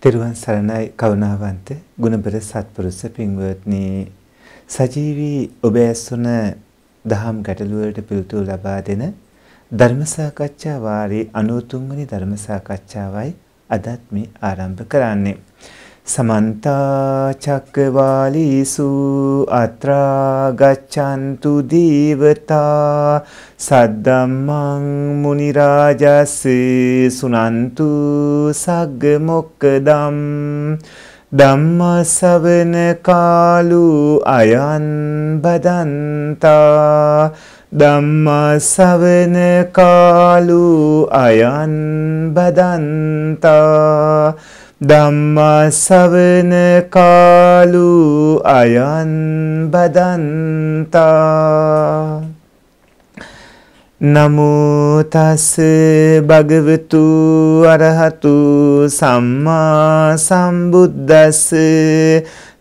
තෙරුවන් සරණයි කරුණාවන්ත ගුණබර සත්පුරුෂ පින්වත්නි සජීවී ඔබ ඇසුන දහම් ගැටලුවලට පිළිතුරු ලබා දෙන ධර්ම සාකච්ඡා වාරයේ 93 වෙනි ධර්ම සාකච්ඡාවයි අදත් මේ ආරම්භ කරන්නේ. සමන්තා චක්කවාලීසු අත්‍රා ගච්ඡන්තු දීවතා සද්දම්මං මුනි රාජස් සුනන්තු සග්ග මොක්කදම් ධම්මසවන කාලු අයං බදන්තා ධම්මසවන කාලු අයං බදන්තා ධම්මසවන කාලු අයන් බදන්තා නමෝ තස් භගවතු අරහතු සම්මා සම්බුද්දස්ස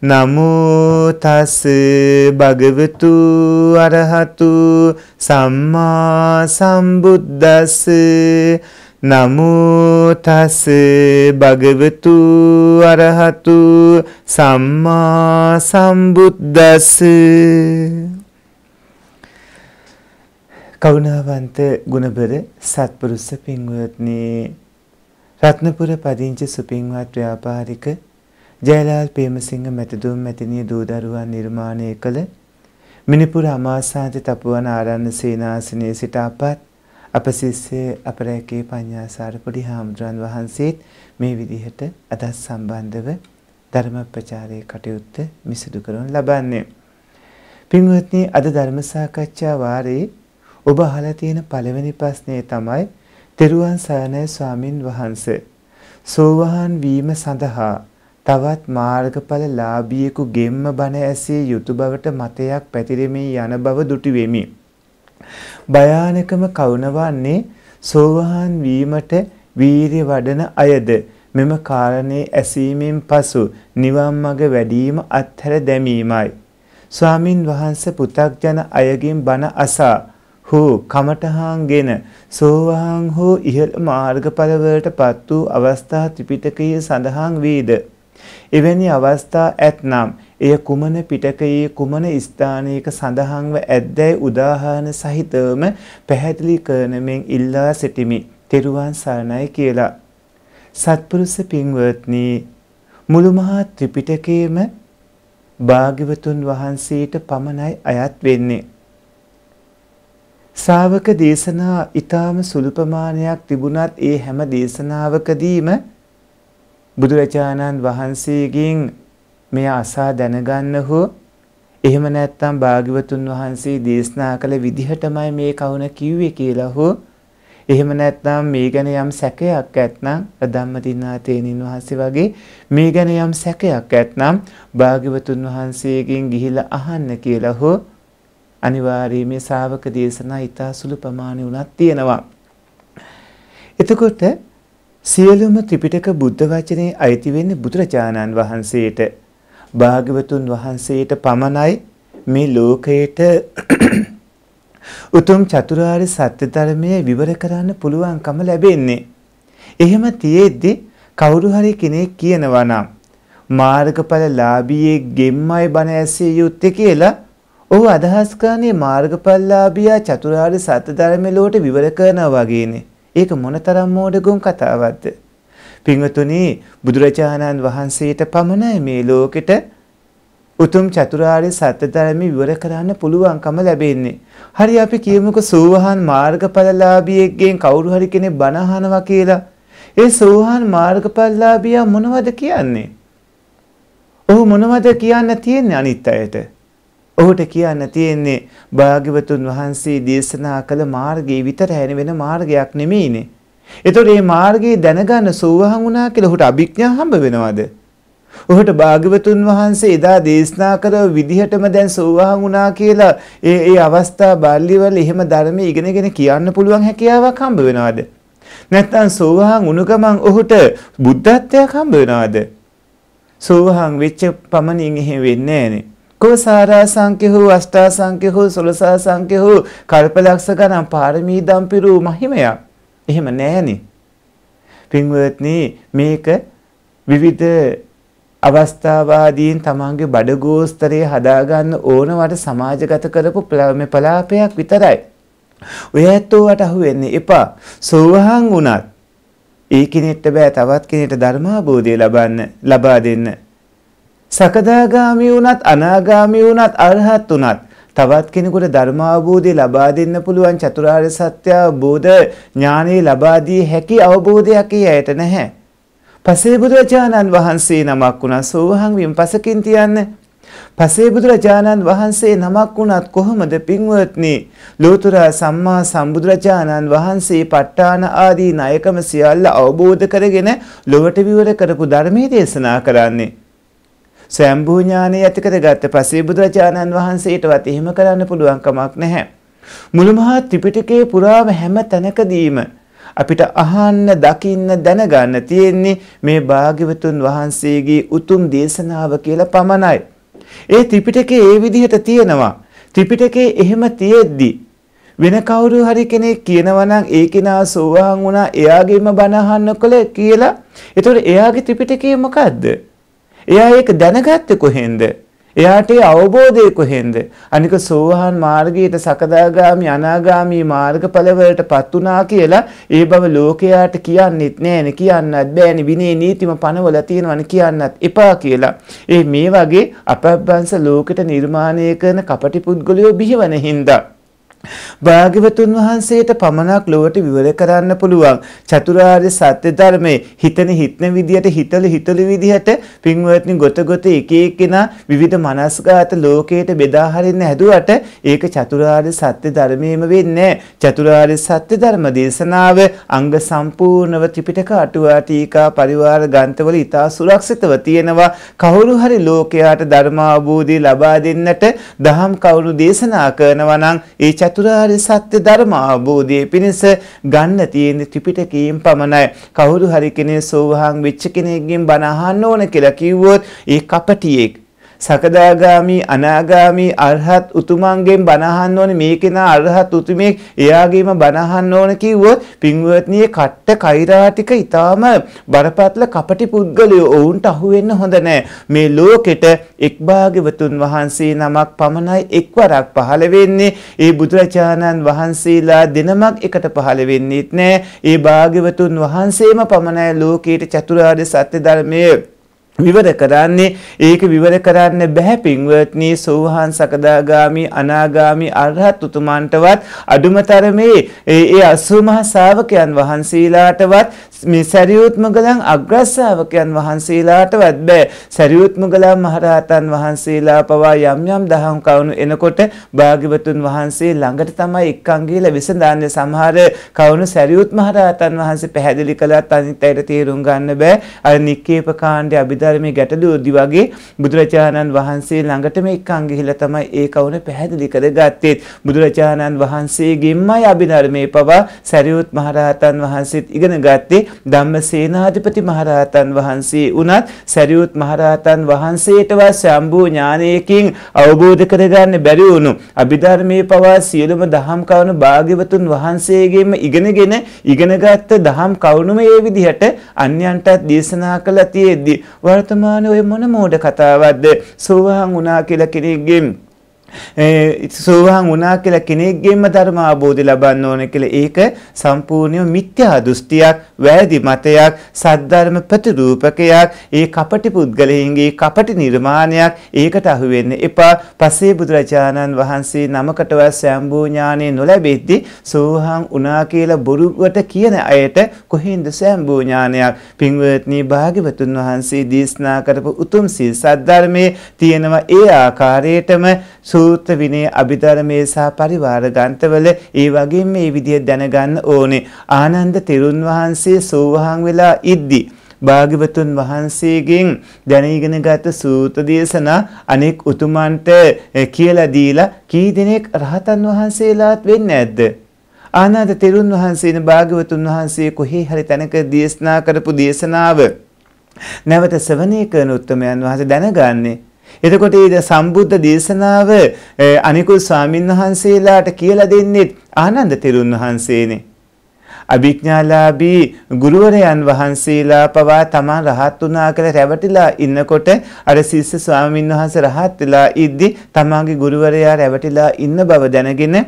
නමෝ තස් භගවතු අරහතු සම්මා සම්බුද්දස්ස නමෝ තස් භගවතු අරහතු සම්මා සම්බුද්දස් කරුණාවන්ත ගුණබර සත්පුරුෂ පින්වත්නි රත්නපුර පදිංචි සුපින්වත් ව්‍යාපාරික ජයලාල් පේමසිංහ මැතිදුම් මැතිණිය දූදරුවන් නිර්මාණය කළ මිනිපුර අමාසාන්ති තපුවන ආරණ්‍ය සේනාසනයේ සිට අපත් අප ශිෂ්‍ය අපරැකේ පඤ්ඤාසාර පොඩි හාමුදුරන් වහන්සේත් මේ විදිහට අදහස් සම්බන්ධව ධර්ම ප්‍රචාරයේ කටයුත්ත මිසුදු කරනු ලබන්නේ. පින්වත්නි අද ධර්ම සාකච්ඡා වාරේ ඔබ අහලා තියෙන පළවෙනි ප්‍රශ්නේ තමයි තෙරුවන් සරණයි ස්වාමින් වහන්සේ. සෝවහන් වීම සඳහා තවත් මාර්ගඵල ලාභියෙකු ගෙම්ම බණ ඇසිය යුතුය බවට මතයක් පැතිරෙමින් යන බව දුටු වෙමි. භයානකම කවුන වන්නේ සෝවහන් වීමට වීරිය වඩන අයද මෙම කාරණේ ඇසීමෙන් පසු නිවන් මඟ වැඩිම අත්හැර දැමීමයි. ස්වාමින් වහන්සේ පු탁ජන අයගෙන් බණ අසා හෝ කමඨහාන්ගෙන සෝවහන් හෝ ඉහළ මාර්ගඵලවලට පත් වූ අවස්ථා ත්‍රිපිටකයේ සඳහන් වේද. එවැනි අවස්ථා ඇතනම් එය කුමන පිටකයේ කුමන ස්ථානයක සඳහන්ව ඇද්දැයි උදාහරණ සහිතවම පැහැදිලි කරනමෙන් ඉල්ලා සිටිමි. තෙරුවන් සරණයි කියලා. සත්පුරුෂ පින්වත්නි මුළු මහා ත්‍රිපිටකයේම භාග්‍යවතුන් වහන්සේට පමණයි අයත් වෙන්නේ. ශාවක දේශනා ඊටාම සුළු ප්‍රමාණයක් තිබුණත් ඒ හැම දේශනාවකදීම බුදුරජාණන් වහන්සේගෙන් මේ අසා දැනගන්න හෝ එහෙම නැත්නම් භාග්‍යවතුන් වහන්සේ දේශනා කළ විදිහටමයි මේ කවුන කිව්වේ කියලා හෝ එහෙම නැත්නම් මේ ගැන යම් සැකයක් ඇත්නම් ධම්මදින්නාතේනින් වහන්සේ වගේ මේ ගැන යම් සැකයක් ඇත්නම් භාග්‍යවතුන් වහන්සේගෙන් ගිහිලා අහන්න කියලා හෝ අනිවාර්යයෙන් මේ ශාවක දේශනා ඊට සුළු ප්‍රමාණය උනත් තියෙනවා. එතකොට සියලුම ත්‍රිපිටක බුද්ධ වචනේ අයිති වෙන්නේ බුදුරජාණන් වහන්සේට. භාග්‍යවතුන් වහන්සේට පමණයි මේ ලෝකයට උතුම් චතුරාර්ය සත්‍ය ධර්මය විවර කරන්න පුළුවන්කම ලැබෙන්නේ. එහෙම තියෙද්දි කවුරු හරි කෙනෙක් කියනවා නම් මාර්ගඵල ලාභියේ ගෙම්මයි බණ ඇසිය යුත්තේ කියලා ඔහු අදහස් කරන්නේ මාර්ගඵල ලාභියා චතුරාර්ය සත්‍ය ධර්මය ලෝට විවර කරනවා වගේනේ. ඒක මොනතරම් මෝඩගුම් කතාවක්ද? පින්වතුනි බුදුරජාණන් වහන්සේට පමණයි මේ ලෝකෙට උතුම් චතුරාර්ය සත්‍ය ධර්ම විවර කරන්න පුළුවන්කම ලැබෙන්නේ. හරි අපි කියමුකෝ සෝවහන් මාර්ගඵලලාභියෙක්ගෙන් කවුරු හරි කෙනෙක් බණ අහනවා කියලා. ඒ සෝවහන් මාර්ගඵලලාභියා මොනවද කියන්නේ? ඔහු මොනවද කියන්න තියෙන්නේ අනිත් අයට? ඔහුට කියන්න තියෙන්නේ භාග්‍යවතුන් වහන්සේ දේශනා කළ මාර්ගයේ විතර හැරෙන වෙන මාර්ගයක් නෙමෙයිනේ. එතකොට මේ මාර්ගයේ දැනගන්න සෝවහන් වුණා කියලා ඔහුට අභිඥා හම්බ වෙනවද? ඔහුට භාග්‍යවතුන් වහන්සේ එදා දේශනා කරව විදිහටම දැන් සෝවාන් වුණා කියලා ඒ ඒ අවස්ථා බාල්‍යවල එහෙම ධර්මයේ ඉගෙනගෙන කියන්න පුළුවන් හැකියාවක් හම්බ වෙනවද? නැත්නම් සෝවාන් වුණ ගමන් ඔහුට බුද්ධත්වයක් හම්බ වෙනවද? සෝවාන් වෙච්ච පමණින් එහෙම වෙන්නේ නැහනේ. කෝසාරා සංඛ්‍ය හෝ අෂ්ටා සංඛ්‍ය හෝ සොලසා සංඛ්‍ය හෝ කල්පලක්ෂ ගණන් පාරමී දම්පිරු මහිමයක්. එහෙම නැහැනේ. පින්වත්නි මේක විවිධ අවස්ථාවාදීන් තමන්ගේ බඩගෝස්තරය හදාගන්න ඕනවට සමාජගත කරපු මේ පලාපයක් විතරයි. ඔය ඇත්තෝවට අහු වෙන්නේ එපා. සෝවහන් වුණත් ඒ කෙනෙක්ට බෑ තවත් කෙනෙක්ට ධර්මාබෝධය ලබන්න ලබා දෙන්න. සකදාගාමි වුණත් අනාගාමි වුණත් අරහත් වුණත් තවත් කෙනෙකුට ධර්ම අවබෝධය ලබා දෙන්න පුළුවන් චතුරාර්ය සත්‍ය අවබෝධ ඥානෙ ලබා දී හැකි අවබෝධයක් ඒ ඇයට නැහැ. පසේ බුදුරජාණන් වහන්සේ නමක් වුණා සෝවහන් වීම පසකින් තියන්නේ පසේ බුදුරජාණන් වහන්සේ නමක් වුණත් කොහොමද පින්වත්නි ලෝතුරා සම්මා සම්බුදුරජාණන් වහන්සේ ප ဋ ාණ ආදී ණයකම සියල්ල අවබෝධ කරගෙන ලොවට විවර කරපු ධර්මයේ දේශනා කරන්නේ සම්භූ ඥානය ඇති කරගත්ත පස්සේ බුදුරජාණන් වහන්සේටවත් එහෙම කරන්න පුළුවන් කමක් නැහැ. මුළු මහත් ත්‍රිපිටකයේ පුරාම හැම තැනකදීම අපිට අහන්න දකින්න දැනගන්න තියෙන්නේ මේ භාග්‍යවතුන් වහන්සේගේ උතුම් දේශනාව කියලා පමණයි. ඒ ත්‍රිපිටකේ ඒ විදිහට තියෙනවා. ත්‍රිපිටකේ එහෙම තියෙද්දි වෙන කවුරු හරි කෙනෙක් කියනවා නම් ඒ කෙනා සෝවාන් වුණා එයාගෙම බණ අහන්නකොල කියලා. ඒතකොට එයාගේ ත්‍රිපිටකය මොකද්ද? එයා ඒක දැනගත්තේ කොහෙන්ද? එයාට අවබෝධය කොහෙන්ද? අනික සෝහන් මාර්ගයට සකදාගාමි අනාගාමි මාර්ගඵලවලටපත් උනා කියලා ඒ බව ලෝකයාට කියන්නෙත් නෑනේ කියන්නත් බෑනේ විනේ නීතිම පනවල තියෙනවනේ කියන්නත් එපා කියලා. ඒ මේ වගේ අපබ්බංශ ලෝකෙට නිර්මාණය කරන කපටි පුද්ගලයෝ බිහිවන හින්දා භාග්‍යවතුන් වහන්සේට පමණක් ලොවට විවර කරන්න පුළුවන් චතුරාර්ය සත්‍ය ධර්මයේ හිතන හිතන විදියට හිතල හිතල විදියට පින්වත්නි ගොත ගොත එක එක්කෙනා විවිධ මනස්ගත ලෝකයට බෙදා හරින්න හැදුවට ඒක චතුරාර්ය සත්‍ය ධර්මයේම වෙන්නේ චතුරාර්ය සත්‍ය ධර්ම දේශනාව අංග සම්පූර්ණව ත්‍රිපිටක අටුවා ටීකා පරිවාර ග්‍රන්ථවල ඉතා සුරක්ෂිතව තියෙනවා කවුරු හරි ලෝකයාට ධර්ම අවබෝධය ලබා දෙන්නට දහම් කවුරු දේශනා කරනවා නම් ඒ චතුරාර්ය සත්‍ය ධර්ම අවබෝධයේ පිණිස ගන්න තියෙන ත්‍රිපිටකයෙන් පමණයි. කවුරු හරි කෙනෙක් සෝවහන් වෙච්ච කෙනෙක්ගෙන් බණ අහන්න ඕන කියලා කිව්වොත් ඒ කපටියෙක් සකදාගාමි අනාගාමි අරහත් උතුමන්ගෙන් බණහන්න ඕනේ මේ කෙනා අරහත් උතුමෙක් එයාගේම බණහන්න ඕන කිව්වොත් පින්වත්නි කට්ට කෛරාටික ඊටාම බරපතල කපටි පුද්ගලයෝ ඔවුන්ට අහු වෙන්න හොඳ නැහැ මේ ලෝකෙට එක් භාග්‍යවතුන් වහන්සේ නමක් පමණයි එක්වරක් පහළ වෙන්නේ ඒ බුදුරජාණන් වහන්සේලා දෙනමක් එකට පහළ වෙන්නේත් නැහැ ඒ භාග්‍යවතුන් වහන්සේම පමණයි ලෝකයට චතුරාර්ය සත්‍ය ධර්මයේ විවර කරන්නේ ඒක විවර කරන්න බැහැ පින්වත්නි සෝහන් සකදාගාමි අනාගාමි අරහත් උතුමන්ටවත් අඩුම තරමේ ඒ අසුමහ ශාවකයන් වහන්සේලාටවත් මේ සරියුත් මොගලන් අග්‍රශ්‍රාවකයන් වහන්සේලාටවත් බෑ සරියුත් මොගලන් මහරහතන් වහන්සේලා පවා යම් යම් දහම් කවුණු එනකොට භාග්‍යවතුන් වහන්සේ ළඟට තමයි එක්කන් ගිහිලා විසඳන්නේ සමහර කවුණු සරියුත් මහරහතන් වහන්සේ පැහැදිලි කළත් අනිත් අයට තේරුම් ගන්න බෑ අර නික්කේප කාණ්ඩේ අභිධර්මයේ ගැටලුවදි වගේ බුදුරජාණන් වහන්සේ ළඟට මේ එක්කන් ගිහිලා තමයි ඒ කවුණ පැහැදිලි කරගත්තේ බුදුරජාණන් වහන්සේගෙන්මයි අභිධර්මයේ පවා සරියුත් මහරහතන් වහන්සේත් ඉගෙන ගත්තේ ධම්මසේනාධිපති මහරහතන් වහන්සේ වුණත් සරියුත් මහරහතන් වහන්සේටවත් සම්බූ ඥානයකින් අවබෝධ කරගන්න බැරි වුණු අභිධර්මයේ පවා සියලුම දහම් කරුණු භාග්‍යවතුන් වහන්සේගෙම ඉගෙනගෙන ඉගෙනගත්ත දහම් කරුණුම ඒ විදිහට අන්‍යන්ටත් දේශනා කළා තියෙද්දි වර්තමානයේ ඔය මොන මෝඩ කතාවක්ද සෝවාන් වුණා කියලා කෙනෙක්ගෙන් සෝවාන් වුණා කියලා කෙනෙක්ගෙන්ම ධර්ම අවබෝධය ලබන්න ඕන කියලා ඒක සම්පූර්ණයෙන්ම මිත්‍යා දෘෂ්ටියක්, වැරදි මතයක්, සද්ධර්ම ප්‍රතිරූපකයක්, ඒ කපටි පුද්ගලයන්ගේ කපටි නිර්මාණයක් ඒකට අහු වෙන්න එපා. පසේ බුදුරජාණන් වහන්සේ නමකටවත් සම්බෝ ඥානෙ නොලැබෙද්දී සෝවාන් වුණා කියලා බොරුවට කියන අයට කොහෙන්ද සම්බෝ ඥානයක්? පින්වත්නි භාග්‍යවතුන් වහන්සේ දේශනා කරපු උතුම් සීල් සද්ධර්මයේ තියෙනවා ඒ ආකාරයටම සෝ සූත්‍ර විනය අභිධර්මයේ සහ පරිවාර ග්‍රන්ථවල ඒ වගේම මේ විදිය දැනගන්න ඕනේ. ආනන්ද තෙරුන් වහන්සේ සෝවහන් වෙලා ඉද්දී භාග්‍යවතුන් වහන්සේගෙන් දැනීගෙන ගත සූත්‍ර දේශනා අනෙක් උතුමන්ට කියලා දීලා කී දෙනෙක් රහතන් වහන්සේලාත් වෙන්නේ නැද්ද? ආනන්ද තෙරුන් වහන්සේන භාග්‍යවතුන් වහන්සේ කොහේ හරි තැනක දේශනා කරපු දේශනාව නැවත ශ්‍රවණය කරන උත්මයන් වහන්සේ දැනගන්නේ එතකොට මේ සම්බුද්ධ දේශනාව අනිකුත් ස්වාමින්වහන්සේලාට කියලා දෙන්නේ ආනන්ද තෙරුන් වහන්සේනේ. අභිඥාලාභී ගුරුවරයන් වහන්සේලා පවා තමා රහත් වුණා කියලා රැවටිලා ඉන්නකොට අර ශිෂ්‍ය ස්වාමින්වහන්සේ රහත් වෙලා ඉද්දි තමාගේ ගුරුවරයා රැවටිලා ඉන්න බව දැනගෙන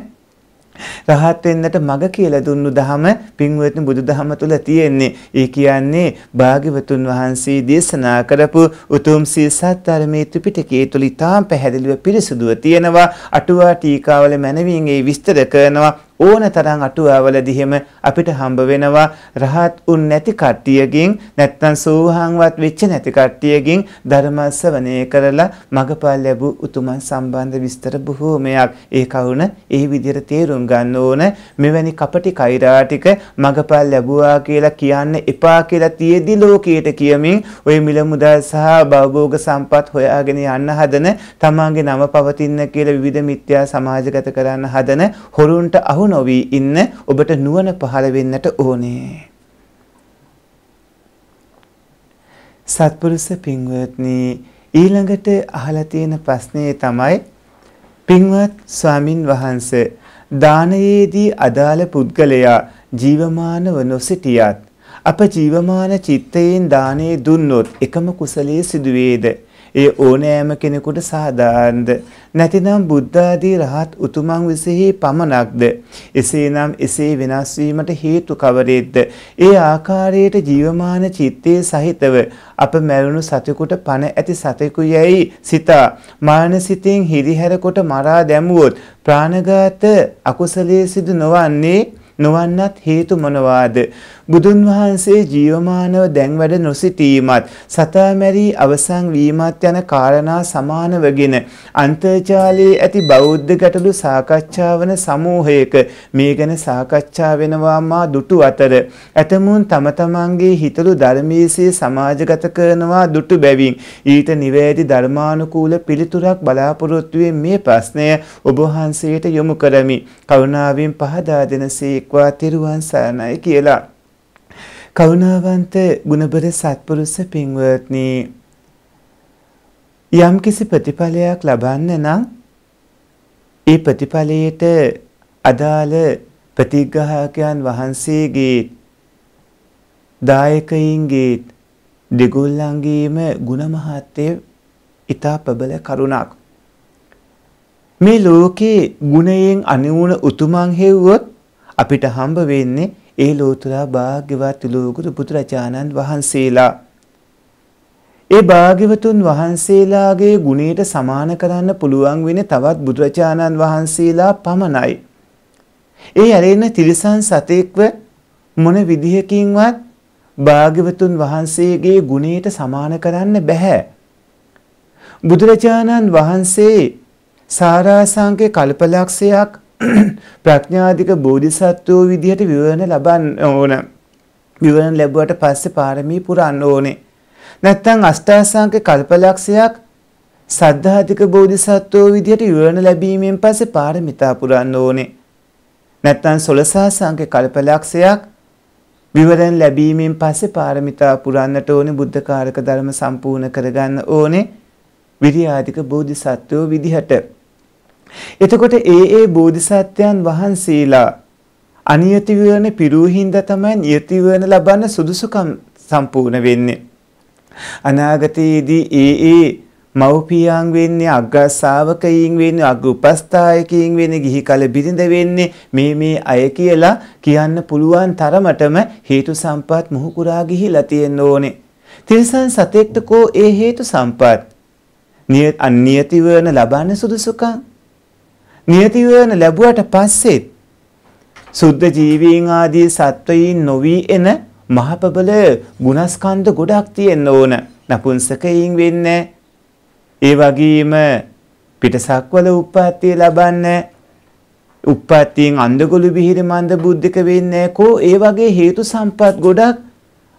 රහත් වෙන්නට මඟ කියලා දුන්නු දහම පින්වත්නි බුදුදහම තුල තියෙන්නේ. ඒ කියන්නේ භාග්‍යවතුන් වහන්සේ දේශනා කරපු උතුම් සී සත්‍යර්මයේ ත්‍රිපිටකයේ තුල ඉතාම පැහැදිලිව පිරිසුදුව තියෙනවා. අටුවා ටීකාවල මැනවින් ඒ විස්තර කරනවා. ඕන තරම් අටුවාවලදී හිම අපිට හම්බ වෙනවා රහත් උන් නැති කට්ටියකින් නැත්නම් සෝහාන්වත් වෙච්ච නැති කට්ටියකින් ධර්මස්සවණය කරලා මගපල් ලැබූ උතුමන් සම්බන්ධ විස්තර බොහෝමයක් ඒ කවුණ ඒ විදිහට තේරුම් ගන්න ඕන මෙවැනි කපටි කෛරාටික මගපල් ලැබුවා කියලා කියන්න එපා කියලා තියේදී ලෝකයට කියමින් ওই මිල මුදල් සහ භවභෝග සම්පත් හොයාගෙන යන්න හදන තමාගේ නම පවතින කියලා විවිධ මිත්‍යා සමාජගත කරන්න හදන හොරුන්ට අහු නොවී ඉන්න ඔබට නුවණ පහළ වෙන්නට ඕනේ. සත්පුරුෂ පින්වත්නි ඊළඟට අහලා තියෙන ප්‍රශ්නේ තමයි පින්වත් ස්වාමින් වහන්සේ දානයේදී අදාළ පුද්ගලයා ජීවමානව නොසිටියත් අප ජීවමාන චිත්තයෙන් දානේ දුන්නොත් එකම කුසලයේ සිදුවේද ඒ ඕනෑම කෙනෙකුට සාධාරණද නැතිනම් බුද්ධ ආදී රහත් උතුමන් විසෙහි පමණක්ද එසේනම් එසේ වෙනස් වීමට හේතු කවරේද්ද ඒ ආකාරයට ජීවමාන චිත්තයේ සහිතව අප මැරුණු සතෙකුට පණ ඇති සතෙකු යැයි සිතා මානසිතින් හිරිහැර කොට මරා දැමුවොත් ප්‍රාණඝාත අකුසලයේ සිදු නොවන්නේ නොවන්නත් හේතු මොනවාද බුදුන් වහන්සේ ජීවමානව දැන් වැඩ නොසිටීමත් සතා මැරී අවසන් වීමත් යන කාරණා සමානවගෙන අන්තර්ජාලයේ ඇති බෞද්ධ ගැටලු සාකච්ඡා වන සමූහයක මේ ගැන සාකච්ඡා වෙනවා මා දුටු අතර ඇතමුන් තම තමන්ගේ හිතළු ධර්මීසේ සමාජගත කරනවා දුටු බැවින් ඊට නිවැරදි ධර්මානුකූල පිළිතුරක් බලාපොරොත්තු මේ ප්‍රශ්නය ඔබ වහන්සේට යොමු කරමි කරුණාවෙන් පහදා දෙනසේක්වා තිරුවන් සරණයි කියලා කරුණාවන්ත ගුණබර සත්පුරුෂ පින්වත්නි යම්කිසි ප්‍රතිඵලයක් ලබන්න නම් ඒ ප්‍රතිඵලයට අදාළ ප්‍රතිග්‍රාහකයන් වහන්සේගේ දායකයින්ගේ දෙගොල්ලන්ගේම ಗುಣමහත්ය ඊතා ප්‍රබල කරුණක් මේ ලෝකේ ගුණයෙන් අනුවුණ උතුමන් හෙව්වොත් අපිට හම්බ වෙන්නේ ඒ ලෝතුරා භාග්‍යවත් ලෝකුරු බුදුරජාණන් වහන්සේලා. ඒ භාග්‍යවතුන් වහන්සේලාගේ ගුණයට සමාන කරන්න පුළුවන් වෙන තවත් බුදුරජාණන් වහන්සේලා පමණයි. ඒ ඇලෙන තිරිසන් සතෙක්ව මොන විදිහකින්වත් භාග්‍යවතුන් වහන්සේගේ ගුණයට සමාන කරන්න බැහැ. බුදුරජාණන් වහන්සේ සාරාසංකේ කල්පලක්ෂයක් ප්‍රඥාධික බෝධිසත්වෝ විදිහට විවරණ ලබන්න ඕන. විවරණ ලැබුවට පස්සේ පාරමී පුරන්න ඕනේ. නැත්තම් අෂ්ටාසංක කල්පලක්ෂයක් සද්ධාධික බෝධිසත්වෝ විදිහට විවරණ ලැබීමෙන් පස්සේ පාරමිතා පුරන්න ඕනේ. නැත්තම් සොළසාසංක කල්පලක්ෂයක් විවරණ ලැබීමෙන් පස්සේ පාරමිතා පුරන්නට ඕනේ බුද්ධකාරක ධර්ම සම්පූර්ණ කරගන්න ඕනේ විරියාධික බෝධිසත්වෝ විදිහට. එතකොට ඒ ඒ බෝධිසත්වයන් වහන්සේලා අනියති වන පිරූහින්ද තමයි නියති වන ලබන්න සුදුසුකම් සම්පූර්ණ වෙන්නේ. අනාගතයේදී ඒ ඒ මව්පියන් වෙන්නේ අග්‍රසාවකයින් වෙන්නේ අග්‍ර උපස්ථායකයින් වෙන්නේ ගිහි කල බිරිඳ වෙන්නේ මේ මේ අය කියලා කියන්න පුළුවන් තරමටම හේතු සම්පත් මුහු කුරා ගිහිලා තියෙන්න ඕනේ. තිරසන් සතෙක්ට කෝ ඒ හේතු සම්පත් නියත් අනියති වන ලබන්න සුදුසුකම් නියති විවරණ ලැබුවට පස්සෙත් සුද්ධ ජීවීන් ආදී සත්වයින් නොවි එන මහපබල ගුණස්කන්ධ ගොඩක් තියෙන්න ඕන. නපුංසකයින් වෙන්නේ. ඒ වගේම පිටසක්වල උප්පත්තිය ලබන්නේ. උප්පත්තියෙන් අන්දගොළු විහිරි මන්ද බුද්ධික වෙන්නේ. කෝ ඒ වගේ හේතු සම්පත් ගොඩක්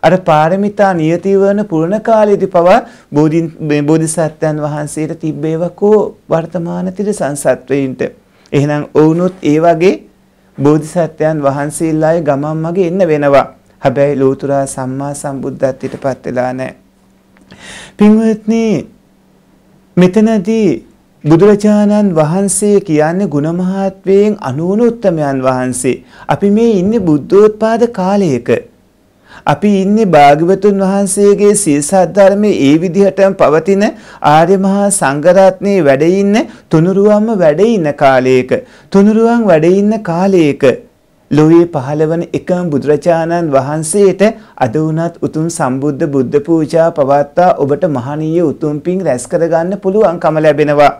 අර පාරමිතා නියති වන පුරණ කාලයේදී පවා බෝධිසත්වයන් වහන්සේට තිබ්බේවකෝ වර්තමාන තිර සංසත්වයින්ට. එහෙනම් ඔවුනුත් ඒ වගේ බෝධිසත්වයන් වහන්සේලාගේ ගමන් මගේ එන්න වෙනවා. හැබැයි ලෝතුරා සම්මා සම්බුද්ධත්වයට පත් වෙලා නැහැ. පින්වත්නි මෙතනදී බුදුරජාණන් වහන්සේ කියන්නේ ගුණමහත්වයෙන් අනුනොත්තමයන් වහන්සේ. අපි මේ ඉන්නේ බුද්ධෝත්පාද කාලයක. අපි ඉන්නේ භාග්‍යවතුන් වහන්සේගේ සීසත් ධර්මයේ ඒ විදිහටම පවතින ආර්ය මහා සංඝරත්නයේ වැඩ ඉන්න තුනුරුවන්ම වැඩ ඉන්න කාලයක තුනුරුවන් වැඩ ඉන්න කාලයක ලෝයේ පහළවන එකම බුදුරජාණන් වහන්සේට අද වුණත් උතුම් සම්බුද්ධ බුද්ධ පූජා පවත්තා ඔබට මහණීය උතුම් පින් රැස් කරගන්න පුළුවන්කම ලැබෙනවා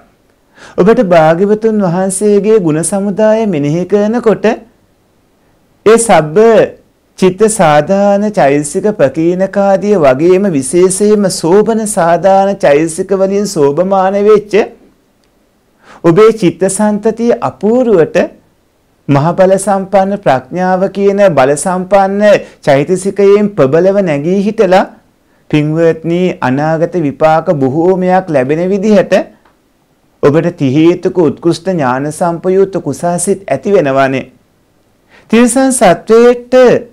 ඔබට භාග්‍යවතුන් වහන්සේගේ ගුණ සමුදාය මෙනෙහි කරනකොට ඒ සබ්බ චිත්ත සාධාන චෛසික ප්‍රකීනකාදිය වගේම විශේෂයෙන්ම සෝබන සාධාන චෛසික වලින් සෝභමාන වෙච්ච ඔබේ චිත්ත සන්තතිය අපූරුවට මහබල සම්පන්න ප්‍රඥාව කියන බල සම්පන්න චෛතසිකයෙන් ප්‍රබලව නැගී හිටලා පින්වත්නි අනාගත විපාක බොහෝමයක් ලැබෙන විදිහට ඔබට තිහේතුක උත්කෘෂ්ඨ ඥාන සම්පයුක්ත කුසාසිත ඇති වෙනවානේ. තිරසන් සත්වයේට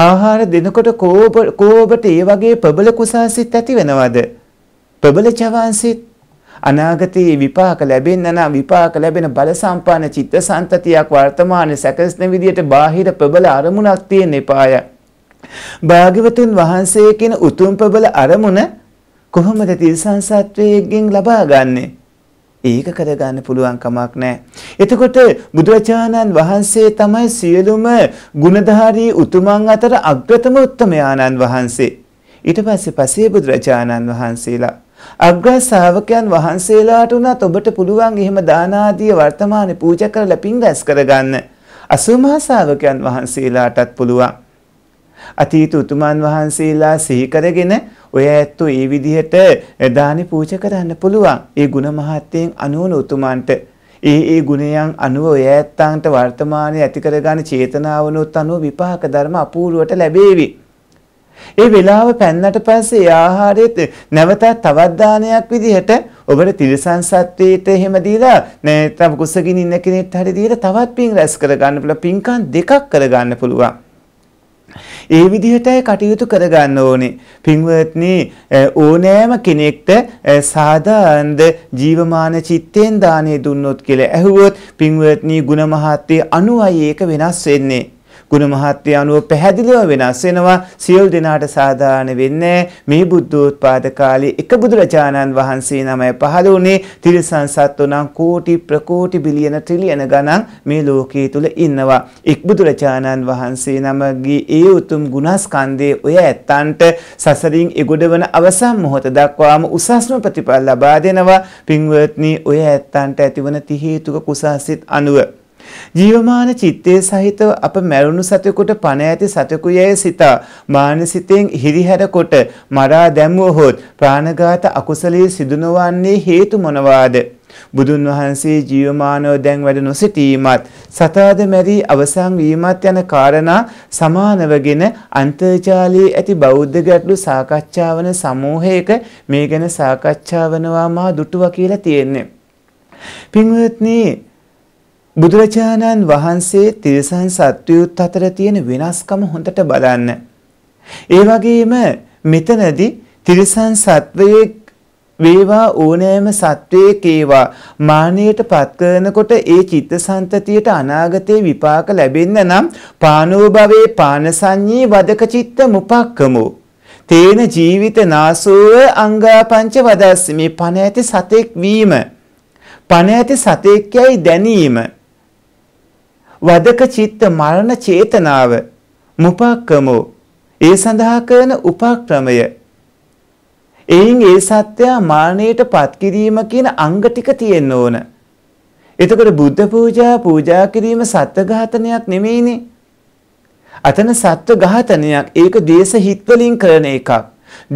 ආහාර දෙනකොට කෝප කෝපට ඒ වගේ ප්‍රබල කුසාසිත ඇති වෙනවද? ප්‍රබල චවාන්සිත අනාගතයේ විපාක ලැබෙන්න නම් විපාක ලැබෙන බල සම්පන්න චිත්ත සන්තතියක් වර්තමානයේ සැකසෙන විදියට බාහිර ප්‍රබල අරමුණක් තියෙන්න එපාය. භාග්‍යවතුන් වහන්සේ කියන උතුම් ප්‍රබල අරමුණ කොහොමද තිරසං සත්වයේකින් ලබා ගන්නේ? ඒක කරගන්න පුළුවන් කමක් නැහැ. එතකොට බුදුරජාණන් වහන්සේ තමයි සියලුම ගුණධාරී උතුමන් අතර අග්‍රතම උත්තමයාණන් වහන්සේ. ඊට පස්සේ පසේ බුදුරජාණන් වහන්සේලා අග්‍ර ශ්‍රාවකයන් වහන්සේලාට උනත් ඔබට පුළුවන් එහෙම දාන ආදී වර්තමානයේ පූජා කරලා පින් රැස් කරගන්න. අසුමහා ශ්‍රාවකයන් වහන්සේලාටත් පුළුවන්. අතීත උතුමන් වහන්සේලා සිහි කරගෙන ඔය ඇත්තෝ ඒ විදිහට දානි පූජ කරන්න පුළුවන්. ඒ ಗುಣ මහත්යෙන් අනුවන උතුමන්ට ඒ ඒ ගුණයන් අනුව ඔය ඇත්තන්ට වර්තමානයේ ඇති කරගන්න චේතනාවනොත් අනුව විපාක ධර්ම අපූර්වට ලැබේවි. ඒ වෙලාව පැන්නට පස්සේ ආහාරයේත් නැවතත් තවත් දානයක් විදිහට ඔබට තිරසන් සත්වයට එහෙම දීලා නැත්නම් කුසගින්න ඉන්න කෙනෙක්ට හරි දීලා තවත් පින් රැස් කරගන්න පුළුවන් පින්කම් දෙකක් කරගන්න පුළුවන් ඒ විදිහටයි කටයුතු කරගන්න ඕනේ. පින්වත්නි ඕනෑම කෙනෙක්ට සාදාන්ද ජීවමාන චිත්තෙන් දානේ දුන්නොත් කියලා ඇහුවොත් පින්වත්නි ಗುಣ මහත්තයේ අනුයි ඒක වෙනස් වෙන්නේ. ගුණ මහත්ය අනුව පැහැදිලිව වෙනස් වෙනවා සියලු දෙනාට සාධාරණ වෙන්නේ මේ බුද්ධෝත්පාද කාලේ එක බුදුරජාණන් වහන්සේ නමයි පහළ වුණේ තිරිසන් සත්වනම් කෝටි ප්‍රකෝටි බිලියන ට්‍රිලියන ගණන් මේ ලෝකයේ තුල ඉන්නවා එක් බුදුරජාණන් වහන්සේ නමගේ ඒ උතුම් ගුණස්කන්ධයේ ඔය ඇත්තන්ට සසරින් එගොඩවන අවසන් මොහොත දක්වාම උසස්ම ප්‍රතිඵල ලබා දෙනවා පින්වත්නි ඔය ඇත්තන්ට ඇතිවන ති හේතුක කුසාසිත අනුව ජීවමාන චිත්තේ සහිතව අප මැරුණු සතෙකුට පණ ඇති සතෙකු යැයි සිතා මානසිතෙන් හිරිහැරකොට මරා දැමුවහොත් ප්‍රාණඝාත අකුසලයේ සිදු නොවන්නේ හේතු මොනවාද? බුදුන් වහන්සේ ජීවමානව දැන් වැඩ නොසිටීමත් සතාද මැරී අවසන් වීමත් යන කාරණා සමානවගෙන අන්තර්ජාලයේ ඇති බෞද්ධ ගැටලු සාකච්ඡාවන සමූහයක මේ ගැන සාකච්ඡා වෙනවා මා දුටුවා කියලා තියෙන්නේ. පින්වත්නි බුදුරජාණන් වහන්සේ තිරිසන් සත්වයුත් අතර තියෙන වෙනස්කම හොඳට බලන්න. ඒ වගේම මෙතනදී තිරිසන් සත්වයෙක් වේවා ඕනෑම සත්වයෙක් ඒවා මානයට පත් කරනකොට ඒ චිත්තසංතතියට අනාගතේ විපාක ලැබෙන්න නම් පානෝ භවේ පානසඤ්ඤී වදක චිත්ත මුපක්කමෝ තේන ජීවිත නාසෝව අංගාපංච වදස්ස මේ පණ ඇති සතෙක් වීම පණ ඇති සතෙක් යයි දැනීම වදක චිත්ත මරණ චේතනාව මුපක්කමෝ ඒ සඳහා කරන උපක්‍රමය එයින් ඒ සත්‍යයා මානයට පත්කිරීම කියන අංග ටික තියෙන්න ඕන. එතකොට බුද්ධ පූජා පූජා කිරීම සත්ත්ව ඝාතනයක් නෙමෙයිනේ. අතන සත්ත්ව ඝාතනයක් ඒක දේශ හිත්වලින් කරන එකක්.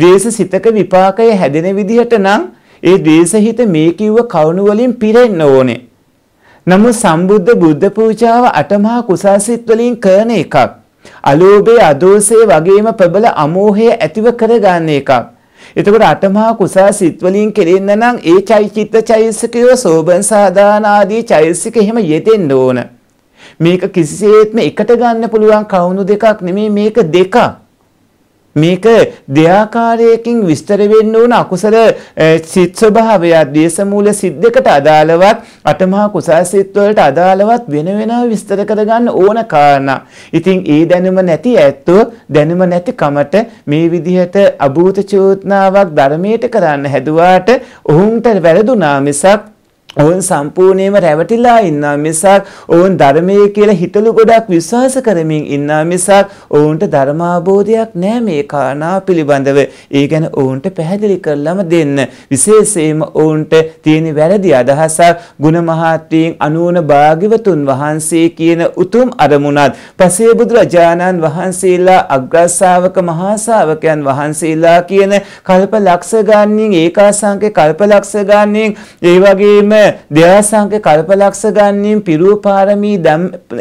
දේශ සිතක විපාකය හැදෙන විදිහට නම් ඒ දේශ හිත මේ කිව්ව කවුණු වලින් පිරෙන්න ඕනේ. නමුත් සම්බුද්ධ බුද්ධ පූජාව අටමහා කුසාසිත වලින් කරන එකක්. අලෝභයේ අදෝසේ වගේම ප්‍රබල අමෝහය ඇතිව කරගන්න එකක්. එතකොට අටමහා කුසාසිත වලින් කෙරෙන්න නම් ඒ චෛත්‍ය චෛසිකය සෝබන් සාදාන ආදී චෛසික එහෙම යෙදෙන්න ඕන. මේක කිසිසේත්ම එකට ගන්න පුළුවන් කවුණු දෙකක් නෙමෙයි මේක දෙකක්. මේක දෙයාකාරයකින් විස්තර වෙන්න ඕන අකුසල සිත් ස්වභාවය දේශමූල සිද්දකට අදාළවත් අටමහා කුසල සිත් වලට අදාළවත් වෙන වෙනම විස්තර කරගන්න ඕන කාරණා. ඉතින් ඒ දැනුම නැති ඇත්තෝ දැනුම නැති කමට මේ විදිහට අභූත චෝදනාවක් ධර්මයට කරන්න හැදුවාට ඔවුන්ට වැරදුනා මිසක් ඔවුන් සම්පූර්ණයෙන්ම රැවටිලා ඉන්නා මිසක් ඔවුන් ධර්මයේ කියලා හිතලු ගොඩක් විශ්වාස කරමින් ඉන්නා මිසක් ඔවුන්ට ධර්මාබෝධයක් නැහැ මේ කාරණා පිළිබඳව. ඒ ගැන ඔවුන්ට පැහැදිලි කරලම දෙන්න. විශේෂයෙන්ම ඔවුන්ට තියෙන වැරදි අදහසක් ගුණ මහත්වීන් අනුවන භාග්‍යවතුන් වහන්සේ කියන උතුම් අරමුණත් පසේ බුදුරජාණන් වහන්සේලා අග්‍රස්සාවක මහාසාවකයන් වහන්සේලා කියන කල්ප ලක්ෂ ගාණින් ඒකාසංක කල්ප ලක්ෂ ගාණින් ඒ වගේම දේවසංක කල්පලක්ෂ ගන්නින් පිරූ පාරමී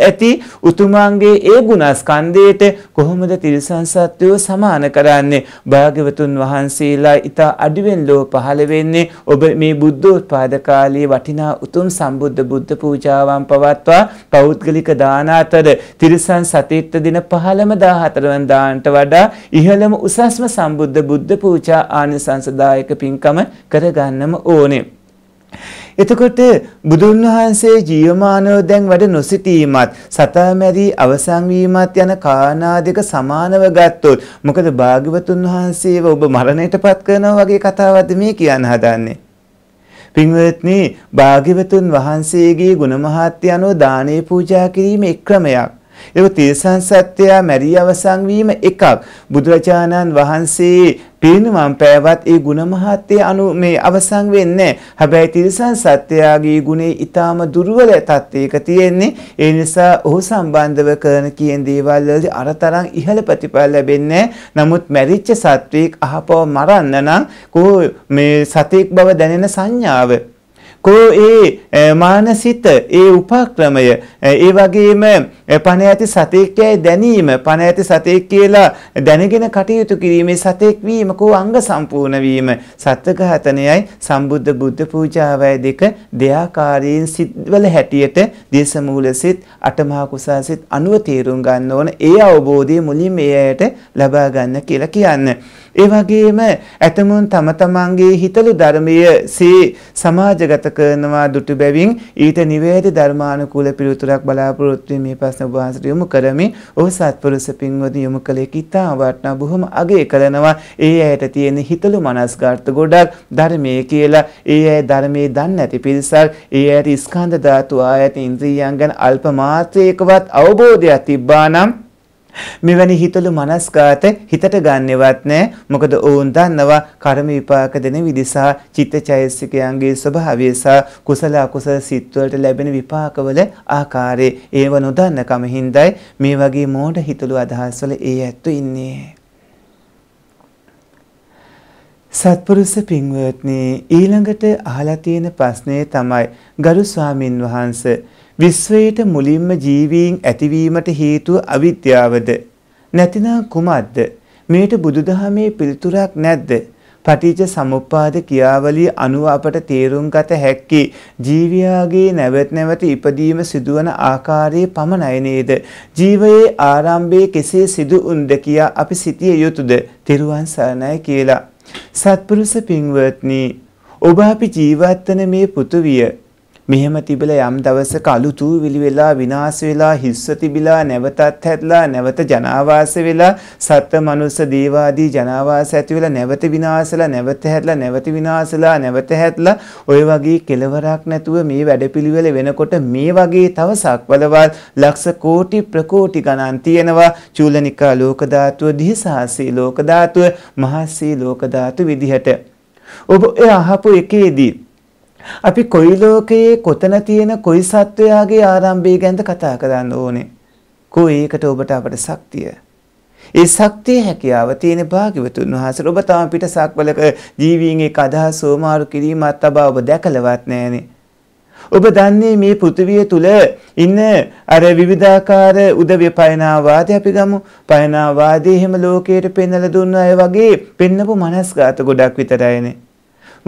ඇති උතුමාන්ගේ ඒ ගුණස්කන්ධයට කොහොමද තිරිසන් සත්වයෝ සමාන කරන්නේ භාග්‍යවතුන් වහන්සේලා ඊට අඩුවෙන් ලෝ පහළ වෙන්නේ ඔබ මේ බුද්ධෝත්පාද කාලයේ වටිනා උතුම් සම්බුද්ධ බුද්ධ පූජාවන් පවත්වා පෞද්ගලික දාන අතර තිරිසන් සතිත්ත දින 15 14 වන දානට වඩා ඉහළම උසස්ම සම්බුද්ධ බුද්ධ පූජා ආනිසංසදායක පින්කම කරගන්නම ඕනේ. එතකොට බුදුන් වහන්සේ ජීවමානව දැන් වැඩ නොසිටීමත් සතා මැරී අවසන් වීමත් යන කාරණා දෙක සමානව ගත්තොත් මොකද භාග්‍යවතුන් වහන්සේව ඔබ මරණයටපත් කරනවා වගේ කතාවක්ද මේ කියන්න හදන්නේ පින්වත්නි භාග්‍යවතුන් වහන්සේගේ ගුණමහත්ය අනුව දානේ පූජා කිරීම එක් ක්‍රමයක්. ඒක තේසන් සත්‍යය මැරී අවසන් වීම එකක්. බුදුරජාණන් වහන්සේ පිරිනුවම් පෑවත් ඒ ගුණ මහත්ය අනු මේ අවසන් වෙන්නේ හැබැයි තිරිසන් සත්‍යයාගේ ගුණේ ඊටාම දුර්වල තත්ත්වයක තියෙන්නේ ඒ නිසා ඔහු සම්බන්ධව කරන කියන දේවල් වලදී අරතරන් ඉහළ ප්‍රතිඵල ලැබෙන්නේ නමුත් මැරිච්ච සත්වෙක් අහපව මරන්න නම් කෝ මේ සතෙක් බව දැනෙන සංඥාව කෝ ඒ මානසිත ඒ උපක්‍රමය ඒ වගේම පණ ඇති සතේක්කයයි දැනීම පණ ඇති සතේක් කියලා දැනගෙන කටයුතු කිරීමේ සතෙක් වීම කෝ අංග සම්පූර්ණ වීම සත්ත්වඝාතනයයි සම්බුද්ධ බුද්ධ පූජාවයි දෙක දෙයාකාරයෙන් සිත්වල හැටියට දේශමූල සිත් අටමහා කුසල් සිත් අනුව තේරුම් ගන්න ඕන ඒ අවබෝධය මුලින්ම ඒ ඇයට ලබා ගන්න කියලා කියන්නේ ඒ වගේම ඇතමුන් තම තමන්ගේ හිතළු ධර්මයේසේ සමාජගත කරනවා දුටු බැවින් ඊට නිවැරදි ධර්මානුකූල පිළිතුරක් බලාපොරොත්තු මේ ප්‍රශ්න ඔබ වහන්සේට යොමු කරමි. ඔහු සත්පුරුෂ පින්වතුන් යොමු කළේ කිතා වටනා බොහොම අගය කරනවා. ඒ ඇයට තියෙන හිතළු මනස්ගාර්ථ ගොඩක් ධර්මයේ කියලා. ඒ ඇය ධර්මයේ දන්නේ නැති පිරිසක් ඒ ඇයට ස්කන්ධ ධාතු ආයත ඉන්ද්‍රියයන් ගැන අල්ප මාත්‍රයකවත් අවබෝධයක් තිබ්බා නම් මෙවැනි හිතළු මනස්ගත හිතට ගන්නෙවත් නෑ මොකද ඔවුන් දන්නවා කර්ම විපාක දෙන විදිසා චිත්තචෛසිකයන්ගේ ස්වභාවය සහ කුසල අකුසල සිත්වලට ලැබෙන විපාකවල ආකාරය ඒව නොදන්නකම හින්දායි මේ වගේ මෝඩ හිතළු අදහස්වල ඒ ඇත්තු ඉන්නේ සත්පුරුෂ පින්වත්නි ඊළඟට අහලා තියෙන ප්‍රශ්නේ තමයි ගරු ස්වාමින් වහන්සේ විශ්වයට මුලින්ම ජීවීන් ඇතිවීමට හේතුව අවිද්‍යාවද නැතිනම් කුමක්ද මේට බුදුදහමේ පිළිතුරක් නැද්ද පටිච්ච සමුප්පාද කියාවලිය අනුව අපට තේරුම් ගත හැක්කේ ජීවියාගේ නැවත නැවත ඉපදීම සිදුවන ආකාරයේ පමණයි නේද ජීවයේ ආරම්භයේ කෙසේ සිදු වුන්ද කියා අපි සිටිය යුතුද තෙරුවන් සරණයි කියලා සත්පුරුෂ පින්වත්නි ඔබ අපි ජීවත් වන මේ පෘථුවිය මෙහෙම තිබිලා යම් දවසක අලුතු විලි වෙලා විනාශ වෙලා හිස්ස තිබිලා නැවතත් හැදලා නැවත ජනාවාස වෙලා සත්ත්ව මනුස්ස දේවාදී ජනාවාස ඇති වෙලා නැවත විනාශලා නැවත හැදලා නැවත විනාශලා නැවත හැදලා ඔය වගේ කෙලවරක් නැතුව මේ වැඩපිළිවෙල වෙනකොට මේ වගේ තව සක්වලවල් ලක්ෂ කෝටි ප්‍රකෝටි ගණන් තියෙනවා චූලනිකා ලෝක ධාතුව දිහසාසී ලෝක ධාතුව මහසී ලෝක ධාතු විදිහට ඔබ ඔය අහපු එකේදී අපි කොයි ලෝකයේ කොතන තියෙන කොයි සත්වයාගේ ආරම්භය ගැනද කතා කරන්න ඕනේ. කෝ ඒකට ඔබට අපට ශක්තිය. ඒ ශක්තිය හැකියාව තියෙන භාග්‍යවතුන් වහන්සේ ඔබ තාම පිටසක්වලක ජීවීන් එක් අදහස් සෝමාරු කිරීමත් තබා ඔබ දැකලවත් නැහනේ. ඔබ දන්නේ මේ පෘථිවිය තුල ඉන්න අර විවිධාකාර උදවිය පයනාවාදී අපි ගමු පයනාවාදී එහෙම ලෝකයට පෙන්වලා දුන්න අය වගේ පෙන්නපු මනස්ගත ගොඩක් විතරයිනේ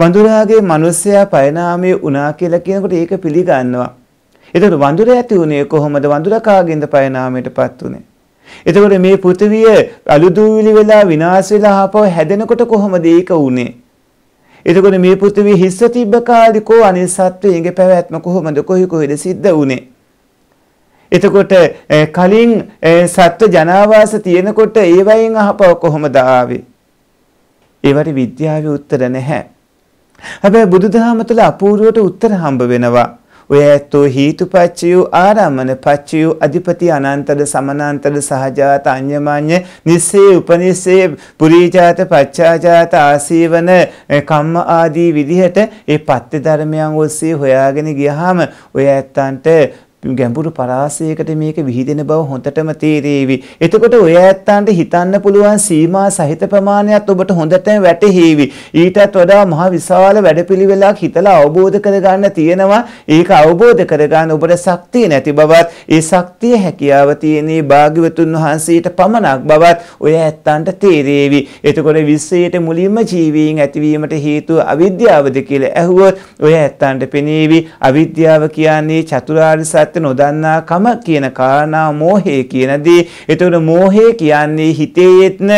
වඳුරාගේ මිනිස්සයා පරිණාමය වුණා කියලා කියනකොට ඒක පිළිගන්නවා. එතකොට වඳුර ඇති උනේ කොහොමද? වඳුර කාගෙන්ද පරිණාමයටපත් උනේ? එතකොට මේ පෘථිවිය අලුදූවිලි වෙලා විනාශ වෙලා ආපහු හැදෙනකොට කොහොමද ඒක උනේ? එතකොට මේ පෘථිවිය හිස්ස තිබ්බ කාලිකෝ අනිල් සත්වයන්ගේ පැවැත්ම කොහොමද කොහි කොහෙද සිද්ධ උනේ? එතකොට කලින් සත්ව ජනාවාස තියෙනකොට ඒවයින් අහපව කොහොමද ආවේ? ඒවට විද්‍යාවේ උත්තර නැහැ. හැබැයි බුදුදහම තුළ අපූර්වට උත්තර හම්බ වෙනවා. ඔය ඇත්තෝ හීතුපච්චයෝ ආරම්මන පච්චයෝ අධිපති අනන්තද සමනන්තද සහජාත අඤ්ඤමාඤ්ඤ නිස්සේ උපනිස්සේ පුරීජාත පච්චාජාත ආසීවන කම්ම ආදී විදිහට ඒ පත්‍ය ධර්මයන් ඔස්සේ හොයාගෙන ගියහම ඔය ඇත්තන්ට ගැඹුරු පරාසයකට මේක විහිදෙන බව හොඳටම තේරේවි. එතකොට ඔය ඇත්තන්ට හිතන්න පුළුවන් සීමා සහිත ප්‍රමාණයක් ඔබට හොඳටම වැටහිවි. ඊටත් වඩා මහ විශාල වැඩපිළිවෙලක් හිතලා අවබෝධ කරගන්න තියෙනවා. ඒක අවබෝධ කරගන්න ඔබට ශක්තිය නැති බවත්, ඒ ශක්තිය හැකියාව තියෙනේ භාග්‍යවතුන් වහන්සේට පමණක් බවත් ඔය ඇත්තන්ට තේරේවි. එතකොට විශ්වයට මුලින්ම ජීවීන් ඇතිවීමට හේතුව අවිද්‍යාවද කියලා ඇහුවොත් ඔය ඇත්තන්ට පෙනේවි. අවිද්‍යාව කියන්නේ චතුරාර්ය සත්‍ය සත්‍ය නොදන්නාකම කියන කාරණා මෝහය කියනදී එතකොට මෝහය කියන්නේ හිතේ යෙත්න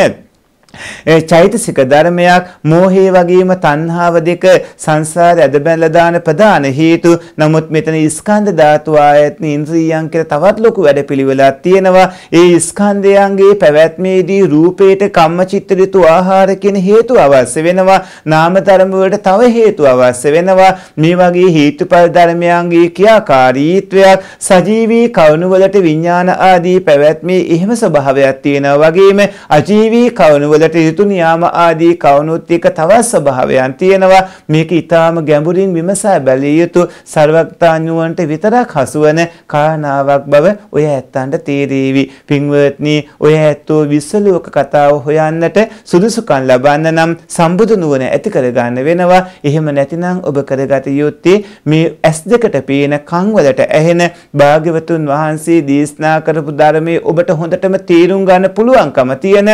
චෛතසික ධර්මයක් මෝහය වගේම තණ්හාව දෙක සංසාරය ඇදබැඳලා දාන ප්‍රධාන හේතු. නමුත් මෙතන ස්කන්ධ ධාතු ආයතන ඉන්ද්‍රියයන් කියලා තවත් ලොකු වැඩපිළිවෙලක් තියෙනවා. ඒ ස්කන්ධයන්ගේ පැවැත්මේදී රූපේට කම්මචිත්ත ඍතු ආහාර කියන හේතු අවශ්‍ය වෙනවා. නාම ධර්ම වලට තව හේතු අවශ්‍ය වෙනවා. මේ වගේ හේතුඵල ධර්මයන්ගේ ක්‍රියාකාරීත්වයක් සජීවී කවුණු වලට විඥාන ආදී පැවැත්මේ එහෙම ස්වභාවයක් තියෙනවා වගේම අජීවී කවුණු වලට යුතු නියාම ආදී කවුනුත් එක තවත් ස්වභාවයන් තියෙනවා මේක ඊටාම ගැඹුරින් විමසා බැලිය යුතු ਸਰවඥාණුවන්ට විතරක් හසුවන කාරණාවක් බව ඔය ඇත්තන්ට තේරෙවි පින්වත්නි ඔය ඇත්තෝ විශ්වලෝක කතාව හොයන්නට සුදුසුකම් ලබන්න නම් සම්බුදු නුවණ ඇති කරගන්න වෙනවා එහෙම නැතිනම් ඔබ කරගත යුත්තේ මේ ඇස් දෙකට පේන කන් වලට ඇහෙන භාග්‍යවතුන් වහන්සේ දේශනා කරපු ධර්මයේ ඔබට හොඳටම තේරුම් ගන්න පුළුවන්කම තියෙන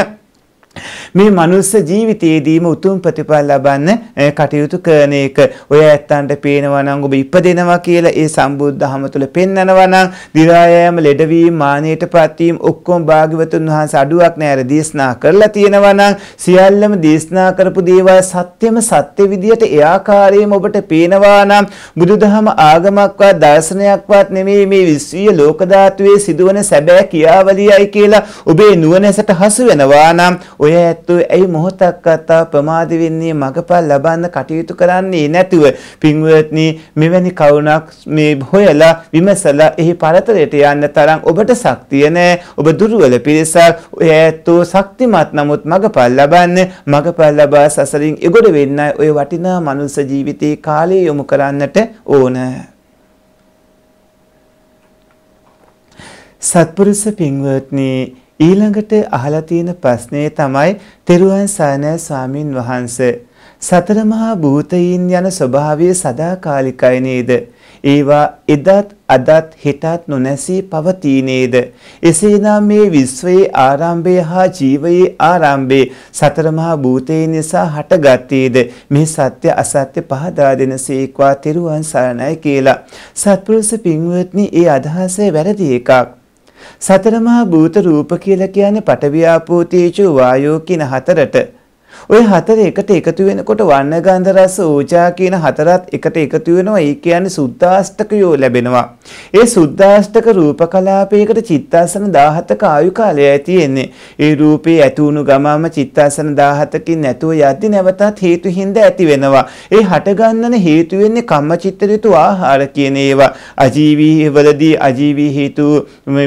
මේ මනුස්ස ජීවිතයේදීම උතුම් ප්‍රතිඵල ලබන්න කටයුතු කරන එක ඔය ඇත්තන්ට පේනවා නම් ඔබ ඉපදෙනවා කියලා ඒ සම්බුද්ධහම තුල පෙන්නනවා නම් දිරායෑම ලෙඩවීම මානෙයටපත් වීම ඔක්කොම භාග්‍යවතුන් වහන්සේ අඩුවක් නෑර දේශනා කරලා තියෙනවා නම් සියල්ලම දේශනා කරපු දේවල් සත්‍යම සත්‍ය විදියට ඒ ආකාරයෙන්ම ඔබට පේනවා නම් බුදුදහම ආගමක්වත් දර්ශනයක්වත් නෙමෙයි මේ විශ්වීය ලෝක ධාතුවේ සිදුවන සැබෑ ක්‍රියාවලියයි කියලා ඔබේ නුවණැසට හසු වෙනවා නම් ඔය ඇත්තෝ ඇයි මොහොතක් අතා ප්‍රමාද වෙන්නේ මගපල් ලබන්න කටයුතු කරන්නේ නැතුව පින්වත්නි මෙවැනි කවුණක් මේ හොයලා විමසලා එහි පරතරයට යන්න තරම් ඔබට ශක්තිය නැහැ ඔබ දුර්වල පිරිසක් ඔය ඇත්තෝ ශක්තිමත් නමුත් මගපල් ලබන්න මගපල් ලබා සසරින් එගොඩ වෙන්න ඔය වටිනා මනුස්ස ජීවිතේ කාලය යොමු කරන්නට ඕන සත්පුරුෂ පින්වත්නි ඊළඟට අහලා තියෙන ප්‍රශ්නේ තමයි තෙරුවන් සරණයි ස්වාමින් වහන්සේ සතර මහා භූතයින් යන ස්වභාවය සදාකාලිකයි නේද? ඒවා එදත් අදත් හෙටත් නොනැසී පවතී නේද? එසේනම් මේ විශ්වයේ ආරම්භය හා ජීවයේ ආරම්භය සතර මහා භූතේ නිසා හටගත්තේද? මේ සත්‍ය අසත්‍ය පහදා දෙනසේක්වා තෙරුවන් සරණයි කියලා. සත්පුරුෂ පින්වත්නි, ඒ අදහස වැරදි එකක්. සතර මහා භූත රූප කියලා කියන්නේ පටවියාපෝ තේජෝ වායෝ කියන හතරට ඔය හතර එකට එකතු වෙනකොට වර්ණ ගන්ධ රස ඕජා කියන හතරත් එකට එකතු වෙනවා. ඒ කියන්නේ සුද්දාෂ්ටකයෝ ලැබෙනවා. ඒ සුද්දාෂ්ටක රූප කලාපයකට චිත්තාසන 17ක ආයු කාලයයි තියෙන්නේ. ඒ රූපේ ඇති වුණු ගමම චිත්තාසන 17කින් නැතුව යද්දි නැවතත් හේතු හින්දා ඇති වෙනවා. ඒ හටගන්නන හේතු වෙන්නේ කම්මචිත්ත ඍතු ආහාර කියන ඒවා. අජීවී වලදී අජීවී හේතු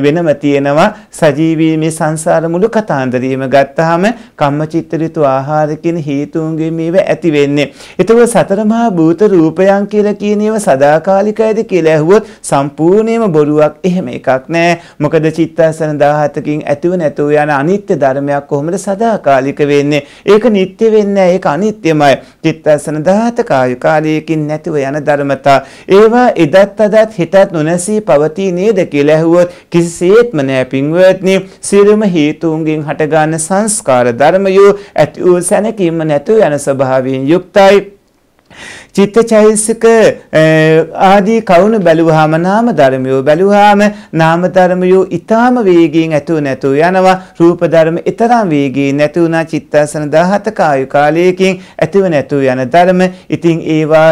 වෙනම තියෙනවා. සජීවී මේ සංසාර මුළු කතාන්දරීම ගත්තාම කම්මචිත්ත ඍතු ආහාර ආහාර කියන හේතුන්ගෙන් මේව ඇති වෙන්නේ. එතකොට සතර මහා භූත රූපයන් කියලා කියන ඒවා සදාකාලිකයිද කියලා ඇහුවොත් සම්පූර්ණයෙන්ම බොරුවක් එහෙම එකක් නෑ. මොකද චිත්තසන 17කින් ඇතුව නැතුව යන අනිත්‍ය ධර්මයක් කොහොමද සදාකාලික වෙන්නේ? ඒක නිට්ටය වෙන්නේ ඒක අනිත්‍යමයි. චිත්තසන 17 කාය කාලයකින් නැතුව යන ධර්මතා. ඒවා එදත් අදත් හිතත් නොනැසී පවතී නේද කියලා ඇහුවොත් කිසිසේත්ම නෑ පින්වත්නි. සියලුම හේතුන්ගෙන් හටගන්න සංස්කාර ධර්මයෝ ඇති වූ සැනකීම නැතුව යන ස්වභාවයෙන් යුක්තයි චිත්තචෛසික ආදී කරුණ බැලුවාම නාම ධර්මයෝ බැලුවාම නාම ධර්මයෝ ඊටාම වේගයෙන් ඇතුව නැතුව යනවා රූප ධර්ම ඊතරම් වේගයෙන් නැති වුණා චිත්තසන 17 කායු කාලයකින් ඇතුව නැතුව යන ධර්ම ඉතින් ඒවා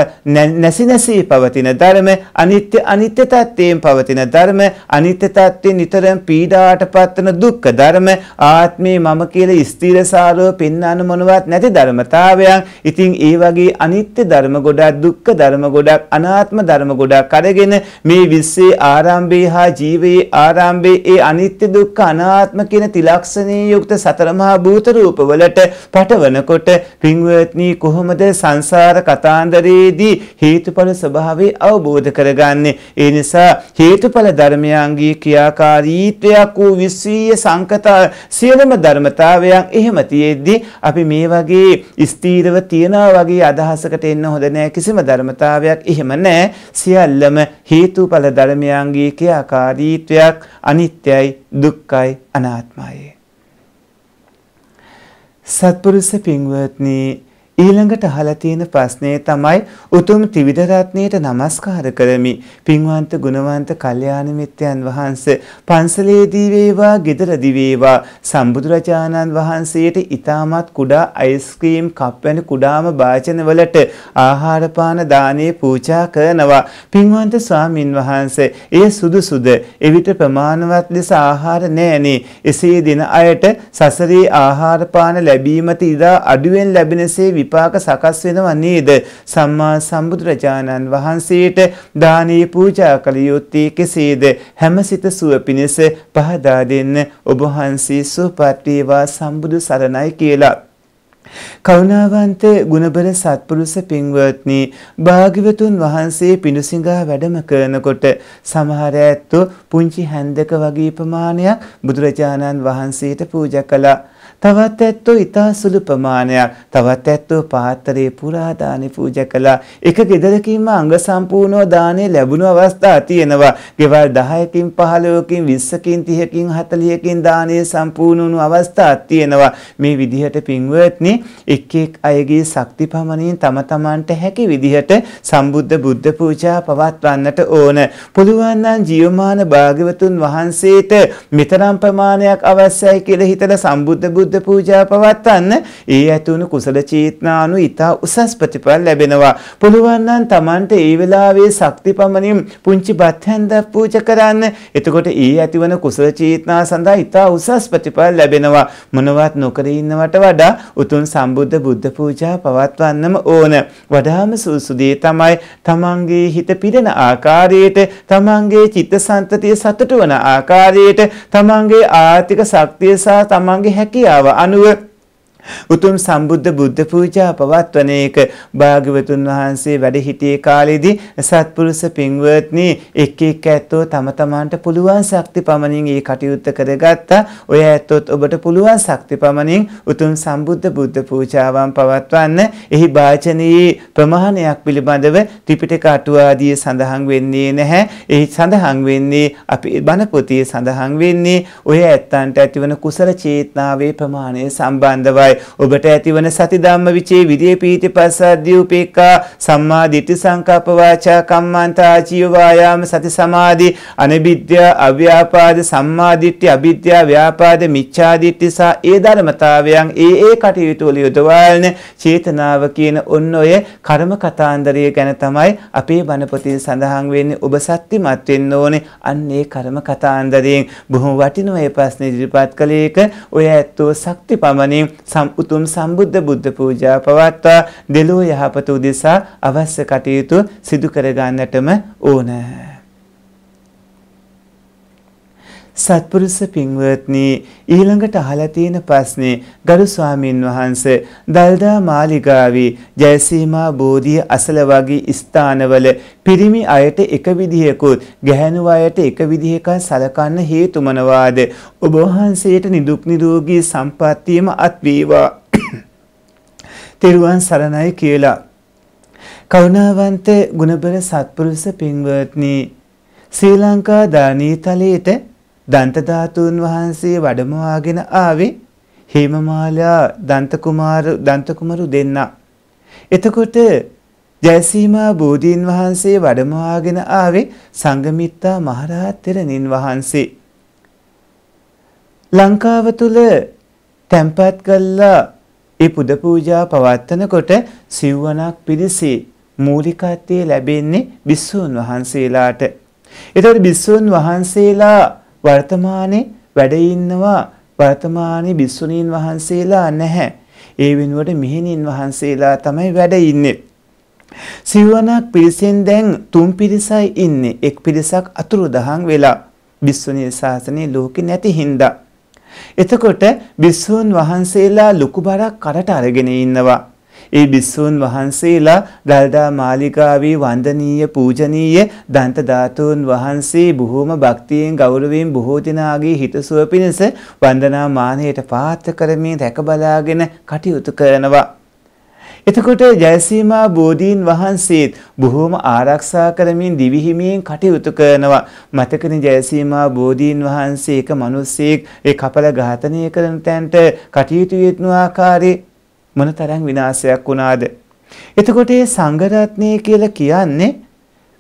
නැසි නැසී පවතින ධර්ම අනිත්‍ය අනිත්‍ය තත්ත්වයෙන් පවතින ධර්ම අනිත්‍ය තත්ත්වයෙන් නිතරම පීඩාට පත්වන දුක්ඛ ධර්ම ආත්මේ මම කියලා ස්ථිරසාරව පෙන්වන්න මොනවත් නැති ධර්මතාවයන් ඉතින් ඒ වගේ අනිත්‍ය ධර්ම ගොඩක් දුක්ඛ ධර්ම ගොඩක් අනාත්ම ධර්ම ගොඩක් අරගෙන මේ විශ්සේ ආරම්භයේ හා ජීවයේ ආරම්භයේ ඒ අනිත්‍ය දුක්ඛ අනාත්ම කියන තිලක්ෂණී යුක්ත සතර මහා භූත රූපවලට පටවනකොට පින්වත්නි කොහොමද සංසාර කතාන්දරයේදී හේතුඵල ස්වභාවය අවබෝධ කරගන්නේ ඒ නිසා හේතුඵල ධර්මයන්ගේ ක්‍රියාකාරීත්වයක් වූ විශ්වීය සංකතා සියලුම ධර්මතාවයන් එහෙම තියෙද්දී අපි මේ වගේ ස්ථීරව තියනවා වගේ අදහසකට එන්න හොඳ නැහැ කිසිම ධර්මතාවයක් එහෙම නැහැ සියල්ලම හේතුඵල ධර්මයන්ගේ ක්‍රියාකාරීත්වයක් අනිත්‍යයි දුක්ඛයි අනාත්මයි සත්පුරුෂ පින්වත්නි ඊළඟට අහලා තියෙන ප්‍රශ්නේ තමයි උතුම් ත්‍රිවිධ රත්නයට নমස්කාර කරමි පින්වන්ත ගුණවන්ත කල්යාණ මිත්‍යයන් වහන්සේ පන්සලේදී වේවා ගෙදරදී වේවා සම්බුදුරජාණන් වහන්සේට ඊටමත් කුඩා අයිස්ක්‍රීම් කප් වෙන කුඩාම වාචන වලට ආහාර පාන දානේ පූජා කරනවා පින්වන්ත ස්වාමින් වහන්සේ එය සුදුසුද එවිට ප්‍රමාණවත් ලෙස ආහාර නැණේ එසේ දින අයට සසරේ ආහාර පාන ලැබීමට ඉඩ අඩුවෙන් ලැබෙනසේ විපාක සකස් වෙනවා නේද? සම්මා සම්බුදුරජාණන් වහන්සේට දානීය පූජා කළ යුත්තේ කෙසේද? හැම සිත සුව පිණිස පහදා දෙන්න ඔබ වහන්සේ සුවපත් වේවා සම්බුදු සරණයි කියලා. කරුණාවන්ත ගුණබර සත්පුරුෂ පින්වත්නි භාග්‍යවතුන් වහන්සේ පිඬුසිඟා වැඩම කරනකොට සමහර ඇත්තෝ පුංචි හැන්දක වගේ ප්‍රමාණයක් බුදුරජාණන් වහන්සේට පූජා කළා. තවත් ඇත්තෝ ඉතා සුළු ප්‍රමාණයක් තවත් ඇත්තෝ පාත්‍රයේ පුරා දානි පූජා කළා. එක ගෙදරකින්ම අංග සම්පූර්ණව දානේ ලැබුණු අවස්ථා තියෙනවා. ගෙවල් 10කින් 15කින් 20කින් 30කින් 40කින් දානේ සම්පූර්ණ වුණු අවස්ථා තියෙනවා. මේ විදිහට පින්වත්නි එක් එක් අයගේ ශක්ති පමණින් තම තමන්ට හැකි විදිහට සම්බුද්ධ බුද්ධ පූජා පවත්වන්නට ඕන. පුළුවන් නම් ජීවමාන භාග්‍යවතුන් වහන්සේට මෙතරම් ප්‍රමාණයක් අවශ්‍යයි කියලා හිතලා සම්බුද්ධ බුද්ධ පූජා පවත්වන්න ඒ ඇතුණු කුසල චේතනානු ඊතා උසස් ප්‍රතිඵල ලැබෙනවා. පුළුවන් නම් Tamanට ඒ වෙලාවේ ශක්ති පමණින් පුංචි බත් හැන්දක් පූජා කරන්න. එතකොට ඒ ඇතිවන කුසල චේතනා සඳහා ඊතා උසස් ප්‍රතිඵල ලැබෙනවා. මොනවත් නොකර ඉන්නවට වඩා උතුම් සම්බුද්ධ බුද්ධ පූජා පවත්වන්නම ඕන. වඩාම සුසුදේ දේ තමයි තමන්ගේ හිත පිරෙන ආකාරයට තමන්ගේ චිත්තසන්තතිය සතුට වන ආකාරයට තමන්ගේ ආර්ථික ශක්තිය සහ තමන්ගේ හැකියාව và an ưa උතුම් සම්බුද්ධ බුද්ධ පූජා පවත්වන එක භාග්‍යවතුන් වහන්සේ වැඩ සිටියේ කාලෙදී සත්පුරුෂ පින්වත්නි එක් එක් ඇත්තෝ තම තමාන්ට පුළුවන් ශක්ති පමණින් ඒ කටයුත්ත කරගත්තා. ඔය ඇත්තොත් ඔබට පුළුවන් ශක්ති පමණින් උතුම් සම්බුද්ධ බුද්ධ පූජාවන් පවත්වන්න. එහි වාචනීය ප්‍රමාණයක් පිළිබඳව ත්‍රිපිටක අටුවාදී සඳහන් වෙන්නේ නැහැ. එහි සඳහන් වෙන්නේ අපි බණ පොතේ සඳහන් වෙන්නේ ඔය ඇත්තන්ට ඇතිවන කුසල චේතනාවේ ප්‍රමාණය සම්බන්ධවයි. ඔබට ඇතිවන සති ධම්ම විචේ විරිය පීති පස්සද්ධි උපේක්ඛා සම්මා දිට්ඨි සංකප්ප වාචා කම්මන්ත ආජීව වායාම සති සමාධි අනිවිද්‍යා අව්‍යාපාද සම්මා දිට්ඨි අවිද්‍යා ව්‍යාපාද මිච්ඡා දිට්ඨි සහ ඒ ධර්මතාවයන් ඒ ඒ කටයුතු වල යොදවාගෙන චේතනාව කියන ඔන්න ඔය කර්ම කතාන්දරය ගැන තමයි අපේ බණපොතේ සඳහන් වෙන්නේ ඔබ සත්‍යමත් වෙන්න ඕනේ අන්න ඒ කර්ම කතාන්දරයෙන් බොහොම වටිනවා මේ ප්‍රශ්නේ ඉදිරිපත් කළේ එක ඔය ඇත්තෝ ශක්තිපමණින් සම් උතුම් සම්බුද්ධ බුද්ධ පූජා පවත්වා දෙලෝ යහපත උදෙසා අවශ්‍ය කටයුතු සිදු කර ගන්නටම ඕනෑ. සත්පුරුෂ පින්වත්නි ඊළඟට අහලා තියෙන ප්‍රශ්නේ ගරු ස්වාමින් වහන්සේ දල්දා මාලිගාවේ ජයසීමා බෝධිය අසල වගේ ස්ථානවල පිරිමි අයට එක විදිහකුත් ගැහැණු අයට එක විදිහක සලකන්න හේතු මොනවාද ඔබ වහන්සේට නිදුක් නිරෝගී සම්පන්නියම අත් වේවා තෙරුවන් සරණයි කියලා කරුණාවන්ත ගුණබර සත්පුරුෂ පින්වත්නි ශ්‍රී ලංකා දානීතලයේට දන්ත ධාතුන් වහන්සේ වැඩමවාගෙන ආවේ හේමමාලා දන්ත කුමාර දන්ත කුමරු දෙන්න. එතකොට ජයසීමා බෝධීන් වහන්සේ වැඩමවාගෙන ආවේ සංගමිත්තා මහරහත් තෙරණින් වහන්සේ. ලංකාව තුල තැන්පත් කළා ඒ පුද පූජා පවත්වනකොට සිව්වණක් පිරිසේ මූලිකත්වයේ ලැබෙන්නේ බිස්සූන් වහන්සේලාට. ඒතකොට බිස්සූන් වහන්සේලා වර්තමානයේ වැඩ ඉන්නවා වර්තමානයේ බිස්සුණීන් වහන්සේලා නැහැ. ඒ වෙනුවට මිහිණින් වහන්සේලා තමයි වැඩ ඉන්නේ. සිවණක් පිරිසෙන් දැන් තුන් පිරිසයි ඉන්නේ. එක් පිරිසක් අතුරුදහන් වෙලා බිස්සුණී ශාසනය ලෝකෙ නැති හින්දා. එතකොට බිස්සුන් වහන්සේලා ලොකු බරක් කරට අරගෙන ඉන්නවා. ඒ බිස්සූන් වහන්සේලා ගල්දා මාලිගාවේ වන්දනීය පූජනීය දන්ත ධාතුන් වහන්සේ බොහෝම භක්තියෙන් ගෞරවයෙන් බොහෝ දෙනාගේ හිතසුව පිණිස වන්දනා මානයට පාත්‍ර කරමින් රැකබලාගෙන කටයුතු කරනවා. එතකොට ජයසීමා බෝධීන් වහන්සේත් බොහෝම ආරක්ෂා කරමින් දිවිහිමියෙන් කටයුතු කරනවා. මතකනේ ජයසීමා බෝධීන් වහන්සේ එක මිනිසෙක් ඒ කපල ඝාතනය කරන තැන්ට කටයුතු යෙත්න ආකාරයේ මොනතරම් විනාශයක් වුණාද? එතකොට මේ සංඝරත්නය කියලා කියන්නේ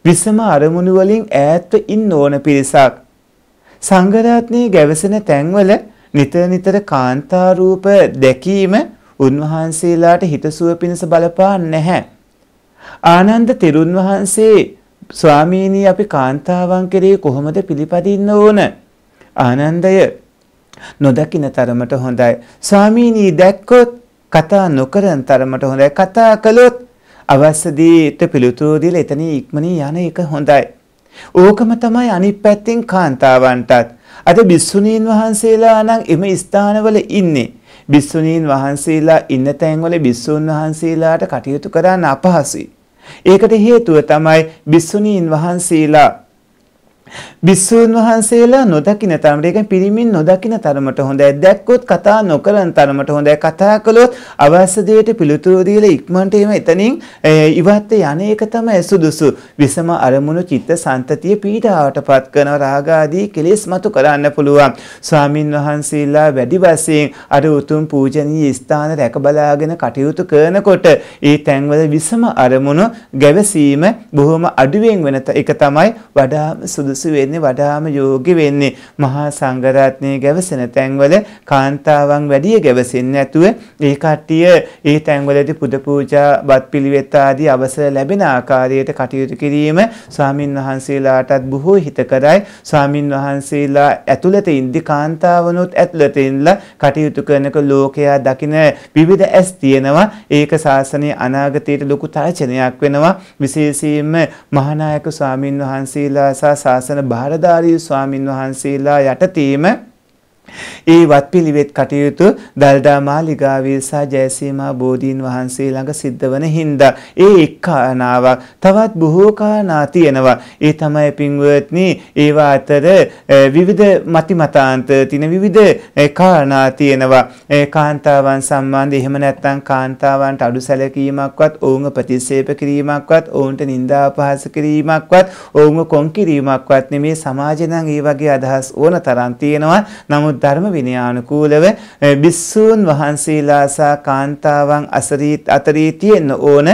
විසම අරමුණු වලින් ඈත්ව ඉන්න ඕන පිරිසක්. සංඝරත්නයේ ගැවසෙන තැන්වල නිතර නිතර කාන්තා රූප දැකීම උන්වහන්සේලාට හිතසුව පිණිස බලපාන්නේ නැහැ. ආනන්ද තෙරුන් වහන්සේ ස්වාමීනි අපි කාන්තාවන් කෙරේ කොහොමද පිළිපදින්න ඕන? ආනන්දය නොදකින්න තරමට හොඳයි. ස්වාමීනි දැක්කොත් කතා නොකරන තරමට හොඳයි. කතා කළොත් අවශ්‍ය දේට පිළිතුරු දීලා එතන ඉක්මනින් යන එක හොඳයි. ඕකම තමයි අනිත් පැත්තෙන් කාන්තාවන්ටත්. අද බිස්සුණීන් වහන්සේලා නම් එම ස්ථානවල ඉන්නේ. බිස්සුණීන් වහන්සේලා ඉන්න තැන්වල බිස්සුන් වහන්සේලාට කටයුතු කරන්න අපහසුයි. ඒකට හේතුව තමයි බිස්සුණීන් වහන්සේලා භික්ෂූන් වහන්සේලා නොදකින තරමට ඒක පිරිමින් නොදකින තරමට හොඳයි දැක්කොත් කතා නොකරන තරමට හොඳයි කතා කළොත් අවශ්‍ය දෙයට පිළිතුරු දීලා ඉක්මනට එහෙම එතනින් ඉවත් යන එක තමයි සුදුසු විසම අරමුණු චිත්ත සන්තතිය පීඩාවටපත් කරන රාග ආදී කෙලෙස් මතු කරන්න පුළුවන් ස්වාමින් වහන්සේලා වැඩි වශයෙන් අර උතුම් පූජනීය ස්ථාන රැක බලාගෙන කටයුතු කරනකොට ඒ තැන්වල විසම අරමුණු ගැවසීම බොහොම අඩුවෙන් වෙන එක තමයි වඩා සුදුසු සුදුසු වෙන්නේ වඩාම යෝග්‍ය වෙන්නේ මහා සංඝරත්නය ගැවසෙන තැන්වල කාන්තාවන් වැඩිය ගැවසෙන්නේ නැතුව ඒ කට්ටිය ඒ තැන්වලදී පුද පූජා වත් පිළිවෙත් ආදී අවසර ලැබෙන ආකාරයට කටයුතු කිරීම ස්වාමින් වහන්සේලාටත් බොහෝ හිත කරයි ස්වාමින් වහන්සේලා ඇතුළත ඉන්දි කාන්තාවනොත් ඇතුළතින්ලා කටයුතු කරනක ලෝකයා දකින විවිධ ඇස් තියෙනවා ඒක ශාසනයේ අනාගතයට ලොකු තරචනයක් වෙනවා විශේෂයෙන්ම මහානායක ස්වාමින් වහන්සේලා සහ ශාසන භාරධාරී ස්වාමින් වහන්සේලා යටතේම ඒ වත්පිළිවෙත් කටයුතු දල්දා මාලිගාවේ සහ ජයසීමා බෝධීන් වහන්සේ ළඟ සිද්ධ වන හින්දා ඒ එක් කාරණාවක් තවත් බොහෝ කාරණා තියෙනවා. ඒ තමයි පින්වත්නි ඒවා අතර විවිධ මතිමතාන්ත තින විවිධ කාරණා තියෙනවා. කාන්තාවන් සම්බන්ධ එහෙම නැත්නම් කාන්තාවන්ට අඩු සැලකීමක්වත් ඔවුන්ව ප්‍රතික්ෂේප කිරීමක්වත් ඔවුන්ට නිନ୍ଦා අපහාස කිරීමක්වත් ඔවුන්ව කොන් කිරීමක්වත් නෙමේ සමාජෙන් ඒ වගේ අදහස් ඕන තරම් තියෙනවා. නමුත් නමුත් ධර්ම විනයානුකූලව බිස්සූන් වහන්සේලාසා කාන්තාවන් අසරීත් අතරී තියෙන්න ඕන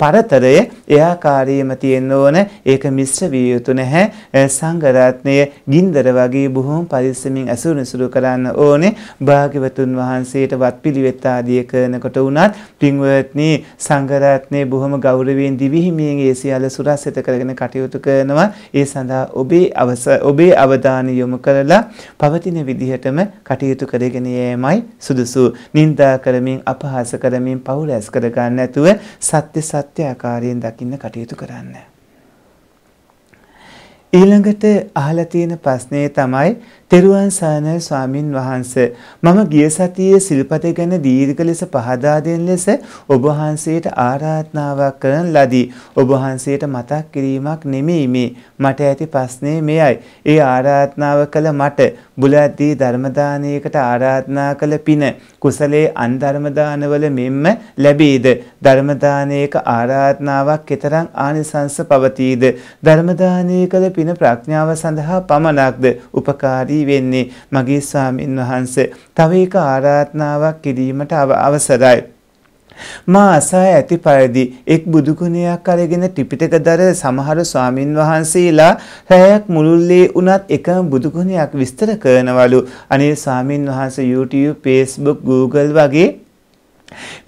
පරතරය එයාකාරීම තියෙන්න ඕන ඒක මිශ්‍ර විය යුතු නැහැ සංඝරත්නය ගින්දර වගේ බොහොම පරිස්සමින් ඇසුරුසුරු කරන්න ඕනේ භාග්‍යවතුන් වහන්සේට වත්පිළිවෙත් ආදී කරනකොට වුණත් පින්වත්නි සංඝරත්නය බොහොම ගෞරවයෙන් දිවිහිමියෙන් ඒ සියල්ල සුරස්සිත කරගෙන කටයුතු කරනවා ඒ සඳහා ඔබේ අවස ඔබේ අවධානය යොමු කරලා පවතින විදිහට විදිහටම කටයුතු කරගෙන යෑමයි සුදුසු. නින්දා කරමින් අපහාස කරමින් පවුල ඇස් කර ගන්න නැතුව සත්‍ය සත්‍ය ආකාරයෙන් දකින්න කටයුතු කරන්න. ඊළඟට අහලා තියෙන ප්‍රශ්නේ තමයි තෙරුවන් සරණයි ස්වාමින් වහන්ස මම ගිය සතියේ සිල්පද ගැන දීර්ඝ ලෙස පහදා දෙන ලෙස ඔබ වහන්සේට ආරාධනාවක් කරන ලදී ඔබ වහන්සේට මතක් කිරීමක් නෙමෙයි මේ මට ඇති ප්‍රශ්නේ මෙයයි. ඒ ආරාධනාව කළ මට බුලද්දී ධර්ම දානයකට ආරාධනා කළ පින කුසලයේ අන් ධර්ම දානවල මෙන්ම ලැබේද? ධර්ම දානයක ආරාධනාවක් කතරම් ආනිසංස පවතීද? ධර්ම දානයේ කළ පින ප්‍රඥාව සඳහා පමණක්ද උපකාරී වෙන්නේ? මගේ ස්වාමින් වහන්සේ තව එක ආරාධනාවක් කිරීමට අවසරයි. මා අසා ඇති පරිදි එක් බුදු ගුණයක් අරගෙන ත්‍රිපිටකදර සමහර ස්වාමින් වහන්සේලා රැයක් මුළුල්ලේ උනත් එකම බුදු ගුණයක් විස්තර කරනවලු. අනේ ස්වාමින් වහන්සේ YouTube, Facebook, Google වගේ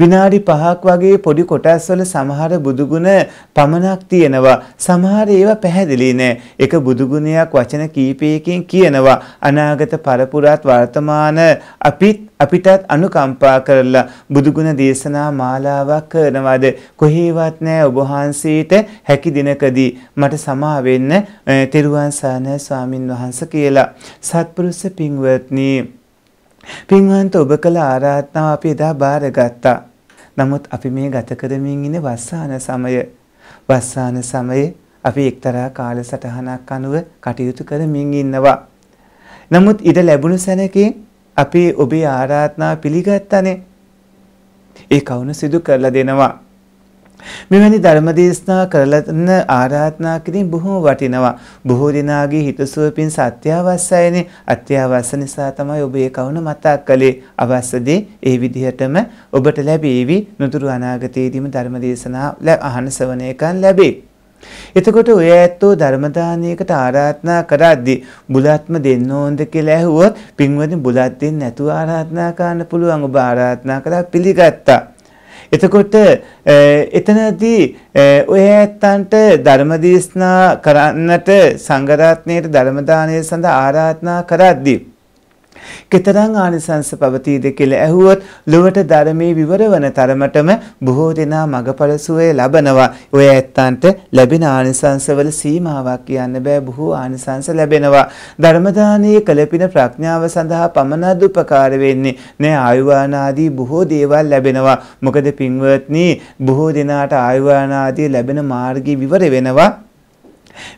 විනාඩි 5ක් වගේ පොඩි කොටස් වල සමහර බුදුගුණ පමණක් තියෙනවා. සමහර ඒවා පැහැදිලි නෑ. එක බුදුගුණයක් වචන කීපයකින් කියනවා. අනාගත පරපුරත් වර්තමාන අපිත් අපිටත් අනුකම්පා කරලා බුදුගුණ දේශනා මාලාවක් කරනවාද කොහේවත් නෑ ඔබ වහන්සේට හැකි දිනකදී මට සමා වෙන්න තෙරුවන් සරණයි ස්වාමින් වහන්සේ කියලා සත්පුරුෂ පින්වත්නි පින්වන්ත ඔබ කළ ආරාධනාව අපි එදා බාරගත්තා. නමුත් අපි මේ ගත කරමින් ඉන්නේ වස්සාන සමය. වස්සාන සමයේ අපි එක්තරා කාලසටහනක් අනුව කටයුතු කරමින් ඉන්නවා. නමුත් ඉඩ ලැබුණු සැනකින් අපි ඔබේ ආරාධනා පිළිගත්තනේ. ඒ කවුන සිදු කරලා දෙනවා. මෙවැනි ධර්ම දේශනා කරලන ආරාධනා කිරීම බොහොම වටිනවා. බොහෝ දිනාගේ හිතසුව පින් සත්‍යවස්සයනේ අත්‍යවස්ස නිසා තමයි ඔබ ඒ කවුණ මතක් කළේ. අවස්සදී ඒ විදිහටම ඔබට ලැබේවි. නුදුරු අනාගතයේදීම ධර්ම දේශනා අහන ශ්‍රවණයකන් ලැබේ. එතකොට ඔය ඇත්තෝ ධර්මදානයකට ආරාධනා කරද්දී බුලත්ම දෙන්න ඕනද කියලා ඇහුවොත් පින්වදින් බුලත් දෙන්න නැතුව ආරාධනා කරන්න පුළුවන් ඔබ ආරාධනා කළා පිළිගත්තා එතකොට එතනදී ඔය ඇත්තන්ට ධර්මදේශනා කරන්නට සංඝරත්නයේ ධර්මදානය සඳහා ආරාධනා කරද්දී කෙතරම් ආනිසංස පවතීද කියලා ඇහුවොත් ලොවට ධර්මයේ විවර වන තරමටම බොහෝ දෙනා මගඵල සුවය ලබනවා. ඔය ඇත්තන්ට ලැබෙන ආනිසංසවල සීමාවක් කියන්න බෑ බොහෝ ආනිසංස ලැබෙනවා. ධර්ම දානයේ කළපින ප්‍රඥාව සඳහා පමණක් උපකාර වෙන්නේ නෑ ආයුවාන ආදී බොහෝ දේවල් ලැබෙනවා. මොකද පින්වත්නි බොහෝ දෙනාට ආයුවාන ආදී ලැබෙන මාර්ගي විවර වෙනවා.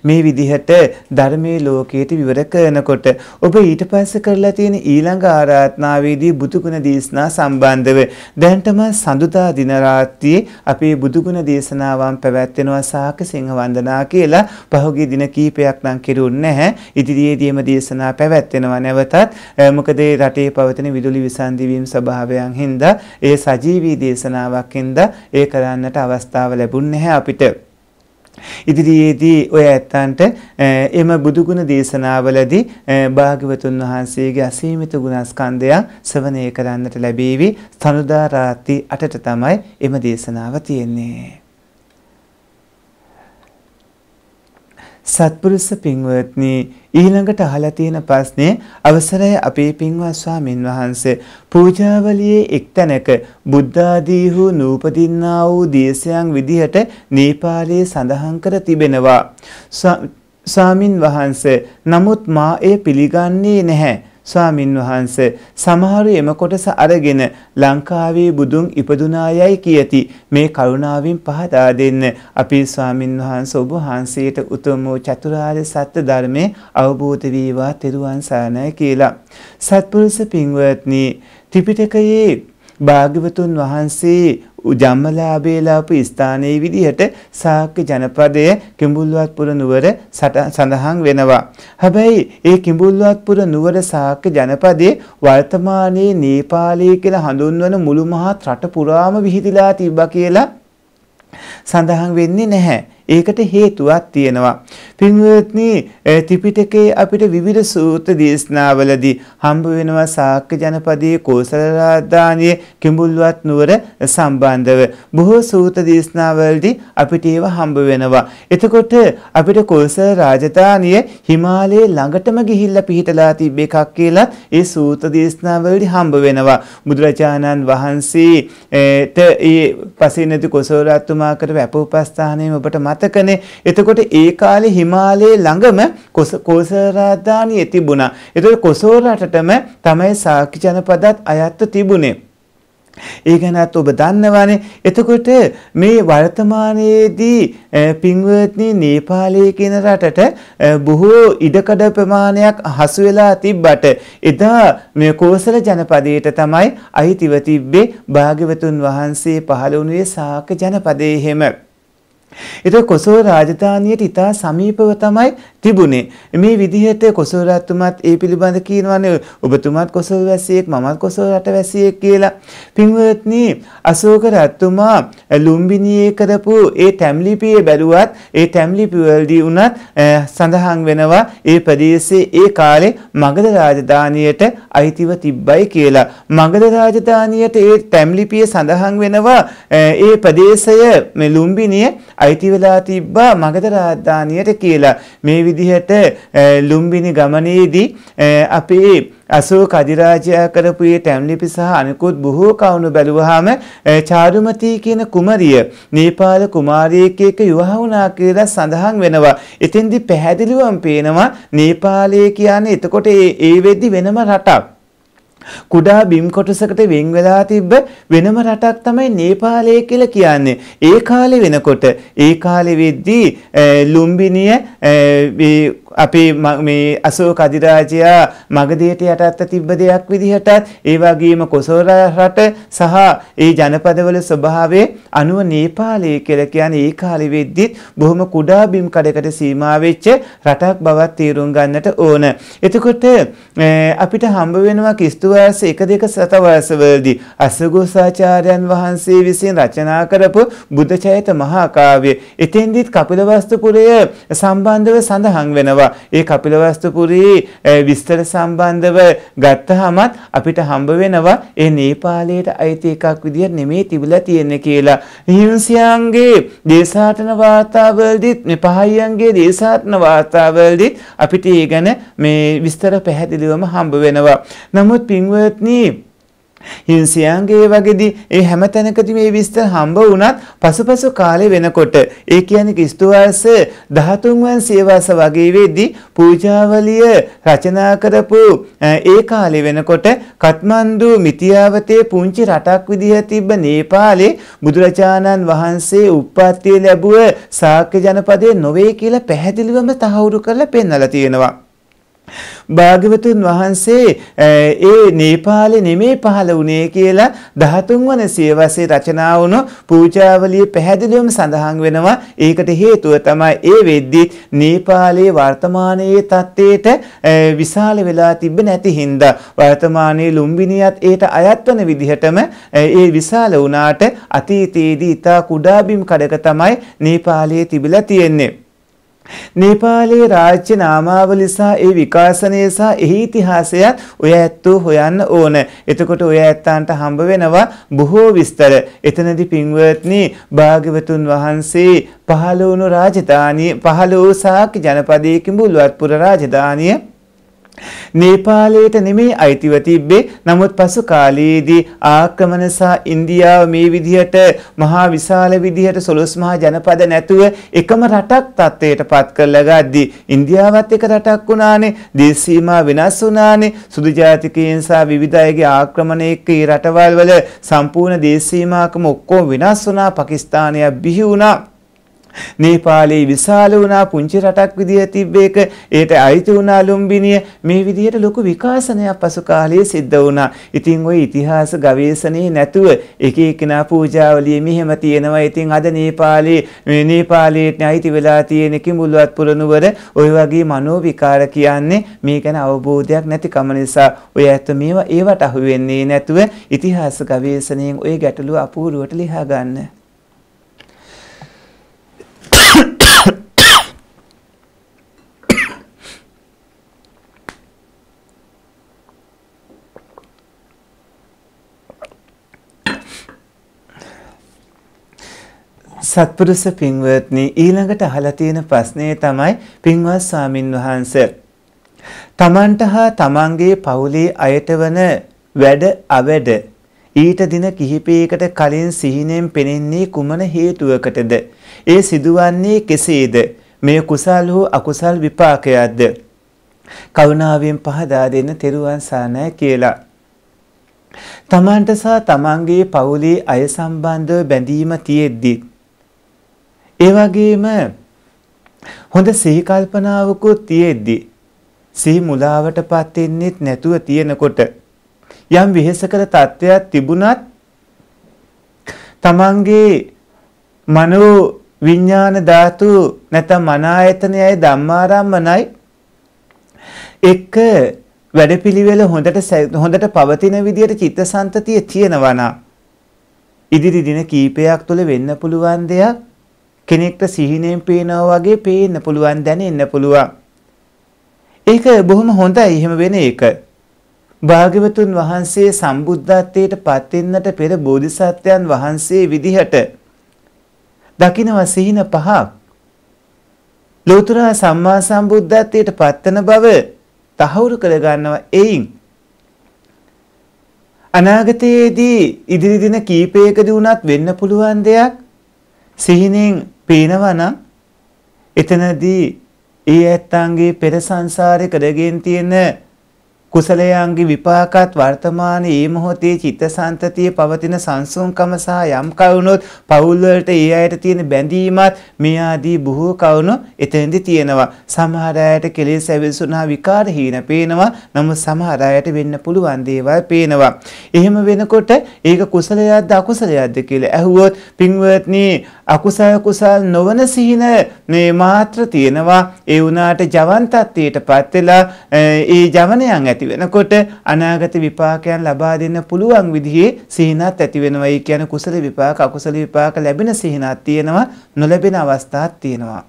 මේ විදිහට ධර්මයේ ලෝකයට විවර කරනකොට ඔබ ඊට පස්සේ කරලා තියෙන ඊළඟ ආරාධනාවේදී බුදුගුණ දේශනා සම්බන්ධව දැන්ටම සඳුදා දින රාත්‍රියේ අපේ බුදුගුණ දේශනාවන් පැවැත්වෙනවා සාක සිංහ වන්දනා කියලා පහුගිය දින කීපයක් නම් කෙරුන්නේ නැහැ ඉදිරියේදීම දේශනා පැවැත්වෙනවා නැවතත් මොකද රටේ පවතින විදුලි විසන්ධිවීම් ස්වභාවයන් හින්දා ඒ සජීවී දේශනාවක් හින්දා ඒ කරන්නට අවස්ථාව ලැබුණ නැහැ අපිට ඉදිරියේදී ඔය ඇත්තන්ට එම බුදුගුණ දේශනාවලදී භාග්‍යවතුන් වහන්සේගේ අසීමිත ගුණස්කන්ධයන් ශ්‍රවණය කරන්නට ලැබීවි. සනුදා රාත්‍රී 8ට තමයි එම දේශනාව තියෙන්නේ. සත්පුරුෂ පින්වත්නි ඊළඟට අහලා තියෙන ප්‍රශ්නේ අවසරය අපේ පින්වත් ස්වාමින් වහන්සේ පූජාවලියේ එක්තැනක බුද්ධ ආදී වූ නූපදින්නා වූ දේශයන් විදිහට නේපාලයේ සඳහන් කර තිබෙනවා ස්වාමින් වහන්සේ නමුත් මා එය පිළිගන්නේ නැහැ ස්වාමින් වහන්සේ සමහර එම කොටස අරගෙන ලංකාවේ බුදුන් ඉපදුනායයි කියති මේ කරුණාවෙන් පහදා දෙන්න අපි ස්වාමින් වහන්සේ ඔබ වහන්සේට උතුම් වූ චතුරාර්ය සත්‍ය ධර්මයේ අවබෝධ වේවා තෙරුවන් සරණයි කියලා සත්පුරුෂ පින්වත්නි ත්‍රිපිටකයේ භාග්‍යවතුන් වහන්සේ ජම්මලාභේලාප ස්ථානයේ විදිහට සාක්‍ය ජනපදයේ කිඹුල්වත්පුර නුවර සඳහන් වෙනවා. හැබැයි ඒ කිඹුල්වත්පුර නුවර සාක්‍ය ජනපදයේ වර්තමානයේ නේපාලය කියලා හඳුන්වන මුළු මහත් රට පුරාම විහිදලා තිබ්බා කියලා සඳහන් වෙන්නේ නැහැ. ඒකට හේතුවක් තියෙනවා. පින්වත්නි ත්‍රිපිටකයේ අපිට විවිධ සූත්‍ර දේශනාවලදී හම්බ වෙනවා ශාක්‍ය ජනපදයේ කෝසල රාජධානියේ කිඹුල්වත් නුවර සම්බන්ධව බොහෝ සූත්‍ර දේශනාවලදී අපිට ඒවා හම්බ වෙනවා. එතකොට අපිට කෝසල රාජධානිය හිමාලයේ ළඟටම ගිහිල්ලා පිහිටලා තිබ්බ එකක් කියලා ඒ සූත්‍ර දේශනාවලදී හම්බ වෙනවා. බුදුරජාණන් වහන්සේට ඒ පසින් නැති කොසල රාජතුමා කරව අපෝපස්ථානයේ ඔබට ජාතකනේ. එතකොට ඒ කාලේ හිමාලයේ ළඟම කොසෝරාදානිය තිබුණා. එතකොට කොසෝරටටම තමයි සාක්‍ය ජනපදත් අයත්ව තිබුණේ. ඒ ගැනත් ඔබ දන්නවානේ. එතකොට මේ වර්තමානයේදී පින්වත්නි නේපාලයේ කියන රටට බොහෝ ඉඩකඩ ප්‍රමාණයක් හසු වෙලා තිබ්බට එදා මේ කෝසල ජනපදයට තමයි අයිතිව තිබ්බේ භාග්‍යවතුන් වහන්සේ පහළ වුණේ සාක ජනපදයේ හැම එතකොට කොසල් රාජධානියට ඉතා සමීපව තමයි තිබුණේ. මේ විදිහට කොසල් රජතුමත් ඒ පිළිබඳ කියනවානේ ඔබතුමාත් කොසල් වැසියෙක් මමත් කොසල් රට වැසියෙක් කියලා. පින්වත්නි අශෝක රජතුමා ලුම්බිනියේ කරපු ඒ තැම්ලිපියේ බැලුවත් ඒ තැම්ලිපි වලදී උනත් සඳහන් වෙනවා ඒ ප්‍රදේශයේ ඒ කාලේ මගධ රාජධානියට අයිතිව තිබ්බයි කියලා. මගධ රාජධානියට ඒ තැම්ලිපියේ සඳහන් වෙනවා ඒ ප්‍රදේශය මේ ලුම්බිනිය අයිති වෙලා තිබ්බා මගධ රාජධානියට කියලා. මේ විදිහට ලුම්බිනි ගමනේදී අපේ අසූ කදිරාජයා කරපු ඒ ටැම්ලිපි සහ අනිකුත් බොහෝ කවුණු බැලුවාම චාරුමතී කියන කුමරිය නේපාල කුමාරියෙක් එක්ක විවාහ වුණා කියලා සඳහන් වෙනවා. එතෙන්දී පැහැදිලිවම පේනවා නේපාලය කියන්නේ එතකොට ඒ වෙද්දි වෙනම රටක්. කුඩා බිම් කොටසකට වෙන් වෙලා තිබ්බ වෙනම රටක් තමයි නේපාලය කියලා කියන්නේ. ඒ කාලේ වෙනකොට ඒ කාලේ වෙද්දී ලුම්බිනිය අපි මේ අශෝක අධිරාජයා මගධයට යටත් තිබ්බ දෙයක් විදිහටත් ඒ වගේම කොසල් රට සහ ඒ ජනපදවල ස්වභාවය අනුව නේපාලය කියලා කියන්නේ ඒ කාලෙ වෙද්දිත් බොහොම කුඩා බිම් කඩකට සීමා වෙච්ච රටක් බවත් තේරුම් ගන්නට ඕන. එතකොට අපිට හම්බ වෙනවා කිස්තුවාස 1 2 සතවර්ෂවලදී අසගෝසාචාර්යන් වහන්සේ විසින් රචනා කරපු බුද්ධචෛත්‍ය මහා කාව්‍ය. එතෙන්දිත් කපිලවස්තුපුරය සම්බන්ධව සඳහන් වෙනවා. තියෙනවා. ඒ කපිලවස්තුපුරී විස්තර සම්බන්ධව ගත්තහමත් අපිට හම්බ වෙනවා ඒ නේපාලයට අයිති එකක් විදිහට නෙමේ තිබිලා තියෙන්නේ කියලා. හිංසයන්ගේ දේශාටන වාතාවලදීත් මේ පහයියන්ගේ දේශාටන වාතාවලදීත් අපිට ඒ ගැන මේ විස්තර පැහැදිලිවම හම්බ වෙනවා. නමුත් පින්වත්නි හින්සියන්ගේ වගේදී ඒ හැම තැනකදී මේ විස්තර හම්බ වුණත් පසුපසු කාලේ වෙනකොට ඒ කියන්නේ ක්‍රිස්තුවාස 13 වන් සියවස වගේ වෙද්දී පූජාවලිය රචනා කරපු ඒ කාලේ වෙනකොට කත්මන්දු මිතියාවතේ පුංචි රටක් විදිහට තිබ්බ නේපාලේ බුදුරජාණන් වහන්සේ උප්පත්තිය ලැබුව ශාක්‍ය ජනපදයේ නොවේ කියලා පැහැදිලිවම තහවුරු කරලා පෙන්වලා තියෙනවා. භාග්‍යවතුන් වහන්සේ ඒ නේපාලේ නෙමේ පහළ වුණේ කියලා 13 වන සියවසේ රචනා වුණු පූජාවලිය පැහැදිලිවම සඳහන් වෙනවා. ඒකට හේතුව තමයි ඒ වෙද්දි නේපාලයේ වර්තමානයේ තත්ත්වයට විශාල වෙලා තිබෙ නැති හින්දා වර්තමානයේ ලුම්බිනියත් ඒට අයත් වන විදිහටම ඒ විශාල වුණාට අතීතයේදී ඉතා කුඩා බිම් කඩක තමයි නේපාලයේ තිබිලා තියෙන්නේ. නේපාලයේ රාජ්‍ය නාමාවලි සහ ඒ විකාශනය සහ එහි ඉතිහාසයත් ඔය ඇත්තෝ හොයන්න ඕන. එතකොට ඔය ඇත්තන්ට හම්බ වෙනවා බොහෝ විස්තර. එතනදී පින්වත්නි භාග්‍යවතුන් වහන්සේ පහළ වුණු රාජධානිය පහළ වූ සාක්‍ය ජනපදයේ කිඹුල්වත්පුර රාජධානිය නේපාලයට නෙමේ අයිතිව තිබ්බේ නමුත් පසු කාලයේදී ආක්‍රමණ සහ ඉන්දියාව මේ විදිහට මහා විශාල විදිහට සොළොස් මහා ජනපද නැතුව එකම රටක් තත්ත්වයට පත් කරලා ගද්දී ඉන්දියාවත් එක රටක් වුණානේ දේශ සීමා වෙනස් වුණානේ සුදු ජාතිකයන් සහ විවිධ අයගේ ආක්‍රමණය එක්ක ඒ රටවල් වල සම්පූර්ණ දේශ සීමාකම ඔක්කොම වෙනස් වුණා පාකිස්තානය බිහි වුණා නේපාලයේ විශාල වුණා පුංචි රටක් විදිහට තිබ්බේක ඒට අයිති වුණා ලුම්බිනිය මේ විදිහට ලොකු විකාශනයක් පසු කාලයේ සිද්ධ වුණා. ඉතින් ওই ඉතිහාස ගවේෂණේ නැතුව එක එකනා පූජාවලිය මෙහෙම තියෙනවා. ඉතින් අද නේපාලයේ මේ නේපාලයට අයිති වෙලා තියෙන කිඹුල්වත් පුරනුවර ওই වගේ මනෝ විකාර කියන්නේ මේ ගැන අවබෝධයක් නැතිකම නිසා ඔය ඇත්ත මේවා ඒවට අහු වෙන්නේ නැතුව ඉතිහාස ගවේෂණයෙන් ওই ගැටලුව අපූර්වට ලියා ගන්න. සත්පුරුෂ පින්වත්නි ඊළඟට අහලා තියෙන ප්‍රශ්නේ තමයි පින්වත් ස්වාමින් වහන්සේ තමන්ට හා තමන්ගේ පවුලේ අයට වන වැඩ අවැඩ ඊට දින කිහිපයකට කලින් සිහිනෙන් පෙනෙන්නේ කුමන හේතුවකටද ඒ සිදුවන්නේ කෙසේද මේ කුසල් හෝ අකුසල් විපාකයක්ද කරුණාවෙන් පහදා දෙන්න තෙරුවන් සානය කියලා තමන්ට සහ තමන්ගේ පවුලේ අය සම්බන්ධව බැඳීම තියෙද්දී ඒ වගේම හොඳ සිහි කල්පනාවකුත් තියෙද්දි සිහි මුලාවටපත් වෙන්නේත් නැතුව තියෙනකොට යම් වෙහෙසකර තත්ත්වයක් තිබුණත් තමන්ගේ මනෝ විඥාන ධාතු නැත්නම් මන ආයතනයයි ධම්මාරම්මනයි එක වැඩපිළිවෙල හොඳට හොඳට පවතින විදියට චිත්තසංතතිය තියෙනවා නම් ඉදිරි දින කීපයක් තුළ වෙන්න පුළුවන් දෙයක් කෙනෙක්ට සිහිනෙන් පේනවා වගේ පේන්න පුළුවන් දැනෙන්න පුළුවන්. ඒක බොහොම හොඳයි එහෙම වෙන එක. භාග්‍යවතුන් වහන්සේ සම්බුද්ධත්වයට පත් වෙන්නට පෙර බෝධිසත්වයන් වහන්සේ විදිහට දකින්ව සිහින පහක් ලෝතර සම්මා සම්බුද්ධත්වයට පත්වන බව තහවුරු කර ගන්නවා එයින් අනාගතයේදී ඉදිරි දින කීපයකදී වුණත් වෙන්න පුළුවන් දෙයක් සිහිනෙන් පේනවනම් එතනදී ඒ ඇත්තන්ගේ පෙර සංසාරේ කරගෙන තියෙන කුසලයන්ගේ විපාකත් වර්තමානයේ මේ මොහොතේ චිත්තසංතතිය පවතින සංසුන්කම සහ යම් කවුනොත් පවුල් වලට ඒ අයට තියෙන බැඳීමත් මේ ආදී බොහෝ කවුණු එතෙන්දි තියෙනවා සමහර අයට කෙලෙස් ඇවිස්සුනා විකාර හීන පේනවා නමුත් සමහර අයට වෙන්න පුළුවන් දේවල් පේනවා එහෙම වෙනකොට ඒක කුසලයක්ද අකුසලයක්ද කියලා ඇහුවොත් පින්වත්නි අකුසල් කුසල් නොවන සිහින මේ මාත්‍ර තියෙනවා ඒ වුණාට ජවන් තත්ත්වයටපත් වෙලා ඒ ජවනයන් ඇති වෙනකොට අනාගත විපාකයන් ලබා දෙන්න පුළුවන් විදිහේ සිහිනත් ඇති වෙනවායි කියන කුසල විපාක අකුසල විපාක ලැබෙන සිහිනක් තියෙනවා නොලැබෙන අවස්ථාවක් තියෙනවා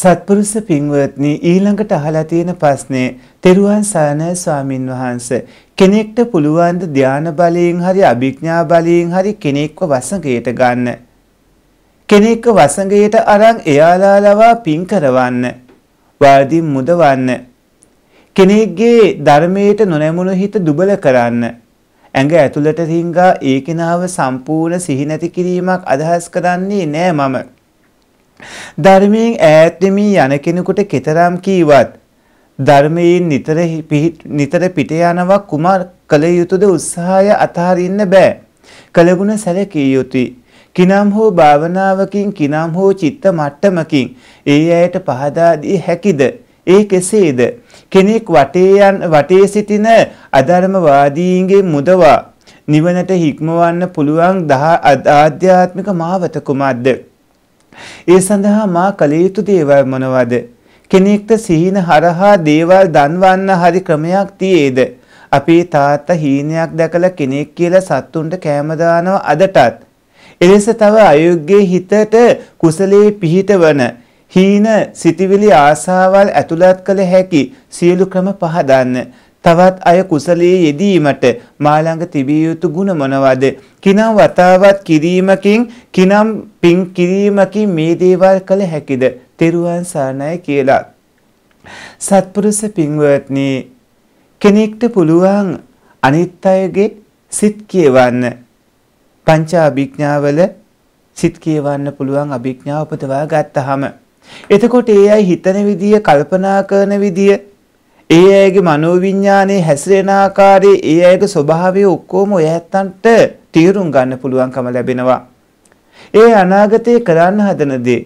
සත්පුරුෂ පින්වත්නි ඊළඟට අහලා තියෙන ප්‍රශ්නේ තෙරුවන් සරණයි ස්වාමින් වහන්සේ කෙනෙක්ට පුළුවන් ද ධාන බලයෙන් හරි අභිඥා බලයෙන් හරි කෙනෙක්ව වසඟයට ගන්න කෙනෙක්ව වසඟයට අරන් එයාලා ලවා පින් කරවන්න වාදීන් මුදවන්න කෙනෙක්ගේ ධර්මයට නොනැමුණු හිත දුබල කරන්න ඇඟ ඇතුළට රිංගා ඒ කෙනාව සම්පූර්ණ සිහි නැති කිරීමක් අදහස් කරන්නේ නෑ මම ධර්මයෙන් ඈත් වෙමින් යන කෙනෙකුට කතරම් කීවත් ධර්මයෙන් නිතර නිතර පිට යනවා කුමා කල යුතුද උත්සාහය අතහරින්න බෑ. කලගුණ සැලකිය යුතුයි. කිනම් හෝ භාවනාවකින් කිනම් හෝ චිත්ත මට්ටමකින් ඒ අයට පහදා දී හැකිද? ඒ කෙසේද? කෙනෙක් වටේ වටේ සිටින අධර්මවාදීන්ගේ මුදවා නිවනට හික්මවන්න පුළුවන් දහ ආධ්‍යාත්මික මාවත කුමක්ද? ඒ සඳහා මා කළ යුතු දේවල් මොනවද? කෙනෙක්ට සීන හරහා දේවල් දන්වන්න හරි ක්‍රමයක් තියේද? අපේ තාත්තා හීනයක් දැකලා කෙනෙක් කියලා සත්තුන්ට කෑම දානවා අදටත්. එලෙස තව අයෝග්‍යයේ හිතට කුසලයේ පිහිටවන හීන සිටිවිලි ආසාවල් ඇතුළත් කළ හැකි සියලු ක්‍රම පහදන්න තවත් අය කුසලයේ යෙදීමට මාළඟ තිබිය යුතු ಗುಣ මොනවද? කිනම් වතාවත් කිරීමකින් කිනම් පින් කිරීමකින් මේ දේවල් කළ හැකිද? තෙරුවන් සරණයි කියලා. සත්පුරුෂ පින්වත්නි කෙනෙක්ට පුළුවන් අනිත් අයගේ සිත් කියවන්න පංචාභිඥාවල සිත් කියවන්න පුළුවන් අභිඥාව උපදවා ගත්තහම එතකොට ඒ අය හිතන විදිය කල්පනා කරන විදිය ඒ අයගේ මනෝවිඤ්ඤාණය හැසිරෙන ආකාරයේ ඒ අයගේ ස්වභාවය ඔක්කොම ඔය ඇත්තන්ට තීරුම් ගන්න පුළුවන්කම ලැබෙනවා. ඒ අනාගතේ කරන්න හදන දේ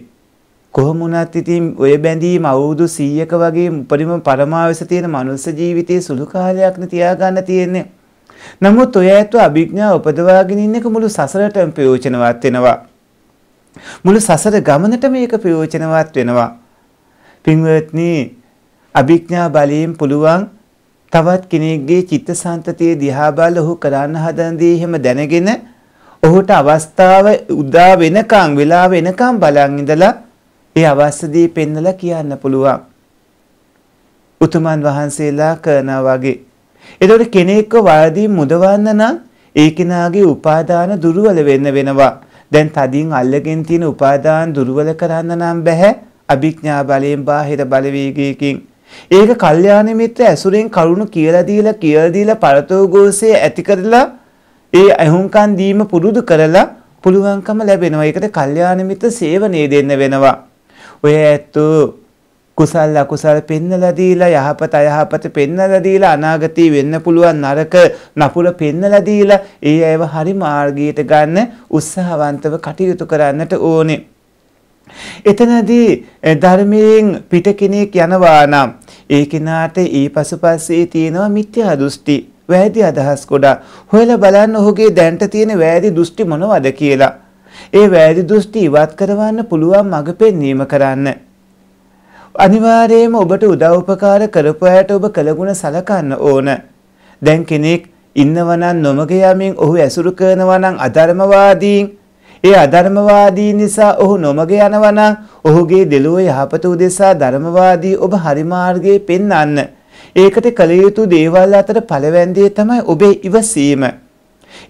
කොහොම වුණත් ඉතින් ඔය බැඳීම් අවුරුදු 100ක වගේ උපරිම පරමාවස තියෙන මනුස්ස ජීවිතයේ සුළු කාලයක්නේ තියාගන්න තියෙන්නේ. නමුත් ඔය ඇතු අභිඥා උපදවාගෙන ඉන්න එක මුළු සසරටම ප්‍රයෝජනවත් වෙනවා. මුළු සසර ගමනට මේක ප්‍රයෝජනවත් වෙනවා. පින්වත්නි අභිඥා බලයෙන් පුළුවන් තවත් කෙනෙක්ගේ චිත්තසංතතිය දිහා බල ඔහු කරන්න හදන දේ එහෙම දැනගෙන ඔහුට අවස්ථාව උදා වෙනකන් වෙලා වෙනකන් බලන් ඉඳලා ඒ අවශ්‍ය දේ පෙන්නලා කියන්න පුළුවන්. උතුමන් වහන්සේලා කරනා වගේ. එතකොට කෙනෙක්ව වරදී මුදවන්න නම් ඒ කෙනාගේ උපාදාන දුර්වල වෙන්න වෙනවා. දැන් තදින් අල්ලගෙන තියෙන උපාදාන දුර්වල කරන්න නම් බෑ. අභිඥා බලයෙන් බාහිර බලවේගයකින් ඒක කල්යාණ මිත්‍ර ඇසුරෙන් කරුණු කියලා දීලා කියලා දීලා පරතෝගෝසේ ඇති කරලා ඒ අහුම්කන් දීම පුරුදු කරලා පුළුවන්කම ලැබෙනවා. ඒකට කල්යාණ මිත්‍ර සේවනයේ දෙන්න වෙනවා. ඔය ඇත්තෝ කුසල් අකුසල් පෙන්නලා දීලා යහපත අයහපත පෙන්නලා දීලා අනාගතී වෙන්න පුළුවන් නරක නපුර පෙන්නලා දීලා ඒ අයව හරි මාර්ගයට ගන්න උත්සාහවන්තව කටයුතු කරන්නට ඕනේ. එතනදී ධර්මයෙන් පිට කෙනෙක් යනවා නම් ඒ කෙනාට ඊපසුපස්සේ තියෙනවා මිත්‍යා දෘෂ්ටි වැරදි අදහස් ගොඩක්. හොයලා බලන්න ඔහුගේ දැනට තියෙන වැරදි දෘෂ්ටි මොනවද කියලා. ඒ වැරදි දෘෂ්ටි ඉවත් කරවන්න පුළුවන් මඟ පෙන්වීම කරන්න. අනිවාර්යයෙන්ම ඔබට උදව් උපකාර කරපුවාට ඔබ කළගුණ සලකන්න ඕන. දැන් කෙනෙක් ඉන්නවනම් නොමග යමින් ඔහු ඇසුරු කරනවා නම් අධර්මවාදීන් ඒ අධර්මවාදී නිසා ඔහු නොමග යනවා නම් ඔහුගේ දෙලුව යහපත උදෙසා ධර්මවාදී ඔබ හරි මාර්ගයේ පෙන්වන්න. ඒකට කල යුතු දේවල් අතර පළවැන්දේ තමයි ඔබේ ඉවසීම.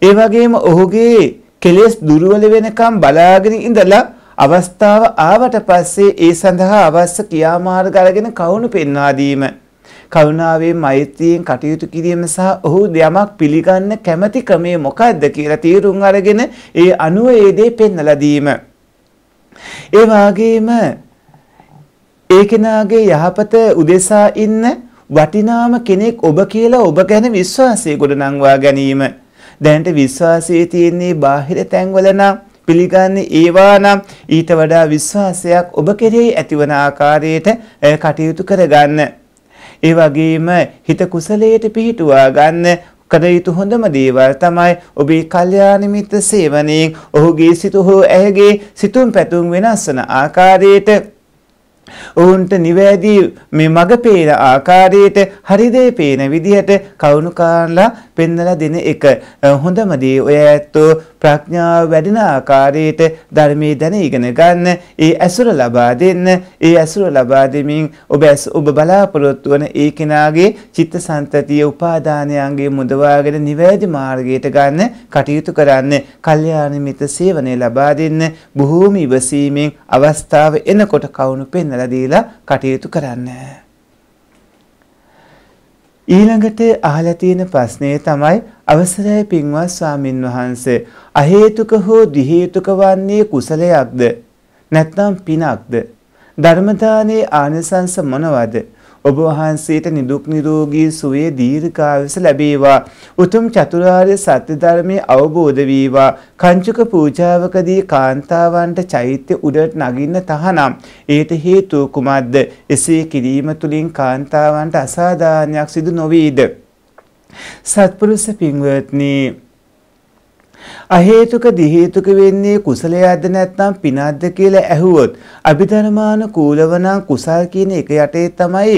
ඒ වගේම ඔහුගේ කෙලෙස් දුර්වල වෙනකම් බලාගෙන ඉඳලා අවස්ථාව ආවට පස්සේ ඒ සඳහා අවශ්‍ය ක්‍රියාමාර්ග අරගෙන කවුණු පෙන්වා දීම. කරුණාවෙන් මෛත්‍රියෙන් කටයුතු කිරීම සහ ඔහු යමක් පිළිගන්න කැමැති ක්‍රමය මොකක්ද කියලා තීරුම් අරගෙන ඒ අනුව ඒ දේ පෙන්වලා දීම. ඒ වගේම ඒ කෙනාගේ යහපත උදෙසා ඉන්න වටිනාම කෙනෙක් ඔබ කියලා ඔබ ගැන විශ්වාසය ගොඩනංවා ගැනීම. දැනට විශ්වාසය තියෙන්නේ බාහිර තැන්වල නම් පිළිගන්නේ ඒවා නම් ඊට වඩා විශ්වාසයක් ඔබ කෙරෙහි ඇතිවන ආකාරයට කටයුතු කරගන්න. ඒ වගේම හිත කුසලයට පිහිටුවා ගන්න කළ යුතු හොඳම දේවල් තමයි ඔබේ කල්යාණ මිත්‍ර සේවනයෙන් ඔහුගේ සිත හෝ ඇයගේ සිතුම් පැතුම් වෙනස්වන ආකාරයට ඔවුන්ට නිවැරදි මේ මග පේන ආකාරයට හරිදේ පේන විදිහට කවුණුකාන්ලා පෙන්වලා දෙන එක හොඳම දේ ඔය ඇත්තෝ ප්‍රඥාව වැඩෙන ආකාරයට ධර්මයේ දැන ඉගෙන ගන්න, ඒ ඇසුර ලබා දෙන්න, ඒ ඇසුර ලබා දෙමින් ඔබ ඔබ බලාපොරොත්තු වන ඒ කෙනාගේ චිත්තසංතතිය උපාදානයන්ගේ මුදවාගෙන නිවැරදි මාර්ගයට ගන්න කටයුතු කරන්න, කල්යාණ මිත්‍ර සේවනය ලබා දෙන්න, බොහෝම ඉවසීමෙන් අවස්ථාව එනකොට කවුණු පෙන්වලා දීලා කටයුතු කරන්න. ඊළඟට අහලා තියෙන ප්‍රශ්නේ තමයි අවසරයි පින්වත් ස්වාමින් වහන්සේ අහේතුක හෝ දිහේතුක වන්නේ කුසලයක්ද නැත්නම් පිනක්ද ධර්ම දානයේ ආනිසංස මොනවද ඔබ වහන්සේට නිදුක් නිරෝගී සුවය දීර්ඝායුෂ ලැබේවා. උතුම් චතුරාර්ය සත්‍ය ධර්මයේ අවබෝධ වේවා. කංචුක පූජාවකදී කාන්තාවන්ට චෛත්‍ය උඩට නගින්න තහනම්. ඒට හේතුව කුමක්ද? එසේ කිරීම තුලින් කාන්තාවන්ට අසාධාරණයක් සිදු නොවේද? සත්පුරුෂ පින්වත්නි අහේතුක දිහේතුක වෙන්නේ කුසලයක්ද නැත්නම් පිනක්ද කියලා ඇහුවොත් අභිධර්මාන කූලවනම් කුසල් කියන එක යටේ තමයි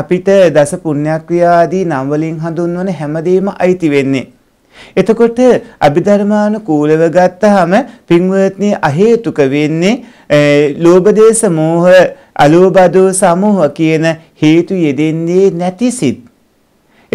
අපිට දස පුණ්‍යක්‍රියාදී නම් වලින් හඳුන්වන හැමදේම අයිති වෙන්නේ. එතකොට අභිධර්මාන කූලව ගත්තාම පින්වත්නි අහේතුක වෙන්නේ ලෝභ දේශ මෝහ අලෝභ දෝ සමෝහ කියන හේතු යෙදෙන්නේ නැති සිත්.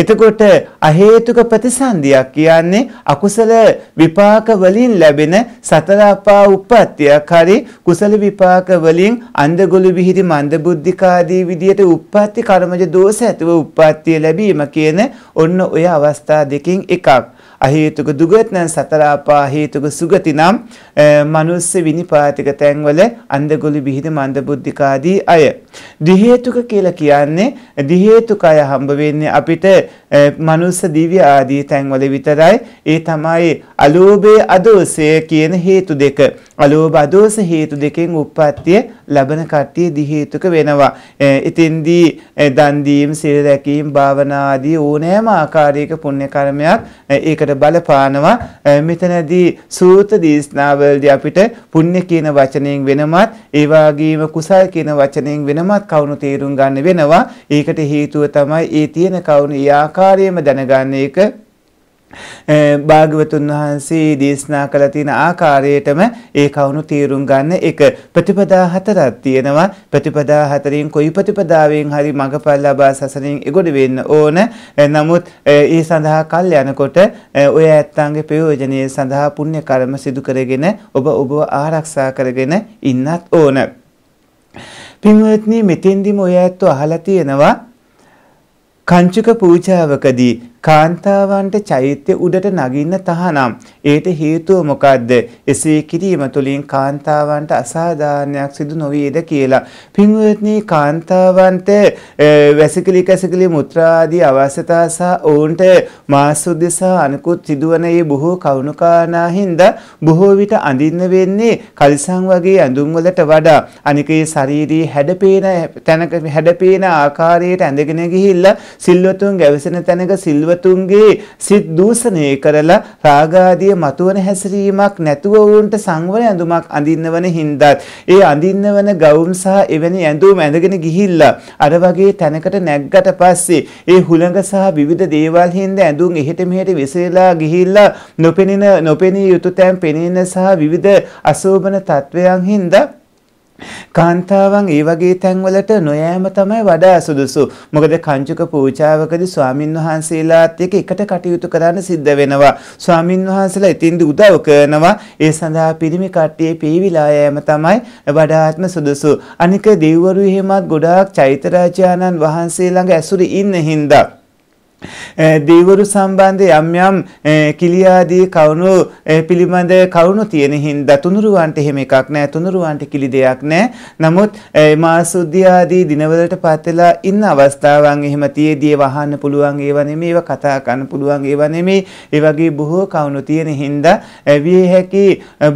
එතකොට අහේතුක ප්‍රතිසන්දියක් කියන්නේ අකුසල විපාක වලින් ලැබෙන සතර අපා උප්පත්තියක් හරි කුසල විපාක වලින් අන්දගොළු විහිදි මන්දබුද්ධික ආදී විදියට උප්පත්ති කර්මජ දෝෂ ඇතුව උප්පත්තිය ලැබීම කියන ඔන්න ඔය අවස්ථා දෙකෙන් එකක්. අහේතුක දුගත් නම් සතරාපා හේතුක සුගති නම් මනුස්ස විනිපාතික තැන්වල අන්දගොළු බිහිද මන්දබුද්ධිකාදී අය. දිහේතුක කියලා කියන්නේ දිහේතුක අය හම්බ වෙන්නේ අපිට මනුස්ස දිව්‍ය ආදී තැන්වල විතරයි. ඒ තමයි අලෝභයේ අදෝසය කියන හේතු දෙක. අලෝභ අදෝස හේතු දෙකෙන් උප්පත්තිය ලබන කට්ටිය දිහේතුක වෙනවා. එතෙන්දී දන් දීම්, සිල් රැකීම්, භාවනා ආදී ඕනෑම ආකාරයක පුණ්‍ය කර්මයක් ඒකට අපිට බලපානවා මෙතනදී සූත දේශනාවලදී අපිට පුණ්‍ය කියන වචනයෙන් වෙනමත් ඒ වගේම කුසල් කියන වචනයෙන් වෙනමත් කවුණු තේරුම් ගන්න වෙනවා ඒකට හේතුව තමයි ඒ තියෙන කවුණු ඒ ආකාරයෙන්ම දැනගන්න එක භාගවතුන් වහන්සේ දේශනා කළ තියෙන ආකාරයටම ඒ කවුණු තීරුම් ගන්න එක ප්‍රතිපදා හතරක් තියෙනවා ප්‍රතිපදා හතරෙන් කොයි ප්‍රතිපදාවෙන් හරි මඟපල් ලබා සසනින් එගොඩ වෙන්න ඕන නමුත් ඒ සඳහා කල් යනකොට ඔය ඇත්තන්ගේ ප්‍රයෝජනය සඳහා පුණ්‍ය කර්ම සිදු කරගෙන ඔබ ඔබව ආරක්ෂා කරගෙන ඉන්නත් ඕන පින්වත්නි මෙතෙන්දිම ඔය ඇත්ත අහලා තියෙනවා කංචුක පූජාවකදී කාන්තාවන්ට චෛත්‍ය උඩට නගින්න තහනම්. ඒට හේතුව මොකද්ද? එසේ කිරීම තුළින් කාන්තාවන්ට අසාධාරණයක් සිදු නොවේද කියලා. පින්වත්නි කාන්තාවන්ට වැසිකිලි කැසිකිලි මුත්‍රා ආදී අවශ්‍යතා සහ ඔවුන්ට මාසුද්ධ සහ අනිකුත් සිදුවන මේ බොහෝ කවුණුකානා හින්දා බොහෝ විට අඳින්න වෙන්නේ කලිසම් වගේ ඇඳුම් වලට වඩා අනිකේ ශාරීරියේ හැඩපේන තැනක හැඩපේන ආකාරයට ඇඳගෙන ගිහිල්ලා සිල්වතුන් ගැවසෙන තැනක සිල්ව දෙවතුන්ගේ සිත් දූෂණය කරලා රාගාදී මතුවන හැසිරීමක් නැතුව වුන්ට සංවර ඇඳුමක් අඳින්නවන හින්දාත් ඒ අඳින්නවන ගවුම් සහ එවැනි ඇඳුම් ඇඳගෙන ගිහිල්ලා අර වගේ තැනකට නැග්ගට පස්සේ ඒ හුළඟ සහ විවිධ දේවල් හින්දා ඇඳුම් එහෙට මෙහෙට විසෙලා ගිහිල්ලා නොපෙනෙන නොපෙනී යුතුය තැන් පෙනෙන සහ විවිධ අශෝභන තත්වයන් හින්දා කාන්තාවන් ඒ වගේ තැන්වලට නොයෑම තමයි වඩා සුදුසු. මොකද කංචුක පූජාවකදී ස්වාමින් වහන්සේලාත් එක්ක එකට කටයුතු කරන්න සිද්ධ වෙනවා. ස්වාමින් වහන්සේලා ඉතින්දි උදව් කරනවා. ඒ සඳහා පිරිමි කට්ටියේ පීවිලා යෑම තමයි වඩාත්ම සුදුසු. අනික දෙවිවරු එහෙමත් ගොඩාක් චෛත්‍ය රාජානන් වහන්සේ ළඟ ඇසුරු ඉන්න හින්දා Eh, දීවරු සම්බන්ධ යම් යම් eh, කිලියාදී කවුණු eh, පිළිබඳ කවුණු තියෙන හින්දා තුනුරුවන්ට එහෙම එකක් නැහැ තුනුරුවන්ට කිලි දෙයක් නැහැ නමුත් මාසුද්ධිය ආදී දිනවලට පත් වෙලා ඉන්න අවස්ථාවන් එහෙම තියේදී වහන්න පුළුවන් ඒවා නෙමෙයි ඒවා කතා කරන්න පුළුවන් ඒවා නෙමෙයි ඒ වගේ බොහෝ කවුණු තියෙන හින්දා විය හැකි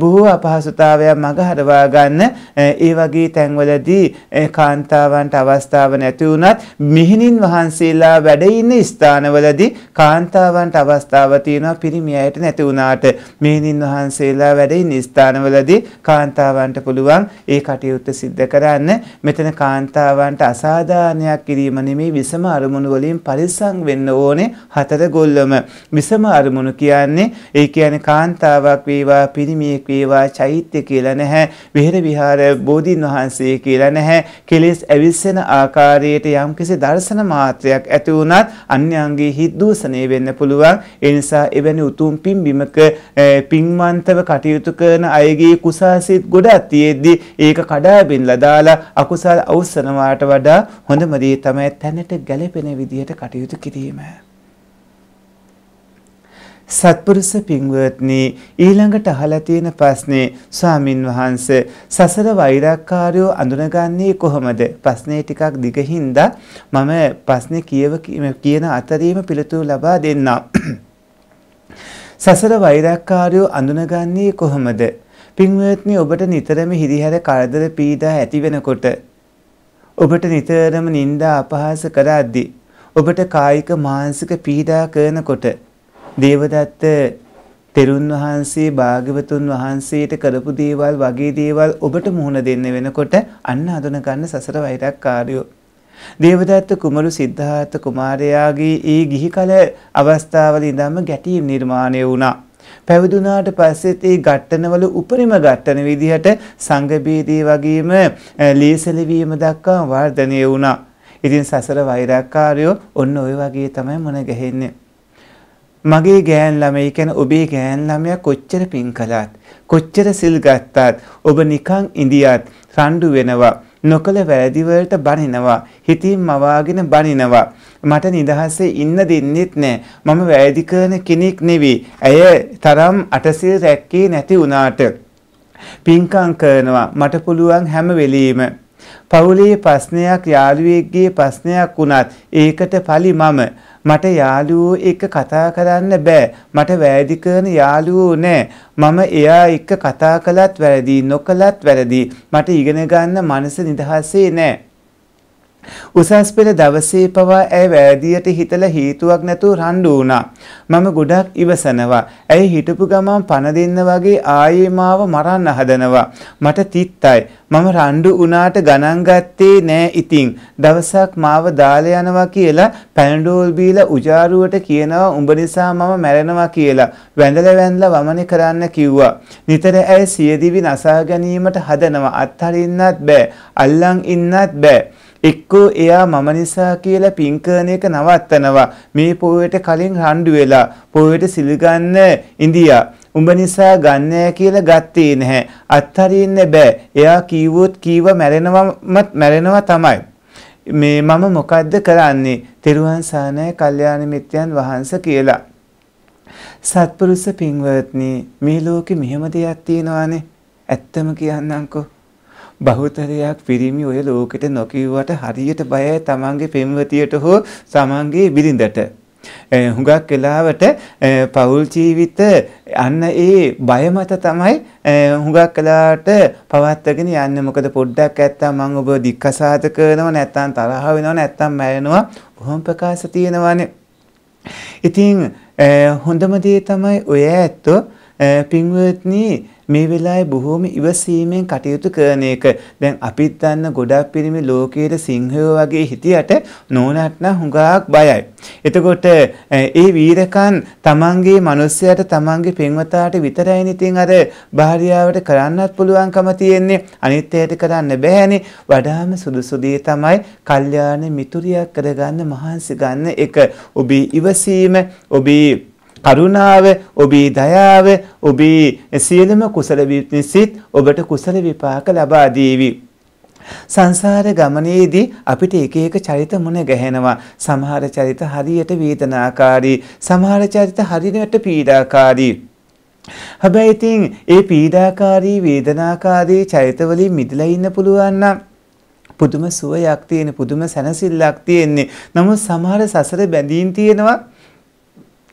බොහෝ අපහසුතාවයන් මග හරවා ගන්න ඒ වගේ තැන්වලදී කාන්තාවන්ට අවස්ථාව නැති වුණත් මිහිණින් වහන්සේලා වැඩ ඉන්න ස්ථාන ස්ථානවලදී කාන්තාවන්ට අවස්ථාව තියෙනවා පිරිමි අයට නැති වුණාට මෙහෙණින් වහන්සේලා වැඩ ඉන්න ස්ථානවලදී කාන්තාවන්ට පුළුවන් ඒ කටයුත්ත සිද්ධ කරන්න මෙතන කාන්තාවන්ට අසාධාරණයක් කිරීම නෙමෙයි විසම අරමුණු වලින් පරිස්සම් වෙන්න ඕනේ හතර ගොල්ලම විසම අරමුණු කියන්නේ ඒ කියන්නේ කාන්තාවක් වේවා පිරිමියෙක් වේවා චෛත්‍ය කියලා නැහැ විහෙර විහාර බෝධින් වහන්සේ කියලා නැහැ කෙලෙස් ඇවිස්සෙන ආකාරයට යම්කිසි දර්ශන මාත්‍රයක් ඇති වුණත් අන්‍ය දෙවියන්ගේ හිත් දූෂණය වෙන්න පුළුවන්. ඒ නිසා එවැනි උතුම් පින්බිමක පින්වන්තව කටයුතු කරන අයගේ කුසාසිත ගොඩක් තියෙද්දි ඒක කඩා බින්ලා දාලා අකුසල් අවසනවාට වඩා හොඳම දේ තමයි තැනට ගැලපෙන විදිහට කටයුතු කිරීම. සත්පුරුෂ පින්වත්නි ඊළඟට අහලා තියෙන ප්‍රශ්නේ ස්වාමින් වහන්සේ සසර වෛරක්කාරයෝ අඳුනගන්නේ කොහොමද? ප්‍රශ්නේ ටිකක් දිගින්ද මම ප්‍රශ්නේ කියව කියන අතරීම පිළිතුරු ලබා දෙන්නම්. සසර වෛරක්කාරයෝ අඳුනගන්නේ කොහොමද? පින්වත්නි ඔබට නිතරම හිරිහැර කරදර පීඩා ඇති වෙනකොට ඔබට නිතරම නිନ୍ଦා අපහාස කරද්දී ඔබට කායික මානසික පීඩා කරනකොට දේවදත්ත තෙරුන් වහන්සේ භාග්‍යවතුන් වහන්සේට කරපු දේවල් වගේ දේවල් ඔබට මුහුණ දෙන්න වෙනකොට අන්න හඳුන ගන්න සසර වෛරක් කාර්යෝ. දේවදත්ත කුමරු සිද්ධාර්ථ කුමාරයාගේ ඒ ගිහි කල අවස්ථාවල ඉඳන්ම ගැටීම් නිර්මාණය වුණා. පැවිදුනාට පස්සෙත් ඒ ඝට්ටනවල උපරිම ඝට්ටන විදිහට සංඝ වගේම ලීසලවීම දක්වා වර්ධනය වුණා. ඉතින් සසර වෛරක්කාරයෝ ඔන්න ওই වගේ තමයි මුණ ගැහෙන්නේ. මගේ ගෑන් ළමයි කියන ඔබේ ගෑන් ළමයා කොච්චර පින් කළාත් කොච්චර සිල් ගත්තාත් ඔබ නිකන් ඉඳියත් රණ්ඩු වෙනවා නොකළ වැරදි වලට බනිනවා හිතින් මවාගෙන බනිනවා මට නිදහසේ ඉන්න දෙන්නෙත් නෑ මම වැරදි කරන කෙනෙක් නෙවෙයි ඇය තරම් අටසිල් රැක්කේ නැති වුණාට පින්කම් කරනවා මට පුළුවන් හැම වෙලෙම පවුලේ ප්‍රශ්නයක් යාළුවෙක්ගේ ප්‍රශ්නයක් වුණත් ඒකට ඵලි මම මට යාළුවෝ එක්ක කතා කරන්න බෑ මට වැරදි කරන යාළුවෝ නෑ මම එයා එක්ක කතා කළත් වැරදි නොකළත් වැරදි මට ඉගෙන ගන්න මනස නිදහසේ නෑ උසස් පෙළ දවසේ පවා ඇය වැෑදියට හිතල හේතුවක් නැතුව රණ්ඩු වුණා. මම ගොඩක් ඉවසනවා. ඇයි හිටපු ගමන් පණ දෙන්න වගේ ආයේ මාව මරන්න හදනවා. මට තිත්තයි. මම රණ්ඩු වුණාට ගණන් ගත්තේ නෑ ඉතින්. දවසක් මාව දාල යනවා කියලා පැනඩෝල් බීලා උජාරුවට කියනවා උඹ නිසා මම මැරෙනවා කියලා. වැඳලා වැඳලා වමනේ කරන්න කිව්වා. නිතර ඇය සියදිවි නසා ගැනීමට හදනවා. අත්හරින්නත් බෑ. අල්ලන් ඉන්නත් බෑ. එක්කෝ එයා මම නිසා කියලා පින්කරන එක නවත්තනවා. මේ පොවයට කලින් රණ්ඩු වෙලා පොවයට සිල් ගන්න ඉන්දියා. උඹ නිසා ගන්නෑ කියලා ගත්තේ නැහැ. අත්හරින්න බෑ. එයා කීවොත් කීව මැරෙනවමත් මැරෙනවා තමයි. මේ මම මොකද්ද කරන්නේ? තෙරුවන් සානය කල්යාණ මිත්‍යයන් වහන්සේ කියලා. සත්පුරුෂ පින්වත්නි මේ ලෝකෙ මෙහෙම දෙයක් තියෙනවානේ. ඇත්තම කියන්නම්කෝ. බහුතරයක් පිරිමි ඔය ලෝකෙට නොකියුවට හරියට බයයි තමන්ගේ පෙම්වතියට හෝ සමන්ගේ බිරිඳට. හුඟක් වෙලාවට පෞල් ජීවිත අන්න ඒ බය මත තමයි හුඟක් වෙලාවට පවත්වාගෙන යන්නේ මොකද පොඩ්ඩක් ඇත්තම් මම ඔබ දික්කසාත කරනවා නැත්තම් තරහ වෙනවා නැත්තම් මැරෙනවා බොහොම ප්‍රකාශ තියෙනවානේ ඉතින් හොඳම දේ තමයි ඔය ඇත්තෝ පින්වත්නි මේ වෙලාවේ බොහෝම ඉවසීමෙන් කටයුතු කරන එක. දැන් අපිත් දන්න ගොඩක් පිරිමි ලෝකයේ සිංහයෝ වගේ හිටියට නෝනාට නම් හුඟක් බයයි. එතකොට ඒ වීරකන් තමන්ගේ මිනිස්සයාට තමන්ගේ පෙන්වතාට විතරයි ඉතින් අර භාර්යාවට කරන්නත් පුළුවන්කම තියෙන්නේ. අනිත් අයට කරන්න බෑනේ. වඩාම සුදුසු තමයි කල්යාණ මිතුරියක් කරගන්න මහන්සි ගන්න එක. ඔබේ ඉවසීම, ඔබේ කරුණාව, ඔබේ දයාව, ඔබේ සියලුම කුසල විනිසිත ඔබට කුසල විපාක ලබා දීවි. සංසාර ගමනේදී අපිට එක එක චරිත මුණ ගැහෙනවා. සමහර චරිත හරියට වේදනාකාරී, සමහර චරිත හරියට පීඩාකාරී. හැබැයි ඉතින් ඒ පීඩාකාරී වේදනාකාරී චරිතවලින් මිදලා ඉන්න පුළුවන් නම් පුදුම සුවයක් තියෙන පුදුම සැනසෙල්ලක් තියෙන්නේ. නමුත් සමහර සසර බැඳීම් තියෙනවා.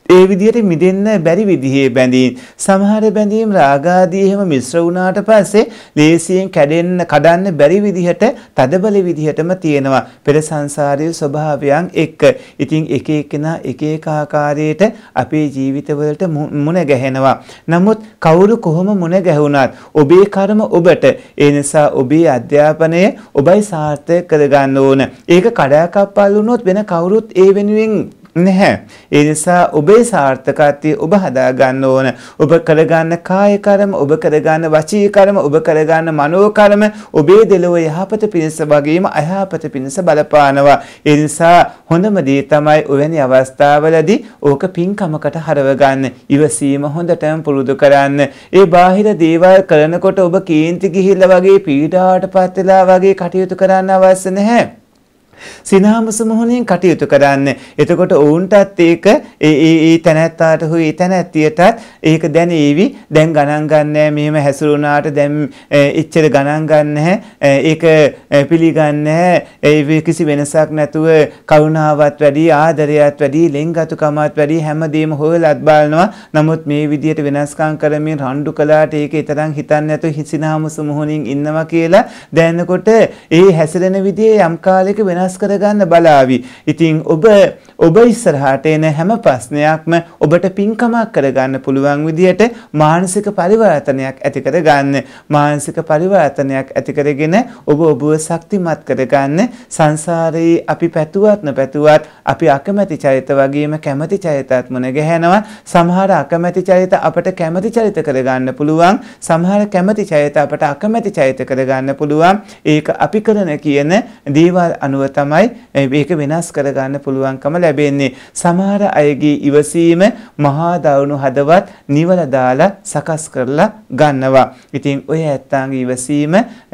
ඒ විදිහට මිදෙන්න බැරි විදිහේ බැඳීම් සමහර බැඳීම් රාගාදී එහෙම මිශ්‍ර වුණාට පස්සේ ලේසියෙන් කැඩෙන්න කඩන්න බැරි විදිහට තදබල විදිහටම තියෙනවා පෙර සංසාරයේ ස්වභාවයන් එක්ක ඉතින් එක එකනා එක එක ආකාරයට අපේ ජීවිතවලට මුණ ගැහෙනවා නමුත් කවුරු කොහොම මුණ ගැහුණත් ඔබේ කර්ම ඔබට ඒ නිසා ඔබේ අධ්‍යාපනය ඔබයි සාර්ථක කරගන්න ඕන ඒක කඩාකප්පල් වුණොත් වෙන කවුරුත් ඒ වෙනුවෙන් නැහැ. ඒ නිසා ඔබේ සාර්ථකත්වය ඔබ හදා ගන්න ඕන. ඔබ කරගන්න කාය කර්ම, ඔබ කරගන්න වචී කර්ම, ඔබ කරගන්න මනෝ කර්ම ඔබේ දෙලොව යහපත පිණිස වගේම අයහපත පිණිස බලපානවා. ඒ නිසා හොඳම දේ තමයි ඔවැනි අවස්ථාවලදී ඕක පින්කමකට හරව ගන්න. ඉවසීම හොඳටම පුරුදු කරන්න. ඒ බාහිර දේවල් කරනකොට ඔබ කේන්ති ගිහිල්ලා වගේ පීඩාවටපත් වෙලා වගේ කටයුතු කරන්න අවශ්‍ය නැහැ. සිනාමස මොහොනින් කටයුතු කරන්න. එතකොට ඔවුන්ටත් ඒක ඒ තැනැත්තාට හෝ ඒ තැනැත්තියටත් ඒක දැනේවි. දැන් ගණන් ගන්නෑ මෙහෙම හැසිරුණාට දැන් එච්චර ගණන් ගන්නෑ. ඒක පිළිගන්නේ ඒ කිසි වෙනසක් නැතුව කරුණාවත් වැඩි ආදරයත් වැඩි ලෙන්ගතුකමත් වැඩි හැමදේම හොයලත් බලනවා. නමුත් මේ විදියට වෙනස්කම් කරමින් රණ්ඩු කළාට ඒක තරම් හිතන්නේ නැතුව හිසිනාමස මොහොනින් ඉන්නවා කියලා දැනනකොට ඒ හැසිරෙන විදිය යම් කාලයක වෙනස් සකස් කරගන්න බලාවි. ඉතින් ඔබ ඔබ ඉස්සරහට එන හැම ප්‍රශ්නයක්ම ඔබට පින්කමක් කරගන්න පුළුවන් විදියට මානසික පරිවර්තනයක් ඇති කරගන්න. මානසික පරිවර්තනයක් ඇති කරගෙන ඔබ ඔබව ශක්තිමත් කරගන්න සංසාරයේ අපි පැතුවත් නොපැතුවත් අපි අකමැති චරිත වගේම කැමැති චරිතත් මුණ ගැහෙනවා. සමහර අකමැති චරිත අපට කැමැති චරිත කරගන්න පුළුවන්. සමහර කැමැති චරිත අපට අකමැති චරිත කරගන්න පුළුවන්. ඒක අපි කරන කියන දේවල් අනුව තමයි ඒක වෙනස් කරගන්න පුළුවන්කම ලැබෙන්නේ. සමහර අයගේ ඉවසීම මහා දවුණු හදවත් නිවල දාලා සකස් කරලා ගන්නවා. ඉතින් ඔය ඇත්තාගේ ඉවසීම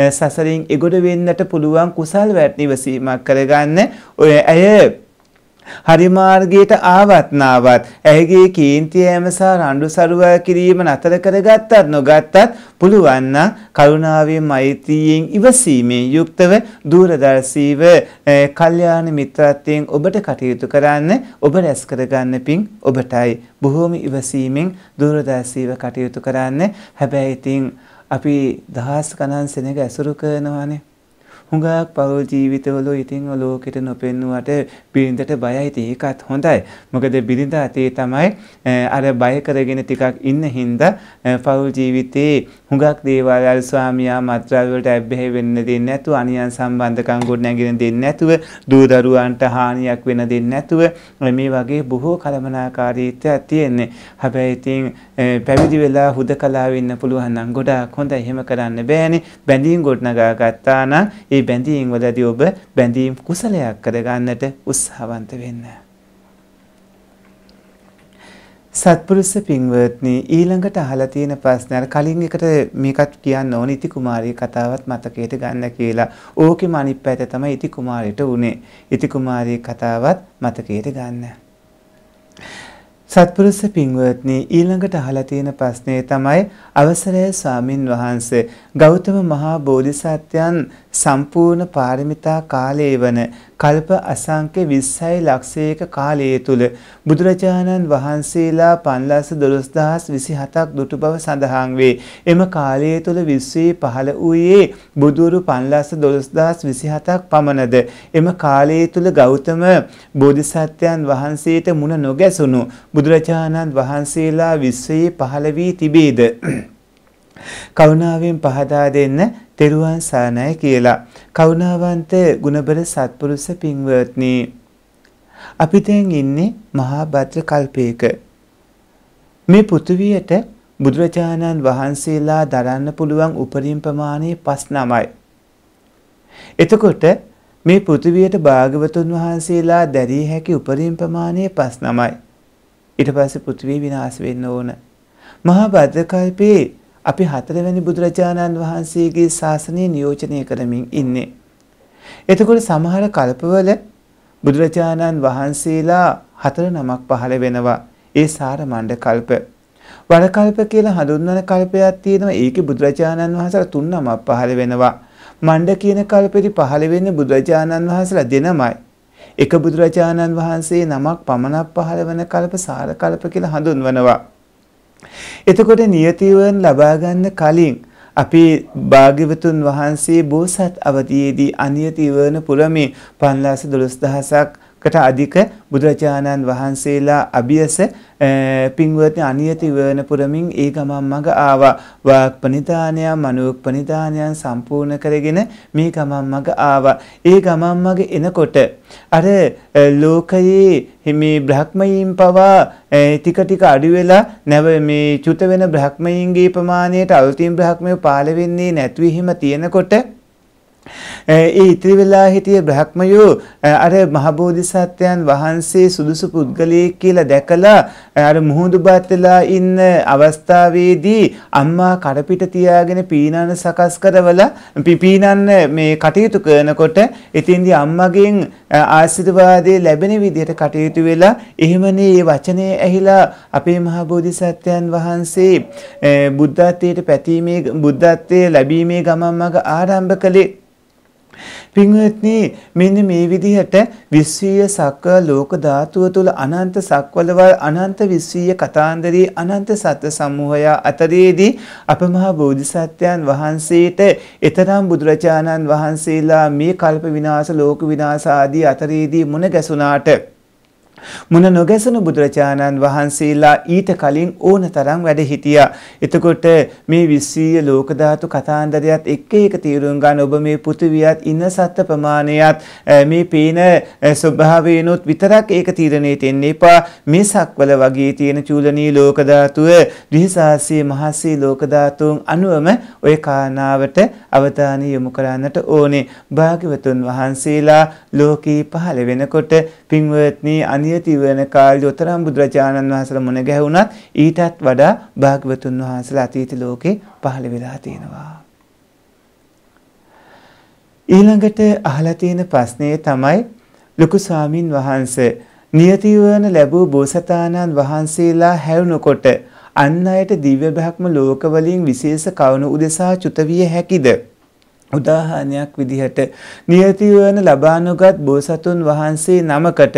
සසරින් එගොඩ වෙන්නට පුළුවන් කුසල් වැට්න ඉවසීමක් කරගන්න ඔය ඇය හරි මාර්ගයට ආවත්නාවත් ඇයගේ කීර්තිය ඇමසා රණ්ඩු සරුවා කිරීම නතර කරගත්තත් නොගත්තත් පුළුවන් නම් කරුණාවෙන් මෛත්‍රියෙන් ඉවසීමෙන් යුක්තව දූරදර්ශීව කල්යාණ මිත්‍රත්වයෙන් ඔබට කටයුතු කරන්න ඔබ රැස් කරගන්න පිං ඔබටයි බොහෝම ඉවසීමෙන් දූරදර්ශීව කටයුතු කරන්න හැබැයි ඉතින් අපි දහස් ගණන් සෙනඟ ඇසුරු කරනවානේ හුඟක් පවුල් ජීවිතවල ඉතින් ලෝකෙට නොපෙන්නුවට බිරිඳට බයයි ඒකත් හොඳයි. මොකද බිරිඳ අතේ තමයි අර බය කරගෙන ටිකක් ඉන්න හින්දා පවුල් ජීවිතේ හුඟක් දේවල් ස්වාමියා මත්ද්‍රව්‍ය වලට ඇබ්බැහි වෙන්න දෙන්නේ නැතුව අනියන් සම්බන්ධකම් ගොඩ නැගින දෙන්නේ නැතුව දූ දරුවන්ට හානියක් වෙන දෙන්නේ නැතුව මේ වගේ බොහෝ කලමනාකාරීත්වයක් තියෙන්නේ. හැබැයි ඉතින් පැවිදි වෙලා හුදකලාව ඉන්න පුළුවන් නම් ගොඩාක් හොඳයි. එහෙම කරන්න බෑනේ. බැඳීම් ගොඩනගා ගත්තා නම් මේ බැඳීම් වලදී ඔබ බැඳීම් කුසලයක් කරගන්නට උත්සාහවන්ත වෙන්න. සත්පුරුෂ පින්වත්නි ඊළඟට අහලා තියෙන ප්‍රශ්න කලින් එකට මේකත් කියන්න ඕන ඉති කුමාරී කතාවත් මතකයට ගන්න කියලා. ඕකෙම අනිත් පැත්ත තමයි ඉති කුමාරයට උනේ. ඉති කුමාරී කතාවත් මතකයට ගන්න. සත්පුරුෂ පින්වත්නි ඊළඟට අහලා තියෙන ප්‍රශ්නේ තමයි අවසරය ස්වාමින් වහන්සේ ගෞතම මහා බෝධිසත්වයන් සම්පූර්ණ පාරමිතා කාලයේ වන කල්ප අසංඛ්‍ය 20යි ලක්ෂයක කාලය තුල බුදුරජාණන් වහන්සේලා 512027ක් දුටු බව සඳහන් වේ. එම කාලය තුල විශ්වයේ පහළ වූයේ බුදුරු 512027ක් පමණද. එම කාලය තුල ගෞතම බෝධිසත්වයන් වහන්සේට මුණ නොගැසුණු බුදුරජාණන් වහන්සේලා විශ්වයේ පහළ වී තිබේද. කරුණාවෙන් පහදා දෙන්න තෙරුවන් සරණයි කියලා. කරුණාවන්ත ගුණබර සත්පුරුෂ පින්වත්නි. අපි දැන් ඉන්නේ මහා භද්‍ර කල්පයක. මේ පෘථිවියට බුදුරජාණන් වහන්සේලා දරන්න පුළුවන් උපරිම ප්‍රමාණය 5 නමයි. එතකොට මේ පෘථිවියට භාගවතුන් වහන්සේලා දැරිය හැකි උපරිම ප්‍රමාණය 5 නමයි. ඊට පස්සේ පෘථිවිය විනාශ වෙන්න ඕන. මහා භද්‍රකල්පේ අපි හතරවැනි බුදුරජාණන් වහන්සේගේ ශාසනය නියෝජනය කරමින් ඉන්නේ. එතකොට සමහර කල්පවල බුදුරජාණන් වහන්සේලා හතර නමක් පහළ වෙනවා. ඒ සාරමණ්ඩ කල්ප. වරකල්ප කියලා හඳුන්වන කල්පයක් තියෙනවා. ඒකේ බුදුරජාණන් වහන්සේලා තුන් නමක් පහළ වෙනවා. මණ්ඩ කියන කල්පෙදි පහළ වෙන්නේ බුදුරජාණන් වහන්සේලා දෙනමයි. එක බුදුරජාණන් වහන්සේ නමක් පමණක් පහළ වෙන කල්ප සාර කල්ප කියලා හඳුන්වනවා. එතකොට නියතිවන් ලබා ගන්න කලින් අපි භාග්‍යවතුන් වහන්සේ බෝසත් අවදීයේදී අනියතිවන පුරමේ 5120000ක් කට අධික බුදුරජාණන් වහන්සේලා අභියස පින්වත්නි අනියති වර්ණ පුරමින් ඒ ගමන් මඟ ආවා වාක්පනිදානයන් මනෝක්පනිදානයන් සම්පූර්ණ කරගෙන මේ ගමන් මඟ ආවා ඒ ගමන් මඟ එනකොට අර ලෝකයේ මේ බ්‍රහ්මයන් පවා ටික ටික අඩු වෙලා නැව මේ චුත වෙන බ්‍රහ්මයන්ගේ ප්‍රමාණයට අලුතින් බ්‍රහ්මය පාළ වෙන්නේ නැතු එහෙම තියෙනකොට ඒ ඉතිරි වෙලා හිටිය බ්‍රහ්මයෝ අර මහ බෝධිසත්වයන් වහන්සේ සුදුසු පුද්ගලයෙක් කියලා දැකලා අර මුහුදු බත් වෙලා ඉන්න අවස්ථාවේදී අම්මා කරපිට තියාගෙන පීනන්න සකස් කරවලා පීනන්න මේ කටයුතු කරනකොට ඉතින්දී අම්මගෙන් ආශිර්වාදේ ලැබෙන විදිහට කටයුතු වෙලා එහෙමනේ මේ වචනේ ඇහිලා අපේ මහ බෝධිසත්වයන් වහන්සේ බුද්ධත්වයට පැතීමේ බුද්ධත්වයේ ලැබීමේ ගමන් මඟ ආරම්භ කළේ පින්වත්නි මෙන්න මේ විදිහට විශ්වීය සක්වල ලෝක ධාතුව තුල අනන්ත සක්වලවල් අනන්ත විශ්වීය කතාන්දරී අනන්ත සත්‍ය සමූහය අතරේදී අපමහා බෝධිසත්වයන් වහන්සේට එතරම් බුදුරජාණන් වහන්සේලා මේ කල්ප විනාශ ලෝක විනාශ ආදී අතරේදී මුණ ගැසුණාට මුණ නොගැසුණු බුදුරජාණන් වහන්සේලා ඊට කලින් ඕන තරම් වැඩ හිටියා. එතකොට මේ විශ්වීය ලෝක ධාතු කතාන්දරයත් එක එක තීරුම් ගන්න ඔබ මේ පෘථිවියත් ඉන්න සත්ත්ව ප්‍රමාණයත් මේ පේන ස්වභාවයනොත් විතරක් ඒක තීරණයට එන්න එපා. මේ සක්වල වගේ තියෙන චූලනී ලෝක ධාතුව දිහසාසී මහසී ලෝක ධාතුන් අනුවම ওই කාරණාවට අවධානය යොමු කරන්නට ඕනේ. භාග්‍යවතුන් වහන්සේලා ලෝකී පහළ වෙනකොට පින්වත්නි අනි නියති වෙන කාලේ උතරම් බුදුරජාණන් වහන්සේලා මුණ ගැහුණත් ඊටත් වඩා භාග්‍යවතුන් වහන්සේලා අතීත ලෝකේ පහළ වෙලා තියෙනවා. ඊළඟට අහලා තියෙන ප්‍රශ්නේ තමයි ලොකු ස්වාමින් වහන්සේ නියති වන ලැබූ බෝසතාණන් වහන්සේලා හැරුණකොට අන් අයට දිව්‍ය බ්‍රහ්ම ලෝකවලින් විශේෂ කවුණු උදෙසා චුත විය හැකිද? උදාහරණයක් විදිහට නියතිවන ලබානුගත් බෝසතුන් වහන්සේ නමකට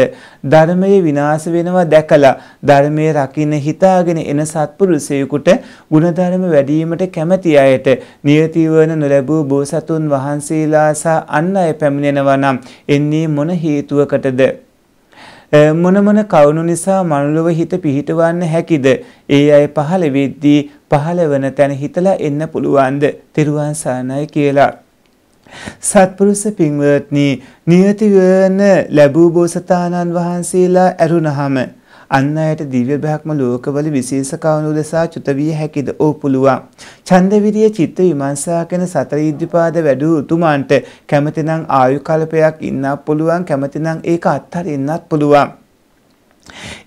ධර්මයේ විනාශ වෙනවා දැකලා ධර්මයේ රකින්න හිතාගෙන එන සත්පුරුෂයෙකුට ಗುಣධර්ම වැඩිවීමට කැමැති අයට නියතිවන නොලැබූ බෝසතුන් වහන්සේලා සහ අන් අය පැමිණෙනවා නම් එන්නේ මොන හේතුවකටද මොන මොන කවුණු නිසා මනුලොව හිත පිහිටවන්න හැකිද? ඒ අය පහළ වෙද්දී පහළ වන තැන හිතලා එන්න පුළුවන්ද? තිරුවන් සානයි කියලා. සත්පුරුෂ පින්වත්නි නියති වන ලැබූ බෝසතාණන් වහන්සේලා ඇරුණහම අන් අයට දිව්‍ය බ්‍රහ්ම ලෝකවල විශේෂ කවුණු ලෙසා චුත විය හැකිද? ඔව් පුළුවන්. ඡන්ද විරිය චිත්ත විමර්ශා කරන සතර ඉද්ධිපාද වැඩි උතුමන්ට කැමතිනම් ආයු කල්පයක් ඉන්නත් පුළුවන්. කැමතිනම් ඒක අත්හරින්නත් පුළුවන්.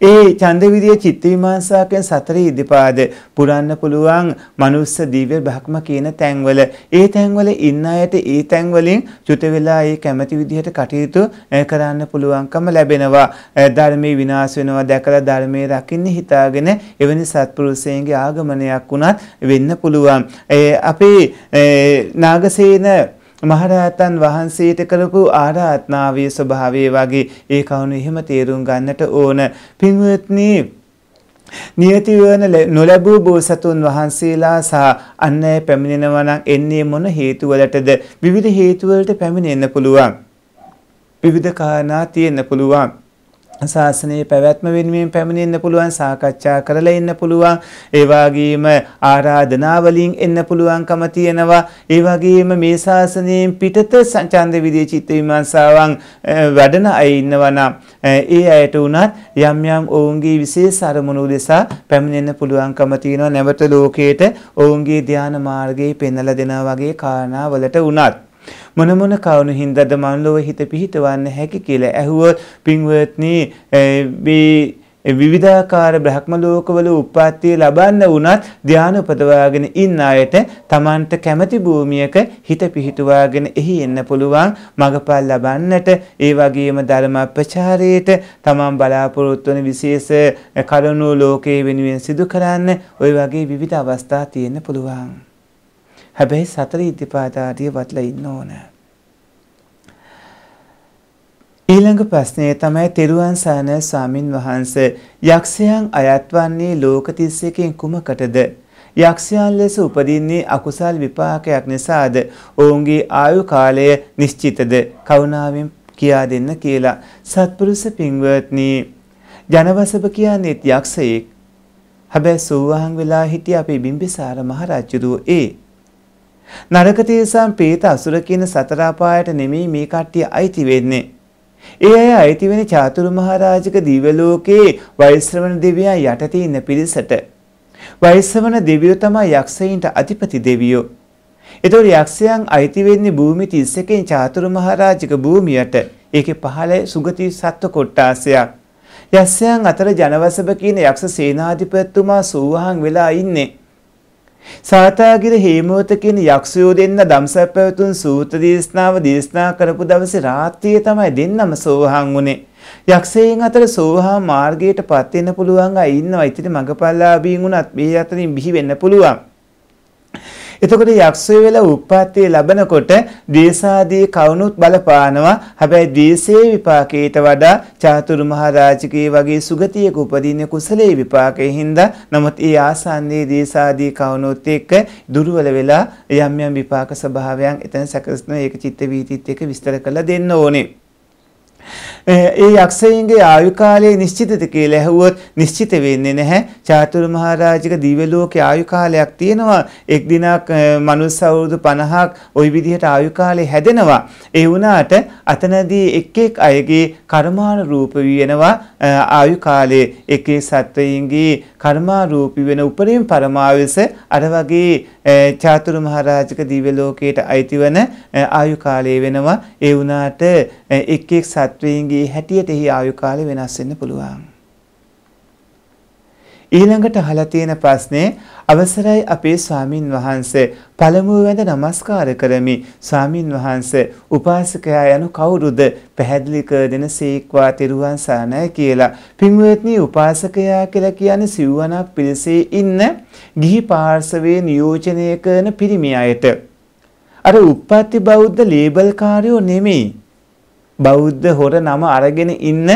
ඒ චන්දවිදිය චිත්ත විමර්ශකයන් සතර ඉදිපාද පුරන්න පුළුවන් මනුස්ස දිව්‍ය බ්‍රහ්ම කියන තැන්වල ඒ තැන්වල ඉන්න අයට ඒ තැන්වලින් චුත වෙලා ඒ කැමැති විදිහට කටයුතු කරන්න පුළුවන්කම ලැබෙනවා ධර්මයේ විනාශ වෙනවා දැකලා ධර්මයේ රකින්න හිතාගෙන එවැනි සත්පුරුෂයන්ගේ ආගමනයක් වුණත් වෙන්න පුළුවන් අපේ නාගසේන මහරහතන් වහන්සේට කරපු ආරාත්නාවේ ස්වභාවය වගේ ඒ කවුණු එහෙම තේරුම් ගන්නට ඕන. පින්වත්නි නියති වන නොලැබූ බෝසතුන් වහන්සේලා සහ අන්න අය පැමිණෙනවා නම් එන්නේ මොන හේතුවලටද? විවිධ හේතුවලට පැමිණෙන්න පුළුවන්. විවිධ කාරණා තියෙන්න පුළුවන්. ශාසනයේ පැවැත්ම වෙනුවෙන් පැමිණෙන්න පුළුවන් සාකච්ඡා කරලා ඉන්න පුළුවන් ඒ වගේම ආරාධනා වලින් එන්න පුළුවන්කම තියෙනවා ඒ වගේම මේ ශාසනයෙන් පිටත සංචන්ද විදී චිත්ත විමර්ශාවන් වැඩන අය ඉන්නවා නම් ඒ අයට උනත් යම් යම් ඔවුන්ගේ විශේෂ අරමුණු දෙසා පැමිණෙන්න පුළුවන්කම තියෙනවා නැවත ලෝකයට ඔවුන්ගේ ධානා මාර්ගයේ පෙන්වලා දෙනා වගේ කාරණා වලට උනත් මොන මොන කවුණු හින්දාද මන්ලොව හිත පිහිටවන්න හැකි කියලා ඇහුවොත් පින්වත්නි මේ විවිධාකාර බ්‍රහ්ම ලෝකවල උප්පත්තිය ලබන්න වුණත් ධානය උපදවාගෙන ඉන්න අයට Tamanට කැමැති භූමියක හිත පිහිටුවාගෙන එහි එන්න පුළුවන් මගපල් ලබන්නට ඒ වගේම ධර්ම ප්‍රචාරයේට Taman බලාපොරොත්තු වන විශේෂ කරුණු ලෝකයේ වෙනුවෙන් සිදු කරන්න ওই වගේ විවිධ අවස්ථා තියෙන්න පුළුවන් හැබැයි සතර ඉතිපාදාරිය වටලා ඉන්න ඕන. ඊළඟ ප්‍රශ්නය තමයි තෙරුවන් සරණ ස්වාමින් වහන්සේ යක්ෂයන් අයත් වන්නේ ලෝක 31කින් කුමකටද? යක්ෂයන් ලෙස උපදින්නේ අකුසල් විපාකයක් නිසාද? ඔවුන්ගේ ආයු කාලය නිශ්චිතද? කරුණාවෙන් කියා දෙන්න කියලා. සත්පුරුෂ පින්වත්නි ජනවසබ කියන්නේ යක්ෂයෙක්. හැබැයි සෝවාන් වෙලා හිටිය අපේ බිම්බිසාර මහ රජුරෝ ඒ නරක තේසම් ප්‍රේත අසුර කියන සතර අපායට නෙමෙයි මේ කට්ටිය අයිති වෙන්නේ. ඒ අය අයිති වෙන්නේ චාතුරු මහරජක දිව්‍ය ලෝකයේ වෛශ්‍රවණ දෙවියා යටතේ ඉන්න පිරිසට. වෛශ්‍රවණ දෙවියෝ තමයි යක්ෂයින්ට අධිපති දෙවියෝ. එතකොට යක්ෂයන් අයිති වෙන්නේ භූමි 31කින් චාතුරු මහරජක භූමියට. ඒකේ පහළ සුගති සත්ව කොට්ටාසයක්. යක්ෂයන් අතර ජනවසබ කියන යක්ෂ සේනාධිපතිතුමා සූවහන් වෙලා ඉන්නේ. සාතාගිර හේමවත කියන යක්ෂයෝ දෙන්න දම්සැප් පැවතුන් සූත්‍ර දේශනාව දේශනා කරපු දවසේ රාත්‍රියේ තමයි දෙන්නම සෝහන් වුනේ. යක්ෂයන් අතර සෝහා මාර්ගයට පත් වෙන්න පුළුවන් අය ඉන්නවා. ඉතින් මගපල්ලාභීන් වුණත් මේ අතරින් බිහි වෙන්න පුළුවන්. එතකොට යක්ෂය වෙලා උප්පත්තිය ලැබනකොට දේශාදී කවුනුත් බලපානවා. හැබැයි දේශේ විපාකයට වඩා චාතුරු මහරජකේ වගේ සුගතියක උපදින කුසලයේ විපාකයේ හින්දා නමුත් ඒ ආසන්නයේ දේශාදී කවුනුත් එක්ක දුර්වල වෙලා යම් යම් විපාක ස්වභාවයන් එතන සැකසෙනවා. ඒක චිත්ත වීතිත් එක්ක විස්තර කරලා දෙන්න ඕනේ. ඒ යක්ෂයින්ගේ ආයු කාලය නිශ්චිතද කියලා ඇහුවොත් නිශ්චිත වෙන්නේ නැහැ. චාතුරු මහරජාගේ දිව්‍ය ලෝකයේ ආයු කාලයක් තියෙනවා. එක් දිනක් මනුස්ස අවුරුදු 50ක් ওই විදිහට ආයු කාලය හැදෙනවා. ඒ වුණාට අතනදී එක් එක් අයගේ කර්මානුරූපී වෙනවා ආයු කාලයේ එක එක සත්වයින්ගේ කර්මාරූපී වෙන උපරිම පරමාවස අර වගේ චාතුරු මහරජාක දිව්‍ය ලෝකයට අයිති වන ආයු කාලය වෙනවා ඒ වුණාට එක් එක් සත්වයින්ගේ ගේ හැටියට එහි ආයු කාලය වෙනස් වෙන්න පුළුවන්. ඊළඟට අහලා තියෙන ප්‍රශ්නේ අවසරයි අපේ ස්වාමින් වහන්සේ පළමුව වැඳ නමස්කාර කරමි ස්වාමින් වහන්සේ උපාසකයා යනු කවුරුද පැහැදිලි කර දෙන සීක්වා තිරුවන් සරණයි කියලා පින්වත්නි උපාසකයා කියලා කියන්නේ සිව්වනක් පිරිසේ ඉන්න ගිහි පාර්ශවයේ නියෝජනය කරන පිරිමි අයට අර උප්පත්ති බෞද්ධ ලේබල් කාරයෝ නෙමෙයි බෞද්ධ හොර නම අරගෙන ඉන්න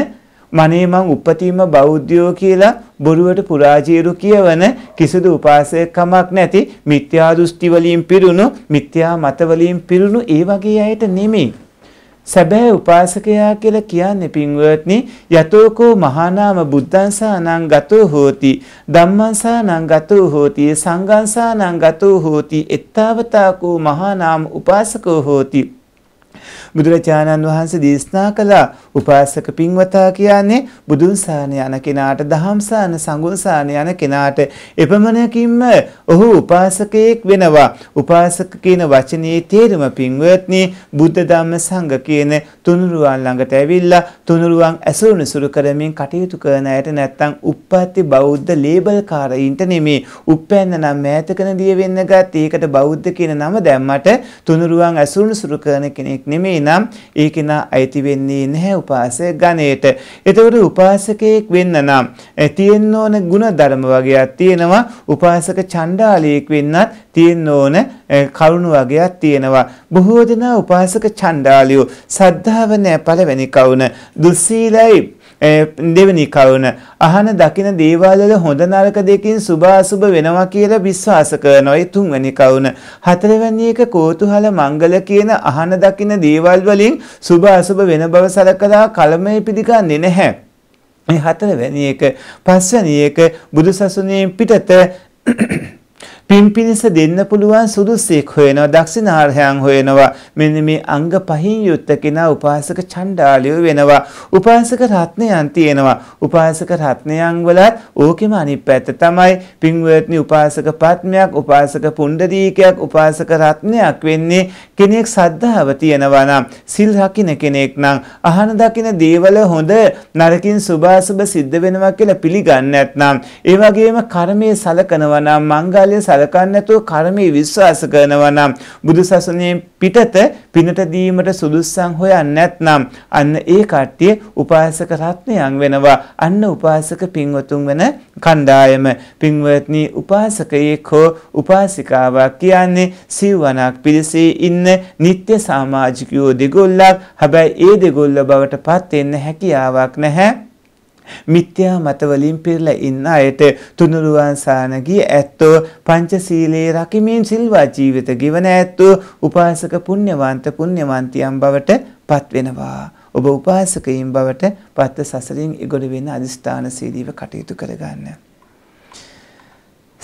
මනේ මං උපතින්ම බෞද්ධයෝ කියලා බොරුවට පුරාජීරු කියවන කිසිදු උපාසකකමක් නැති මිත්‍යා දෘෂ්ටි වලින් පිරුණු මිත්‍යා මත වලින් පිරුණු ඒ වගේ අයට නෙමෙයි. සැබෑ උපාසකයා කියලා කියන්නේ පින්වත්නි යතෝකෝ මහානාම බුද්ධංසානං ගතෝ හෝති ධම්මංසානං ගතෝ හෝති සංඝංසානං ගතෝ හෝති එත්තාවතාකෝ මහානාම උපාසකෝ හෝති බුදුරජාණන් වහන්සේ දේශනා කළා උපාසක පින්වතා කියන්නේ බුදුන් සාන යන කෙනාට දහම් සාන සංඝ සාන යන කෙනාට එපමණකින්ම ඔහු උපාසකයෙක් වෙනවා උපාසක කියන වචනේ තේරුම පින්වත්නි බුද්ධ ධම්ම සංඝ කියන තුනුරුවන් ළඟට ඇවිල්ලා තුනුරුවන් ඇසුරු සුරු කරමින් කටයුතු කරන අයට නැත්තම් උප්පත්ති බෞද්ධ ලේබල් කාරයින්ට නෙමේ උප්පැන්න නම් ඈත කරන දිය වෙන්න ගත් ඒකට බෞද්ධ කියන නම දැම්මට තුනුරුවන් ඇසුරු සුරු කරන කෙනෙක් නෙමේ වෙන්නේ නම් ඒ කෙනා අයිති වෙන්නේ නැහැ උපාසක ගණයට. එතකොට උපාසකයෙක් වෙන්න නම් තියෙන්න ඕන ಗುಣධර්ම වගේක් තියෙනවා. උපාසක ඡණ්ඩාලයෙක් වෙන්නත් තියෙන්න ඕන කරුණ වගේක් තියෙනවා. බොහෝ දෙනා උපාසක ඡණ්ඩාලියෝ සද්ධාව නැහැ පළවෙනි කවුන. දුස්සීලයි දෙවෙනි කරුණ අහන දකින දේවල් වල හොඳ නරක දෙකින් සුභ අසුභ වෙනවා කියලා විශ්වාස කරනවා. ඒ තුන්වෙනි කරුණ. හතරවෙනි එක කෝතුහල මංගල කියන අහන දකින දේවල් වලින් සුභ අසුභ වෙන බව සලකලා කලමේ පිළිගන්නේ නැහැ. මේ හතරවෙනි එක පස්වෙනි එක බුදුසසුනේ පිටත පින් පිණිස දෙන්න පුළුවන් සුදුසෙක් හොයනවා දක්ෂිනාර්හයන් හොයනවා මෙන්න මේ අංග පහින් යුක්ත කෙනා උපාසක චණ්ඩාලිය වෙනවා උපාසක රත්නයන් තියෙනවා උපාසක රත්නයන් වලත් ඕකෙම අනිත් පැත්ත තමයි පින්වත්නි උපාසක පත්මයක් උපාසක පුණ්ඩරීකයක් උපාසක රත්නයක් වෙන්නේ කෙනෙක් සද්ධාව තියනවා නම් සිල් රකින්න කෙනෙක් නම් අහන දකින දේවල හොඳ නරකින් සුභාසුභ සිද්ධ වෙනවා කියලා පිළිගන්නේ නැත්නම් ඒ වගේම කර්මයේ සලකනවා නම් මංගල්‍ය සලකන්නේ නැතුව කර්මයේ විශ්වාස කරනවා නම් බුදු සසුනේ පිටත පිනට දීමට සුදුස්සන් හොයන්නේ නැත්නම් අන්න ඒ කට්ටිය උපාසක රත්නයන් වෙනවා. අන්න උපාසක පින්වතුන් වෙන කණ්ඩායම පින්වත්නි උපාසකයෙක් හෝ උපාසිකාවක් කියන්නේ සිවණක් පිළිසී ඉන්න නිත්‍ය සමාජිකයෝ දෙගොල්ලක්. හැබැයි ඒ දෙගොල්ල බවට පත් වෙන්න හැකියාවක් නැහැ. මිත්‍යා මතවලින් පිරලා ඉන්න අයට තුනුරුවන් සානගී ඇත්තෝ පංචශීලයේ රකිමින් සිල්වා ජීවිත ගෙවන ඇත්තෝ උපාසක පුණ්‍යවන්ත පුණ්‍යවන්තියන් බවට පත්වෙනවා. ඔබ උපාසකයින් බවට පත්ව සසරින් ඉගොඩ වෙන අදිස්ථාන සීදීව කටයුතු කරගන්න.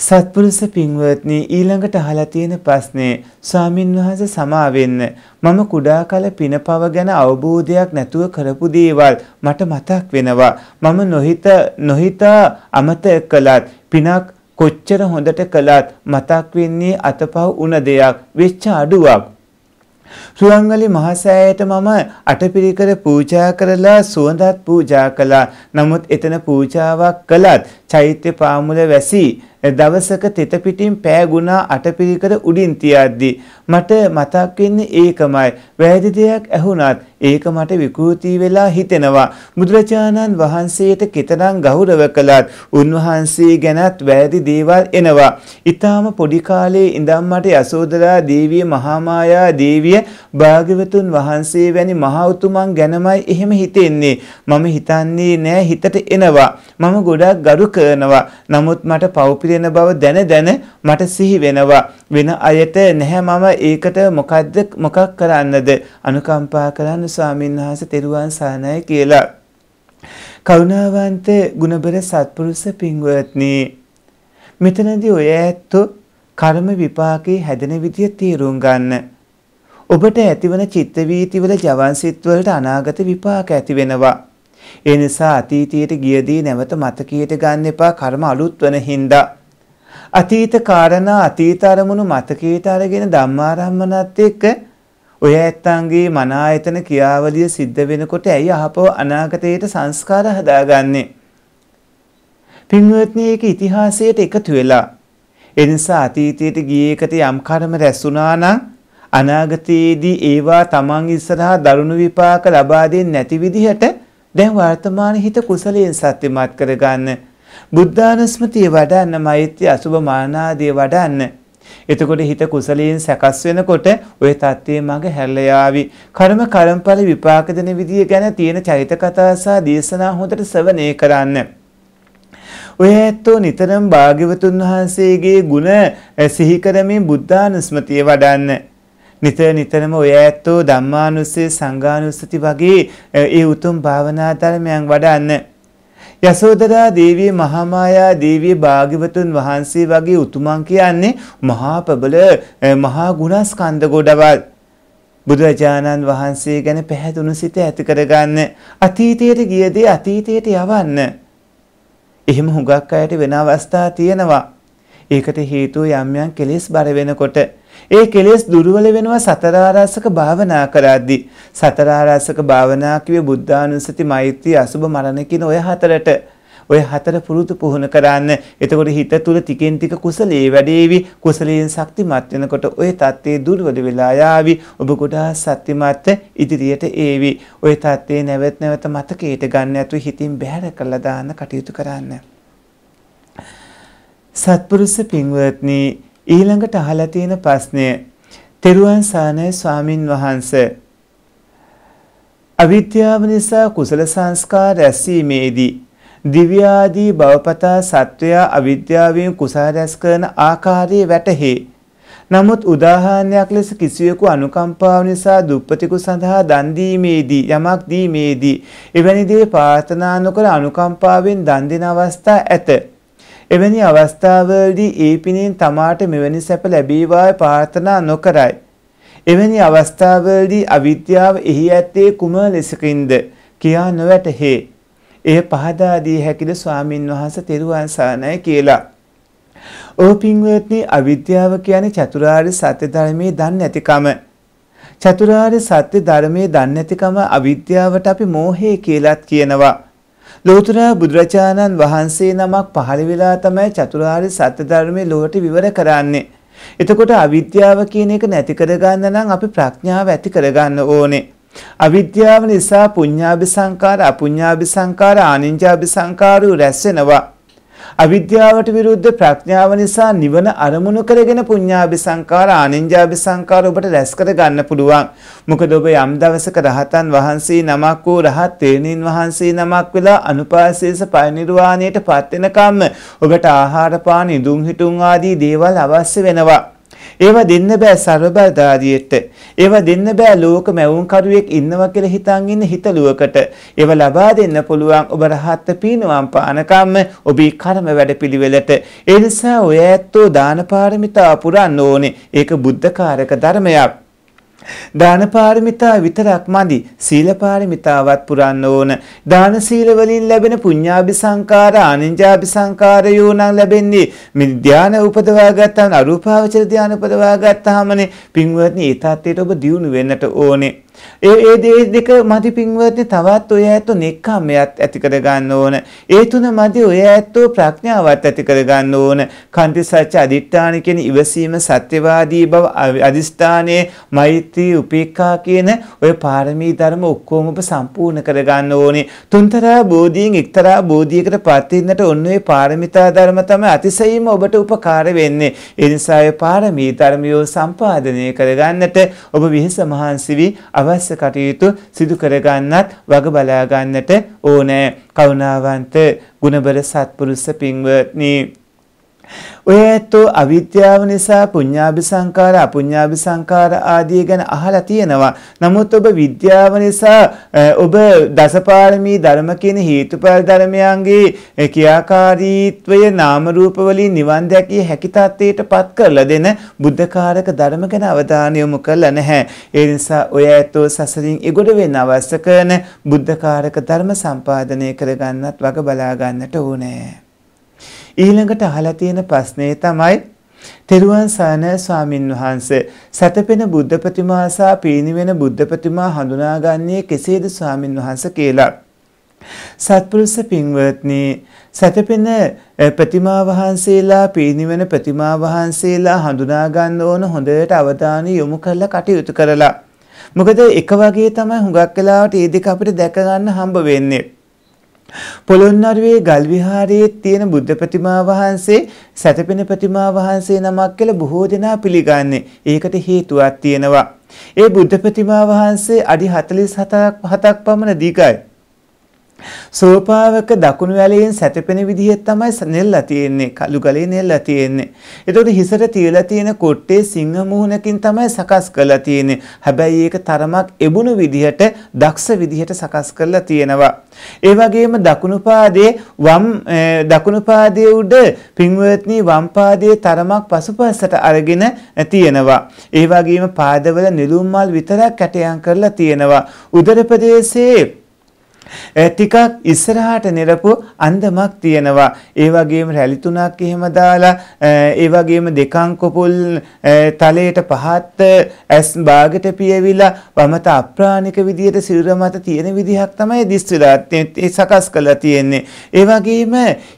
සත්පුරුෂ පින්වත්නි ඊළඟට අහලා තියෙන ප්‍රශ්නේ ස්වාමින් වහන්සේ සමාවෙන්න මම කුඩා කල පිනපව ගැන අවබෝධයක් නැතුව කරපු දේවල් මට මතක් වෙනවා මම නොහිත නොහිතා අමතක කළත් පිනක් කොච්චර හොඳට කළත් මතක් වෙන්නේ අතපහු වුණ දෙයක් වෙච්ච අඩුවක් සුරංගලි මහසෑයට මම අටපිරිකර පූජා කරලා සුවඳත් පූජා කළා. නමුත් එතන පූජාවක් කළත් චෛත්‍ය පාමුල වැසි දවසක තෙත පිටින් පෑ ගුණා අටපිරිකර උඩින් තියද්දි මට මතක් වෙන්නේ ඒකමයි වැරදි දෙයක් ඇහුණත් ඒක මට විකෘති වෙලා හිතෙනවා බුදුරජාණන් වහන්සේට කෙතරම් ගෞරව කළත් උන්වහන්සේ ගැනත් වැරදි දේවල් එනවා ඊටාම පොඩි කාලේ ඉඳන් මට යසෝදරා දේවිය මහාමායා දේවිය භාග්‍යවතුන් වහන්සේ වැනි මහා උතුමන් ගැනමයි එහෙම හිතෙන්නේ මම හිතන්නේ නෑ හිතට එනවා මම ගොඩක් ගරු කරනවා. නමුත් මට පව් බව දැන දැන මට සිහි වෙනවා. වෙන අයට නැහැ මම ඒකට මොකද්ද මොකක් කරන්නද? අනුකම්පා කරන්න ස්වාමින්වහන්සේ තෙරුවන් සරණයි කියලා. කරුණාවන්ත ගුණබර සත්පුරුෂ පින්වත්නි මෙතනදී ඔය ඇත්තෝ කර්ම විපාකේ හැදෙන විදිය තීරුම් ගන්න. ඔබට ඇතිවන චිත්ත වීතිවල ජවන්සිට වලට අනාගත විපාක ඇති වෙනවා. ඒ නිසා අතීතයට ගියදී නැවත මතකයට ගන්න එපා කර්ම අලුත් වන හින්දා. අතීත කාරණා අතීත අරමුණු මතකයට අරගෙන ධම්මාරම්මනත් එක්ක ඔය ඇත්තන්ගේ මන ආයතන ක්‍රියාවලිය සිද්ධ වෙනකොට ඇයි අහපව අනාගතයට සංස්කාර හදාගන්නේ? පින්වත්නි ඒක ඉතිහාසයට එකතු වෙලා. ඒ නිසා අතීතයට ගියේ එකට යම් කර්ම රැස් වුණා නම් අනාගතයේදී ඒවා තමන් ඉස්සරහා දරුණු විපාක ලබා දෙන්නේ නැති විදිහට දැන් වර්තමාන හිත කුසලයෙන් සත්‍යමත් කරගන්න. බුද්ධානුස්මතිය වඩන්න මෛත්‍රී අසුභ මානාදී වඩන්න. එතකොට හිත කුසලයෙන් සකස් වෙනකොට ওই தත්ත්වයේ මඟ හැරලා යාවි. කර්ම කර්මඵල විපාක දෙන විදිය ගැන තියෙන චරිත කතා සහ දේශනා හොඳට ශ්‍රවණය කරන්න. ඔය ඇත්තෝ නිතරම භාග්‍යවතුන් වහන්සේගේ ගුණ සිහි කරමින් බුද්ධානුස්මතිය වඩන්න. නිතර නිතරම ඔය ඇත්තෝ ධම්මානුස්සය සංඝානුස්සති වගේ ඒ උතුම් භාවනා ධර්මයන් වඩන්න. යසෝදරා දේවිය මහාමායා දේවිය භාග්‍යවතුන් වහන්සේ වගේ උතුමන් කියන්නේ මහා ප්‍රබල මහා ගුණස්කන්ධ ගොඩවල්. බුදුරජාණන් වහන්සේ ගැන පැහැදුණු සිත ඇති කරගන්න. අතීතයට ගිය දේ අතීතයට යවන්න. එහෙම හුඟක් අයට වෙන අවස්ථා තියෙනවා. ඒකට හේතුව යම් යම් කෙලෙස් බර වෙනකොට ඒ කෙලෙස් දුර්වල වෙනවා සතර ආරාසක භාවනා කරද්දී. සතර ආරාසක භාවනා කිව්වේ බුද්ධානුස්සති මෛත්‍රී අසුබ මරණ කියන ওই හතරට. ඔය හතර පුරුදු පුහුණු කරන්න. එතකොට හිත තුල ටිකෙන් ටික කුසලයේ වැඩේවි. කුසලයෙන් ශක්තිමත් වෙනකොට ඔය தත්ත්වේ දුර්වල වෙලා යාවි. ඔබ ගොඩාක් ශක්තිමත් ඉදිරියට ඒවි. ඔය தත්ත්වේ නැවත නැවත මතකයට ගන්න ඇතුව හිතින් බැහැර කරලා දාන්න කටයුතු කරන්න. සත්පුරුෂ පින්වත්නි ඊළඟට අහලා තියෙන ප්‍රශ්නය තෙරුවන් සානය ස්වාමින් වහන්ස අවිද්‍යාව නිසා කුසල සංස්කාර රැස්වීමේදී දිව්‍ය ආදී භවපතා සත්වයා අවිද්‍යාවෙන් කුසල රැස් කරන ආකාරයේ වැටහේ නමුත් උදාහරණයක් ලෙස කිසිවෙකු අනුකම්පාව නිසා දුප්පතිකු සඳහා දන් දීමේදී යමක් දීමේදී එවැනි දේ ප්‍රාර්ථනා නොකර අනුකම්පාවෙන් දන් දෙන අවස්ථා ඇත. එවැනි අවස්ථාවලදී ඒ පිනෙන් තමාට මෙවැනි සැප ලැබේවායි ප්‍රාර්ථනා නොකරයි. එවැනි අවස්ථාවලදී අවිද්‍යාව එහි ඇත්තේ කුම ලෙසකින්ද කියා නොවැටහේ. එය පහදා දී හැකිද ස්වාමින් වහන්සේ තෙරුවන් සරණයි කියලා. ඕ පින්වත්නි අවිද්‍යාව කියන්නේ චතුරාර්ය සත්‍ය ධර්මයේ දන්නේ නැතිකම. චතුරාර්ය සත්‍ය ධර්මයේ දන්නේ නැතිකම අවිද්‍යාවට අපි මෝහය කියලාත් කියනවා. ලෞතර බුදුරජාණන් වහන්සේ නමක් පහළ වෙලා තමයි චතුරාර්ය සත්‍ය ධර්මයේ ලොවට විවර කරන්නේ. එතකොට අවිද්‍යාව කියන එක නැති කරගන්න නම් අපි ප්‍රඥාව ඇති කරගන්න ඕනේ. අවිද්‍යාව නිසා පුඤ්ඤාභි සංකාර අපුඤ්ඤාභි සංකාර ආනිඤ්ඤාභි සංකාරෝ රැස් වෙනවා. අවිද්‍යාවට විරුද්ධ ප්‍රඥාව නිසා නිවන අරමුණු කරගෙන පුඤ්ඤාභි සංකාර ආනින්ජාභි සංකාර ඔබට රැස් කර ගන්න පුළුවන්. මොකද ඔබ යම් දවසක රහතන් වහන්සේ නමක් වූ රහත් තේනීන් වහන්සේ නමක් වෙලා අනුපාසීස පරිනිර්වාණයට පත් වෙනකම්ම ඔබට ආහාර පාන, ඉදුම් හිටුම් ආදී දේවල් අවශ්‍ය වෙනවා. ඒව දෙන්න බෑ ਸਰබලධාරියට. ඒව දෙන්න බෑ ලෝක මැවුම් කරුවෙක් ඉන්නවා කියලා හිතන් ඉන්න හිතලුවකට. ඒව ලබා දෙන්න පුළුවන් ඔබ රහත් පීනුවම් පානකම්ම ඔබේ කර්ම වැඩපිළිවෙලට. ඒ නිසා ඔය ඇත්තෝ දාන පාරමිතා පුරන්න ඕනේ. ඒක බුද්ධකාරක ධර්මයක්. දානපාරමිතා විතරක් මදි සීලපාරමිතාවත් පුරන්න ඕන. දාන සීල වලින් ලැබෙන පුඤ්ඤාභිසංකාර ආනින්ජාභිසංකාර යෝනම් ලැබෙන්නේ මේ ධානය උපදවා ගත්තාම අරූපාවචර ධානය උපදවා ගත්තාමනේ පින්වත්නි ඒ தත්ත්වයට ඔබ දියුණු වෙන්නට ඕනේ. ඒ ඒ දේ දෙක මදි පින්වත්නි තවත් ඔය ඇත්තෝ නෙක්ඛම්මයත් ඇති කර ගන්න ඕන. ඒ තුන මදි ඔය ඇත්තෝ ප්‍රඥාවත් ඇති කර ගන්න ඕන. කන්ති සත්‍ය අදිඨාන කියන ඉවසීම සත්‍යවාදී බව අදිස්ථානයේ මෛත්‍රී උපේක්ඛා කියන ඔය පාරමී ධර්ම ඔක්කොම ඔබ සම්පූර්ණ කර ගන්න ඕනේ. තුන්තරා බෝධියෙන් එක්තරා බෝධියකට පත් වෙන්නට ඔන්න ඔය පාරමිතා ධර්ම තමයි අතිශයින්ම ඔබට උපකාර වෙන්නේ. ඒ නිසා ඔය පාරමී ධර්මියෝ සම්පාදනය කර ගන්නට ඔබ විහිස මහන්සි වී අවශ්‍ය කටයුතු සිදු කරගන්නත් වග බලා ගන්නට ඕනෑ කරුණාවන්ත ගුණබර සත්පුරුෂ පින්වත්නි ඔය ඇත්තෝ අවිද්‍යාව නිසා පුඤ්ඤාභි සංකාර අපුඤ්ඤාභි සංකාර ආදී ගැන අහලා තියෙනවා. නමුත් ඔබ විද්‍යාව නිසා ඔබ දසපාරමී ධර්ම කියන හේතුඵල ධර්මයන්ගේ ක්‍රියාකාරීත්වය නාම රූප වලින් නිවන් දැකිය හැකි තත්ත්වයටපත් කරලා දෙන බුද්ධකාරක ධර්ම ගැන අවධානය යොමු කළා නැහැ. ඒ නිසා ඔය ඇත්තෝ සසරින් එගොඩ වෙන්න අවශ්‍ය කරන බුද්ධකාරක ධර්ම සම්පාදනය කරගන්නත් වග බලා ගන්නට ඕනේ. ඊළඟට අහලා තියෙන ප්‍රශ්නේ තමයි තෙරුවන් සරණ ස්වාමින් වහන්සේ සැතපෙන බුද්ධ ප්‍රතිමා සහ පීනිවෙන බුද්ධ ප්‍රතිමා හඳුනාගන්නේ කෙසේද ස්වාමින් වහන්සේ කියලා. සත්පුරුෂ පින්වත්නි සැතපෙන ප්‍රතිමා වහන්සේලා පීනිවෙන ප්‍රතිමා වහන්සේලා හඳුනා ගන්න ඕන හොඳට අවධානය යොමු කරලා කටයුතු කරලා. මොකද එක වගේ තමයි හුඟක් වෙලාවට ඒ දෙක අපිට දැක ගන්න හම්බ වෙන්නේ. පොළොන්නරුවේ ගල් විහාරයේ තියෙන බුද්ධ ප්‍රතිමා වහන්සේ සැතපෙන ප්‍රතිමා වහන්සේ නමක් කියලා බොහෝ දෙනා පිළිගන්නේ. ඒකට හේතුවක් තියෙනවා. ඒ බුද්ධ ප්‍රතිමා වහන්සේ අඩි 47ක් පමණ දීගයි. සෝපාවක දකුණු වැලයෙන් සැතපෙන විදිහ තමයි නෙල්ලා තියෙන්නේ කළු ගලේ නෙල්ලා තියෙන්නේ. එතකොට හිසට තියලා තියෙන කොට්ටේ සිංහ මුහුණකින් තමයි සකස් කරලා තියෙන්නේ. හැබැයි ඒක තරමක් එබුණු විදිහට දක්ෂ විදිහට සකස් කරලා තියෙනවා. ඒ වගේම දකුණු පාදයේ වම් දකුණු පාදයේ උඩ පින්වත්නි වම් පාදයේ තරමක් පසුපසට අරගෙන තියෙනවා. ඒ වගේම පාදවල නිලුම් මල් විතරක් කැටයම් කරලා තියෙනවා. උදර ප්‍රදේශයේ ටිකක් ඉස්සරහට නිරපු අන්දමක් තියෙනවා. ඒ වගේම රැලි තුනක් එහෙම දාලා ඒ වගේම දෙකං කොපුල් තලයට පහත් ඇස් භාගයට පියවිලා වමත අප්‍රාණික විදියට සිරුර මත තියෙන විදිහක් තමයි දිස්විලා ඒ සකස් කරලා තියෙන්නේ. ඒ වගේම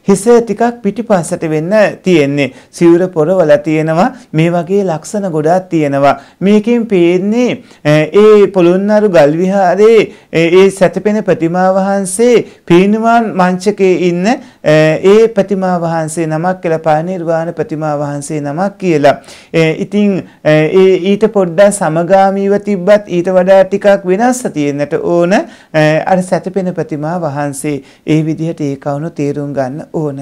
හිස ටිකක් පිටිපස්සට වෙන්න තියෙන්නේ. සිවුර පොරවලා තියෙනවා. මේ වගේ ලක්ෂණ ගොඩාක් තියෙනවා. මේකෙන් පේන්නේ ඒ පොළොන්නරු ගල් විහාරයේ ඒ සැතපෙන ප්‍රතිමා ප්‍රතිමා වහන්සේ පිරිනිවන් මංචකයේ ඉන්න ඒ ප්‍රතිමා වහන්සේ නමක් කියලා පරිනිර්වාණ ප්‍රතිමා වහන්සේ නමක් කියලා. ඉතින් ඒ ඊට පොඩ්ඩක් සමගාමීව තිබ්බත් ඊට වඩා ටිකක් වෙනස්ව තියෙන්නට ඕන අර සැතපෙන ප්‍රතිමා වහන්සේ ඒ විදිහට ඒ කවුණු තේරුම් ගන්න ඕන.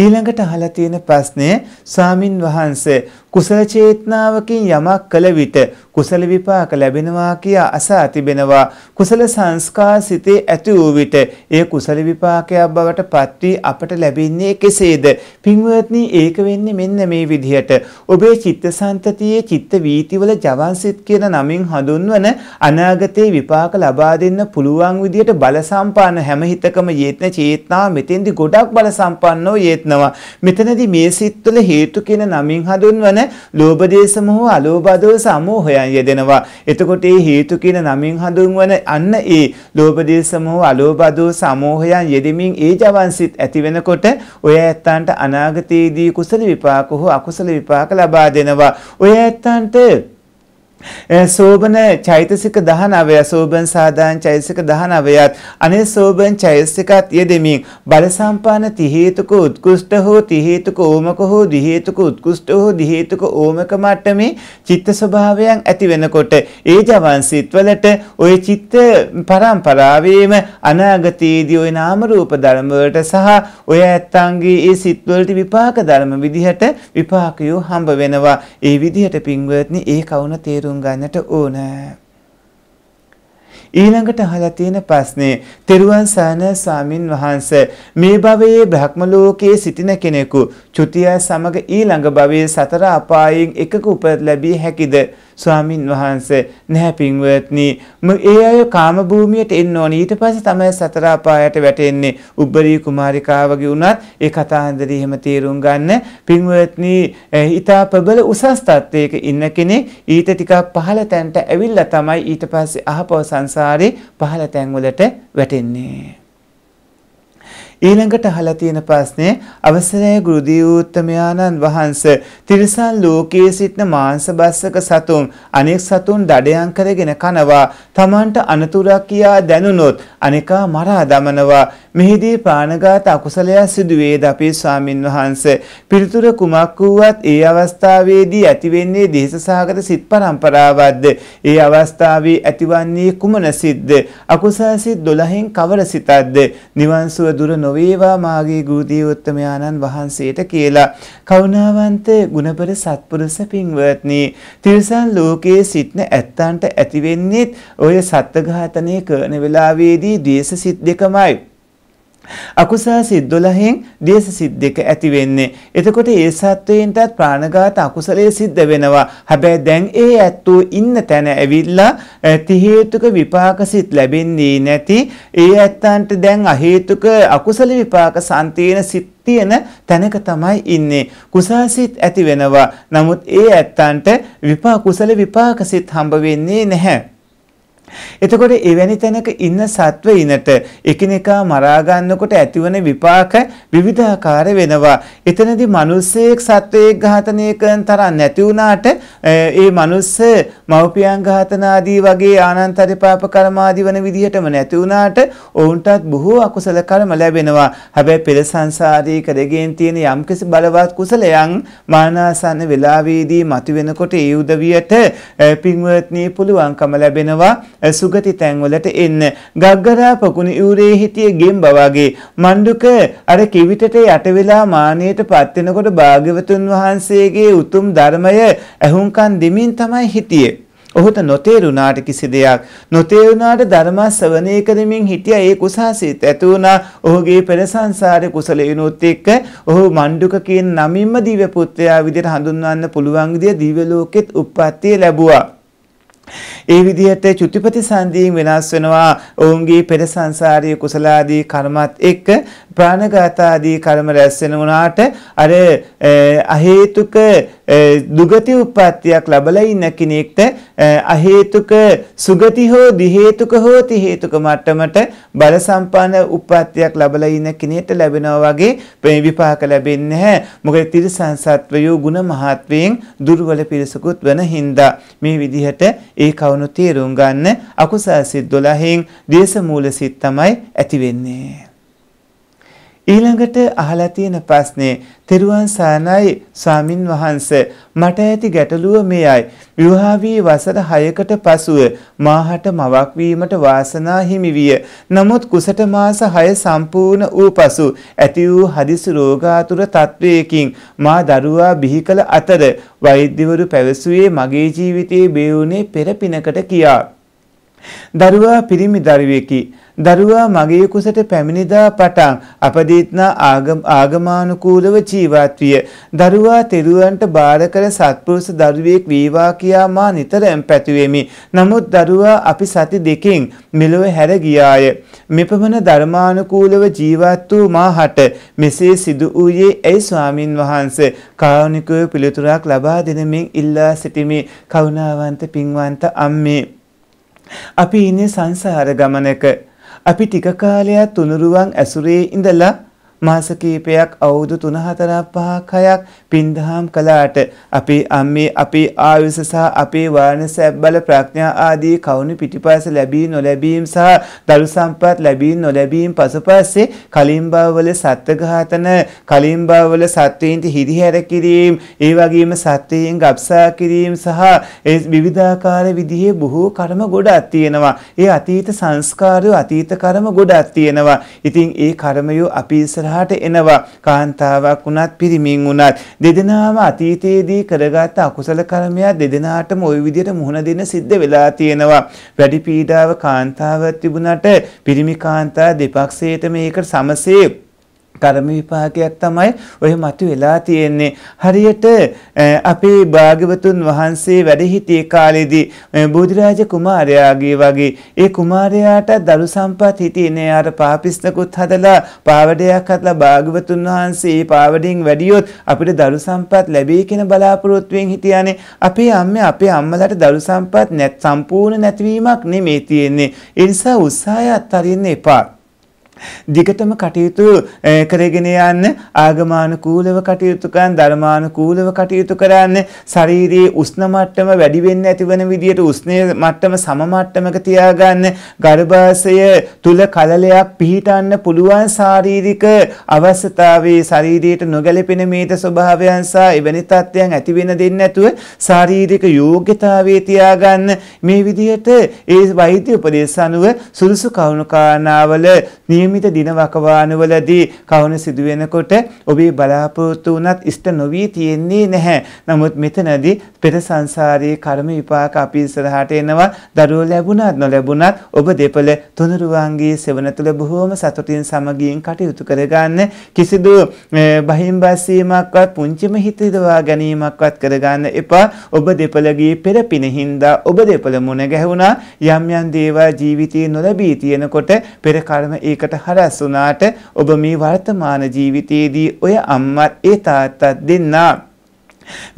ඊළඟට අහලා තියෙන ප්‍රශ්නය ස්වාමින් වහන්සේ කුසල චේතනාවකින් යමක් කළ විට කුසල විපාක ලැබෙනවා කියා අසා තිබෙනවා කුසල සංස්කාර සිතේ ඇති වූ විට ඒ කුසල විපාකයක් බවට පත් වී අපට ලැබෙන්නේ කෙසේද පින්වත්නි ඒක වෙන්නේ මෙන්න මේ විදිහට ඔබේ චිත්තසංතතියේ චිත්ත වීතිවල ජවන්සිට කියන නමින් හඳුන්වන අනාගතේ විපාක ලබා දෙන්න පුළුවන් විදිහට බල සම්පන්න හැම හිතකම යෙත්න චේතනා මෙතෙන්දි ගොඩක් බල සම්පන්නව යෙත්නවා මෙතනදී මේ සිත්වල හේතු කියන නමින් හඳුන්වන ලෝභ දේශ මොහ අලෝභ දෝස අමෝහයන් යෙදෙනවා. එතකොට මේ හේතු කියන නමින් හඳුන්වන අන්න ඒ ලෝභ දේශ මොහ අලෝභ දෝස අමෝහයන් යෙදෙමින් ඒ ජවන්සිට ඇති වෙනකොට ඔය ඇත්තන්ට අනාගතයේදී කුසල විපාක හෝ අකුසල විපාක ලබා දෙනවා. ඔය ඇත්තන්ට සෝබන චෛතසික 19 සෝබන් සාදාන චෛතසික 19ත් අනේ සෝබන් චෛතසිකත් යෙදෙමින් බල සම්පන්න ති හේතුක උත්කෘෂ්ඨ හෝ ති හේතුක ඕමක හෝ දි හේතුක උත්කෘෂ්ඨ හෝ දි හේතුක ඕමක මට්ටමේ චිත්ත ස්වභාවයන් ඇති වෙනකොට ඒ ජවන් සිත්වලට ওই චිත්ත පරම්පරාවේම අනාගතයේදී ওই නාම රූප ධර්ම වලට සහ ඔය ඇත්තන්ගේ ඒ සිත්වලට විපාක ධර්ම විදිහට විපාකයෝ හම්බ වෙනවා ඒ විදිහට පින්වත්නි ඒ කවුන තේරුම් තේරුම් ගන්නට ඕන. ඊළඟට අහලා තියෙන ප්‍රශ්නේ තෙරුවන් සරණ ස්වාමින් වහන්සේ මේ භවයේ බ්‍රහ්ම ලෝකයේ සිටින කෙනෙකු චුතිය සමග ඊළඟ භවයේ සතර අපායන් එකක උපත ලැබිය හැකිද? ස්වාමින් වහන්සේ නැහැ පින්වත්නි ඒ අය කාම භූමියට එන්න ඕන ඊට පස්සේ තමයි සතර අපායට වැටෙන්නේ උබ්බරී කුමාරිකාවගේ උනත් ඒ කතාන්දරය එහෙම තේරුම් ගන්න පින්වත්නි ඊතා ප්‍රබල උසස් තත්වයක ඉන්න කෙනෙක් ඊට ටිකක් පහළ තැනට ඇවිල්ලා තමයි ඊට පස්සේ අහපව සංසාරේ පහළ තැන් වලට වැටෙන්නේ ඊළඟට අහලා තියෙන ප්‍රශ්නේ අවසරය ගුරු දීවූත්තමයාණන් වහන්ස තිරිසන් ලෝකයේ සිටින මාංශබස්සක සතුන් අනෙක් සතුන් දඩයන් කරගෙන කනවා Tamanට අනතුරක් කියා දැනුනොත් අනිකා මරා දමනවා මෙහිදී ප්‍රාණඝාත අකුසලයක් සිදු වේද අපේ ස්වාමින් වහන්සේ පිළිතුර කුමක් වුවත් ඒ අවස්ථාවේදී ඇතිවෙන්නේ දේශසහගත සිත් පරම්පරාවක්ද ඒ අවස්ථාවේ ඇතිවන්නේ කුමන සිද්ද අකුසල සිත් 12න් කවර සිතක්ද නිවන් සුව දුර නොවේවා මාගේ ගූදී උත්තමයාණන් වහන්සේට කියලා කරුණාවන්ත ගුණපර සත්පුරුෂ පින්වත්නි තිරසන් ලෝකයේ සිටන ඇත්තන්ට ඇතිවෙන්නේ ඔය සත්ත්ව ඝාතනය කරන වෙලාවේදී ද්වේෂ සිත් දෙකමයි අකුසල සිත් 12න් දේශ සිත් දෙක ඇති වෙන්නේ. එතකොට ඒ සත්වයන්ටත් ප්‍රාණඝාත අකුසලයේ සිද්ධ වෙනවා. හැබැයි දැන් ඒ ඇත්තෝ ඉන්න තැන ඇවිල්ලා ති හේතුක විපාක සිත් ලැබෙන්නේ නැති ඒ ඇත්තන්ට දැන් අ හේතුක අකුසල විපාක සම්තීන සිත් තියෙන තැනක තමයි ඉන්නේ. කුසාසිත ඇති වෙනවා. නමුත් ඒ ඇත්තන්ට විපාක කුසල විපාක සිත් හම්බ වෙන්නේ නැහැ. එතකොට එවැනි තැනක ඉන්න සත්වයිනට එකිනෙකා මරා ගන්නකොට ඇතිවන විපාක විවිධාකාර වෙනවා. එතනදී මිනිස්සෙක් සත්වයෙක් ඝාතනය කරන තරම් නැති වුණාට ඒ මිනිස්ස මව්පියන් ඝාතන ආදී වගේ ආනන්තර පාප කර්ම ආදී වන විදිහටම නැති වුණාට ඔවුන්ටත් බොහෝ අකුසල කර්ම ලැබෙනවා. හැබැයි පෙර සංසාරී කරගෙන තියෙන යම්කිසි බලවත් කුසලයන් මානාසන්න වෙලාවේදී මතුවෙනකොට ඒ උදවියට පින්වත්නි පුළුවන්කම ලැබෙනවා සුගති තැන්වලට එන්න. ගග්ගරා පකුණු යූරේ හිටිය ගෙම්බ වගේ මණ්ඩුක අර කිවිතට යට වෙලා මානියට පත් වෙනකොට භාග්‍යවතුන් වහන්සේගේ උතුම් ධර්මය ඇහුම්කන් දෙමින් තමයි හිටියේ. ඔහුට නොතේරුණාට කිසි දෙයක් නොතේරුණාට ධර්ම ශ්‍රවණය කරමින් හිටියා ඒ කුසාසිත ඇති වුණා ඔහුගේ පෙර සංසාරේ කුසලයනොත් එක්ක ඔහු මණ්ඩුක කියන නමින්ම දිව්‍ය පුත්‍රයා විදිහට හඳුන්වන්න පුළුවන් විදිහ දිව්‍ය ලෝකෙත් උප්පත්තිය ලැබුවා ඒ විදිහට චුතිපති සංදීන් වෙනස් වෙනවා ඔවුන්ගේ පෙර සංසාරයේ කුසලාදී කර්මත් එක්ක ප්‍රාණඝාතාදී කර්ම රැස් වෙන වුණාට අර අහේතුක දුගති උප්පත්තියක් ලැබලා ඉන්න කෙනෙක්ට අහේතුක සුගති හෝ දිහේතුක හෝ තිහේතුක මට්ටමට බල සම්පන්න උප්පත්තියක් ලැබලා ඉන්න කෙනෙක්ට ලැබෙනවා වගේ මේ විපාක ලැබෙන්නේ නැහැ. මොකද තිරසං සත්වයෝ ಗುಣ මහත්වයෙන් දුර්වල පිරිසකුත් වෙන හින්දා මේ විදිහට ඒ කවුණු තේරුම් ගන්න අකුසල් සිත් 12න් දේශ මූල සිත් තමයි ඇති වෙන්නේ. ඊළඟට අහලා තියෙන ප්‍රශ්නේ තෙරුවන් සානයි ස්වාමින් වහන්සේ මට ඇති ගැටලුව මෙයයි විවාහ වී වසර 6කට පසුව මාහට මවක් වීමට වාසනා හිමි විය. නමුත් කුසට මාස 6 සම්පූර්ණ වූ පසු ඇති වූ හදිසි රෝගාතුර තත්වයකින් මා දරුවා බිහි කළ අතර වෛද්‍යවරු පැවසුවේ මගේ ජීවිතයේ බිය වුණේ පෙර පිනකට කියා. දරුවා පිරිමි දරුවෙකි. දරුවා මගේ කුසට පැමිණිදා පටන් අපදීත්නා ආගමානුකූලව ජීවත් විය. දරුවා තෙරුවන්ට බාර කර සත්පුරුෂ දරුවෙක් වේවා කියා මා නිතරම පැතුවෙමි. නමුත් දරුවා අපි සති දෙකෙන් මෙලොව හැර ගියාය. මෙපමණ ධර්මානුකූලව ජීවත් වූ මාහට මෙසේ සිදු වූයේ ඇයි ස්වාමින් වහන්සේ කාරුණිකව පිළිතුරක් ලබා දෙනමින් ඉල්ලා සිටිමි. කරුණාවන්ත පින්වන්ත අම්මේ. අපි ඉන්නේ සංසාර ගමනක අපි ටික කාලයක් තුනුරුවන් ඇසුරේ ඉඳලා මාස කීපයක් අවුරුදු 3 4 5ක් 6ක් පින්දහම් කළාට අපේ අම්මේ අපේ ආයුෂ සහ අපේ වාරණ සැබ්බල ප්‍රඥා ආදී කවුණු පිටිපස්ස ලැබී නොලැබීම් සහ දරු සම්පත් ලැබී නොලැබීම් පසුපස්සේ කලින්බාවල සත්ත්ව ඝාතන කලින්බාවල සත්වයින්ට හිරිහැර කිරීම ඒ වගේම සත්වයින් ගබ්සා කිරීම සහ ඒ විවිධාකාර විදිහේ බොහෝ කර්ම ගොඩක් තියෙනවා ඒ අතීත සංස්කාරය අතීත කර්ම ගොඩක් තියෙනවා ඉතින් ඒ කර්මය අපි ඉස්සරහ එහාට එනවා කාන්තාවක් වුණත් පිරිමින් වුණත් දෙදෙනාම අතීතයේදී කරගත් අකුසල කර්මයක් දෙදෙනාටම ওই විදිහට මුහුණ දෙන්න සිද්ධ වෙලා තියෙනවා වැඩි පීඩාව කාන්තාවක් තිබුණාට පිරිමි කාන්තාව දෙපක්ෂයේට මේකට සමසේ කර්ම විපාකයක් තමයි ඔය මතු වෙලා තියෙන්නේ. හරියට අපේ භාග්‍යවතුන් වහන්සේ වැඩ සිටියේ කාලෙදී බෝධිරාජ කුමාරයාගේ වගේ ඒ කුමාරයාට දරු සම්පත් හිටියේ යාට පාපිස්නකුත් හදලා පාවඩයක් හදලා භාග්‍යවතුන් වහන්සේ ඒ පාවඩෙන් වැඩියොත් අපිට දරු සම්පත් ලැබෙයි කියන බලාපොරොත්තුවෙන් හිටියානේ. අපේ අම්මේ අපේ අම්මලාට දරු සම්පත් නැත් සම්පූර්ණ නැතිවීමක් නෙමේ තියෙන්නේ. ඒ නිසා උත්සාහය අත්හරින්න එපා. දිගටම කටයුතු කරගෙන යන්න ආගමානුකූලව කටයුතු කරන්න ධර්මානුකූලව කටයුතු කරන්න ශාරීරියේ උෂ්ණ මට්ටම වැඩි වෙන්න ඇතිවන විදියට උෂ්ණය මට්ටම සම මට්ටමක තියාගන්න ගර්භාෂය තුල කලලයක් පිහිටන්න පුළුවන් ශාරීරික අවශ්‍යතාවයේ ශරීරයට නොගැලපෙන මේත ස්වභාවයන් සහ එවැනි තත්ත්වයන් ඇති වෙන දෙන්නේ නැතුව ශාරීරික යෝග්‍යතාවයේ තියාගන්න මේ විදියට ඒ වෛද්‍ය උපදේශ අනුව සුදුසු කවුණු කාරණාවල නියම නියමිත දින වකවානුවලදී කවුන සිදුවෙනකොට ඔබේ බලාපොරොත්තු වුණත් ඉෂ්ට නොවී තියෙන්නේ නැහැ. නමුත් මෙතනදී පෙර සංසාරයේ කර්ම විපාක අපි ඉස්සරහට එනවා. දරුවෝ ලැබුණත් නොලැබුණත් ඔබ දෙපළ තුනුරුවන්ගේ සෙවණ තුළ බොහෝම සතුටින් සමගියෙන් කටයුතු කරගන්න කිසිදු බහිම්බස් වීමක්වත් පුංචිම හිතදවා ගැනීමක්වත් කරගන්න එපා. ඔබ දෙපළගේ පෙර පිනෙහින්දා ඔබ දෙපළ මුණ ගැහුණා යම් යම් දේවල් ජීවිතේ නොලැබී තියෙනකොට පෙර කර්ම ඒකට හරස් වුණාට ඔබ මේ වර්තමාන ජීවිතයේදී ඔය අම්මා ඒ තාත්තා දෙන්නා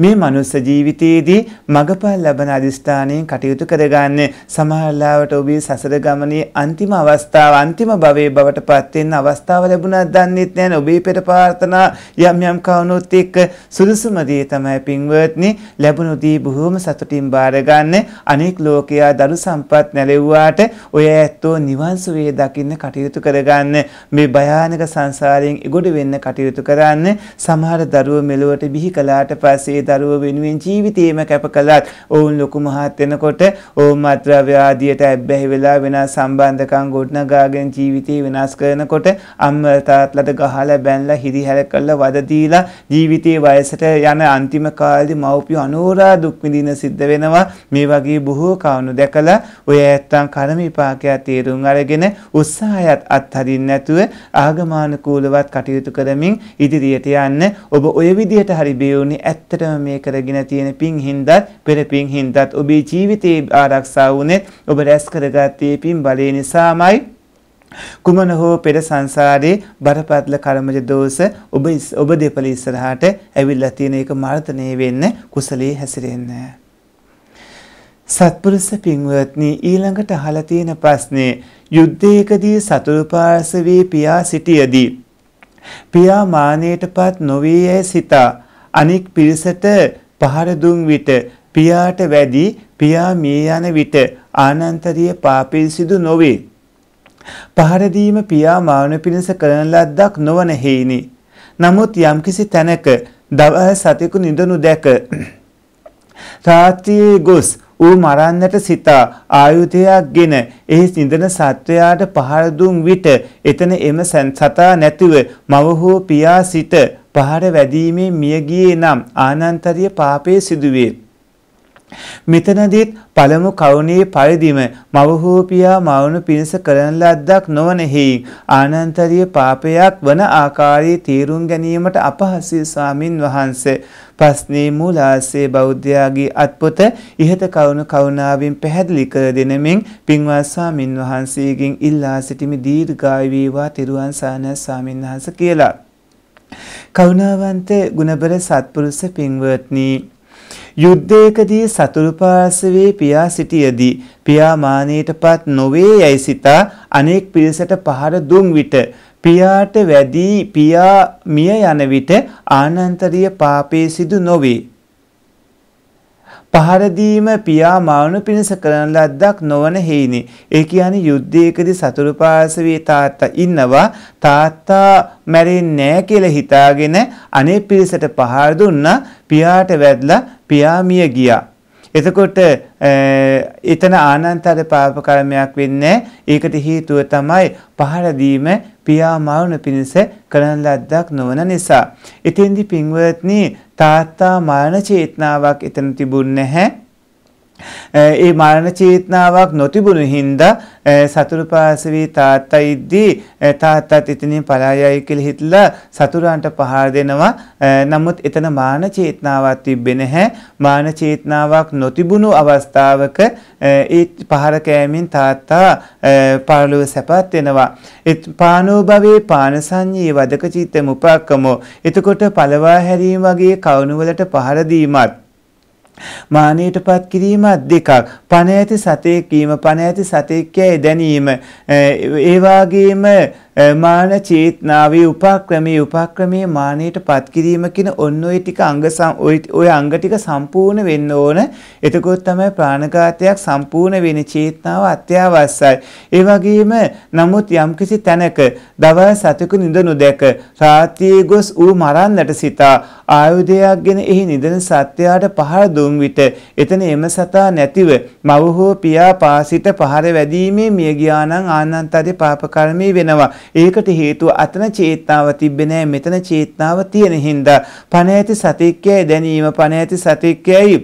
මේ මනුස්ස ජීවිතයේදී මගපල් ලබන අදිස්ථානයෙන් කටයුතු කරගන්න සමහරලාවට ඔබේ සසර ගමනේ අන්තිම අවස්ථාව අන්තිම භවයේ බවට පත් වෙන අවස්ථාව ලැබුණා දන්නෙත් නැහැ ඔබේ පෙර ප්‍රාර්ථනා යම් යම් කවුනොත් එක්ක සුදුසුම දේ තමයි පින්වත්නි ලැබුණු දේ බොහොම සතුටින් බාර ගන්න අනෙක් ලෝකයා දරු සම්පත් නැලෙව්වාට ඔය ඇත්තෝ නිවන් සුවේ දකින්න කටයුතු කරගන්න මේ භයානක සංසාරයෙන් එගොඩ වෙන්න කටයුතු කරන්න සමහර දරුවෝ මෙලොවට බිහි කළාට පස්සේ පස්සේ දරුව වෙනුවෙන් ජීවිතේම කැප කළත් ඔවුන් ලොකු මහත් වෙනකොට ඔවුන් මත්ද්‍රව්‍ය ආදියට ඇබ්බැහි වෙලා වෙනස් සම්බන්ධකම් ගොඩනගාගෙන ජීවිතේ වෙනස් කරනකොට අම්මා තාත්තලාට ගහලා බැනලා හිරිහැර කරලා වද දීලා ජීවිතේ වයසට යන අන්තිම කාලේ මව්පිය අනෝරා දුක් විඳින සිද්ධ වෙනවා මේ වගේ බොහෝ කවුණු දැකලා ඔය ඇත්තන් කර්ම විපාකය තේරුම් අරගෙන උත්සාහයත් අත්හරින්න නැතුව ආගමානුකූලවත් කටයුතු කරමින් ඉදිරියට යන්න ඔබ ඔය විදිහට හරි බියුනේ ඇත්තටම මේ කරගෙන තියෙන පින් හින්දාත් පෙර පින් හින්දාත් ඔබේ ජීවිතේ ආරක්ෂා වුණෙත් ඔබ රැස් කරගත්තේ පින් බලය නිසාමයි කුමන හෝ පෙර සංසාරේ බරපතල කර්මජ දෝෂ ඔබ ඔබ දෙපළ ඉස්සරහට ඇවිල්ලා තියෙන එක මර්ධනය වෙන්න කුසලයේ හැසිරෙන්න. සත්පුරුෂ පින්වත්නි ඊළඟට අහලා තියෙන ප්‍රශ්නේ යුද්ධයකදී සතුරු පාර්ශවයේ පියා සිටියදී පියා මානයටපත් නොවේ යැයි සිතා අනෙක් පිරිසට පහර දුන් විට පියාට වැඩි පියා මිය යන විට ආනන්තරීය පාපින් සිදු නොවේ. පහර දීම පියා මානව පිණිස කරන ලද්දක් නොවන හේිනි. නමුත් යම්කිසි තැනක දවල් සතෙකු නිදනු දැක රාත්‍රියේ ගොස් ඌ මරන්නට සිතා ආයුධයක් ගෙන එහි සිඳන සත්වයාට පහර දුන් විට එතන එම සතා නැතිව මව හෝ පියා සිට පහර වැදීමේ මියගියේ නම් ආනන්තරිය පාපයේ සිදුවේ මෙතනදීත් පළමු කවුණේ පරිදිම මවහූපියා මවුණු පිණිස කරන ලද්දක් නොවනෙහි ආනන්තරීය පාපයක් වන ආකාරයේ තීරුම් ගැනීමට අපහසුයි ස්වාමින් වහන්සේ පස්නේ මූලාසේ බෞද්ධයාගේ අත්පොත ඉහත කවුණු කවුණාවෙන් පැහැදිලි කර දෙනමින් පින්වත් ස්වාමින් වහන්සේගෙන් ඉල්ලා සිටිමි දීර්ඝායු වේවා තිරුවන් සානස් ස්වාමින් වහන්සේ කියලා කරුණාවන්ත ගුණබර සත්පුරුෂ පින්වත්නි යුද්ධයකදී සතුරු පාර්ශවයේ පියා සිටියදී පියා මානයටපත් නොවේ යයි සිතා අනෙක් පිරිසට පහර දුන් විට පියාට වැඩි පියා මිය යන විට ආනන්තරීය පාපේ සිදු නොවේ පහරදීම පියා මානු පිණිස කරන ලද්දක් නොවන හේිනි. ඒ කියන්නේ යුද්ධයකදී සතුරු පාසවේ තාත්තා ඉන්නවා තාත්තා මැරෙන්නේ නැහැ කියලා හිතාගෙන අනේ පිරිසට පහර දුන්නා පියාට වැදලා පියා මිය ගියා. එතකොට එතන ආනන්තර පාප කර්මයක් වෙන්නේ ඒකට හේතුව තමයි පහර දීම පියා මවුන පිණිස කරන ලද්දක් නොවන නිසා. එතෙන්දි පින්වත්නි තාත්තා මරණ චේතනාවක් එතන තිබුණ නැහැ. ඒ මරණ චේතනාවක් නොතිබුණු හින්දා සතුරු පාසවී තාත්තා ඉද්දී තාත්තත් එතනින් පලායයි කියලා හිතලා සතුරන්ට පහර දෙනවා. නමුත් එතන මාන චේතනාවක් තිබෙන්නේ නැහැ. මාන චේතනාවක් නොතිබුණු අවස්ථාවක ඒ පහර කෑමෙන් තාත්තා පරලොව සැපත් වෙනවා. ඒත් පානෝ භවේ පානසඤ්ඤේ වදක චිත්තමුපක්කමෝ. එතකොට පළවා හැරීම වගේ කවුණු වලට පහර දීමත් මානයටපත් කිරීමත් දෙකක් පණ ඇති සතේ කීම පණ ඇති සතේ දැනීම ඒ මාන චේතනාවේ උපක්‍රමයේ උපක්‍රමයේ මානයට පත් කිරීම කියන ඔන්න ඔය ටික අංග ඔය අංග ටික සම්පූර්ණ වෙන්න ඕන. එතකොට තමයි ප්‍රාණඝාතයක් සම්පූර්ණ වෙන්නේ. චේතනාව අත්‍යවශ්‍යයි. ඒ වගේම නමුත් යම්කිසි තැනක දවල් සතෙකු නිදනු දැක රාත්‍රියේ ගොස් ඌ මරන්නට සිතා ආයුධයක්ගෙන එහි නිදන සත්‍යයට පහර දුන් විට එතන එම සතා නැතිව මව හෝ පියා පාසිට පහර වැදීමේ මිය ගියානම් ආනන්තාදී පාප කර්මී වෙනවා. ඒකට හේතුව අතන චේතනාව තිබ්බේ නැහැ මෙතන චේතනාව තියෙන හින්දා පණ ඇති සතික්කයයි දැනීම පණ ඇති සතික්කයයි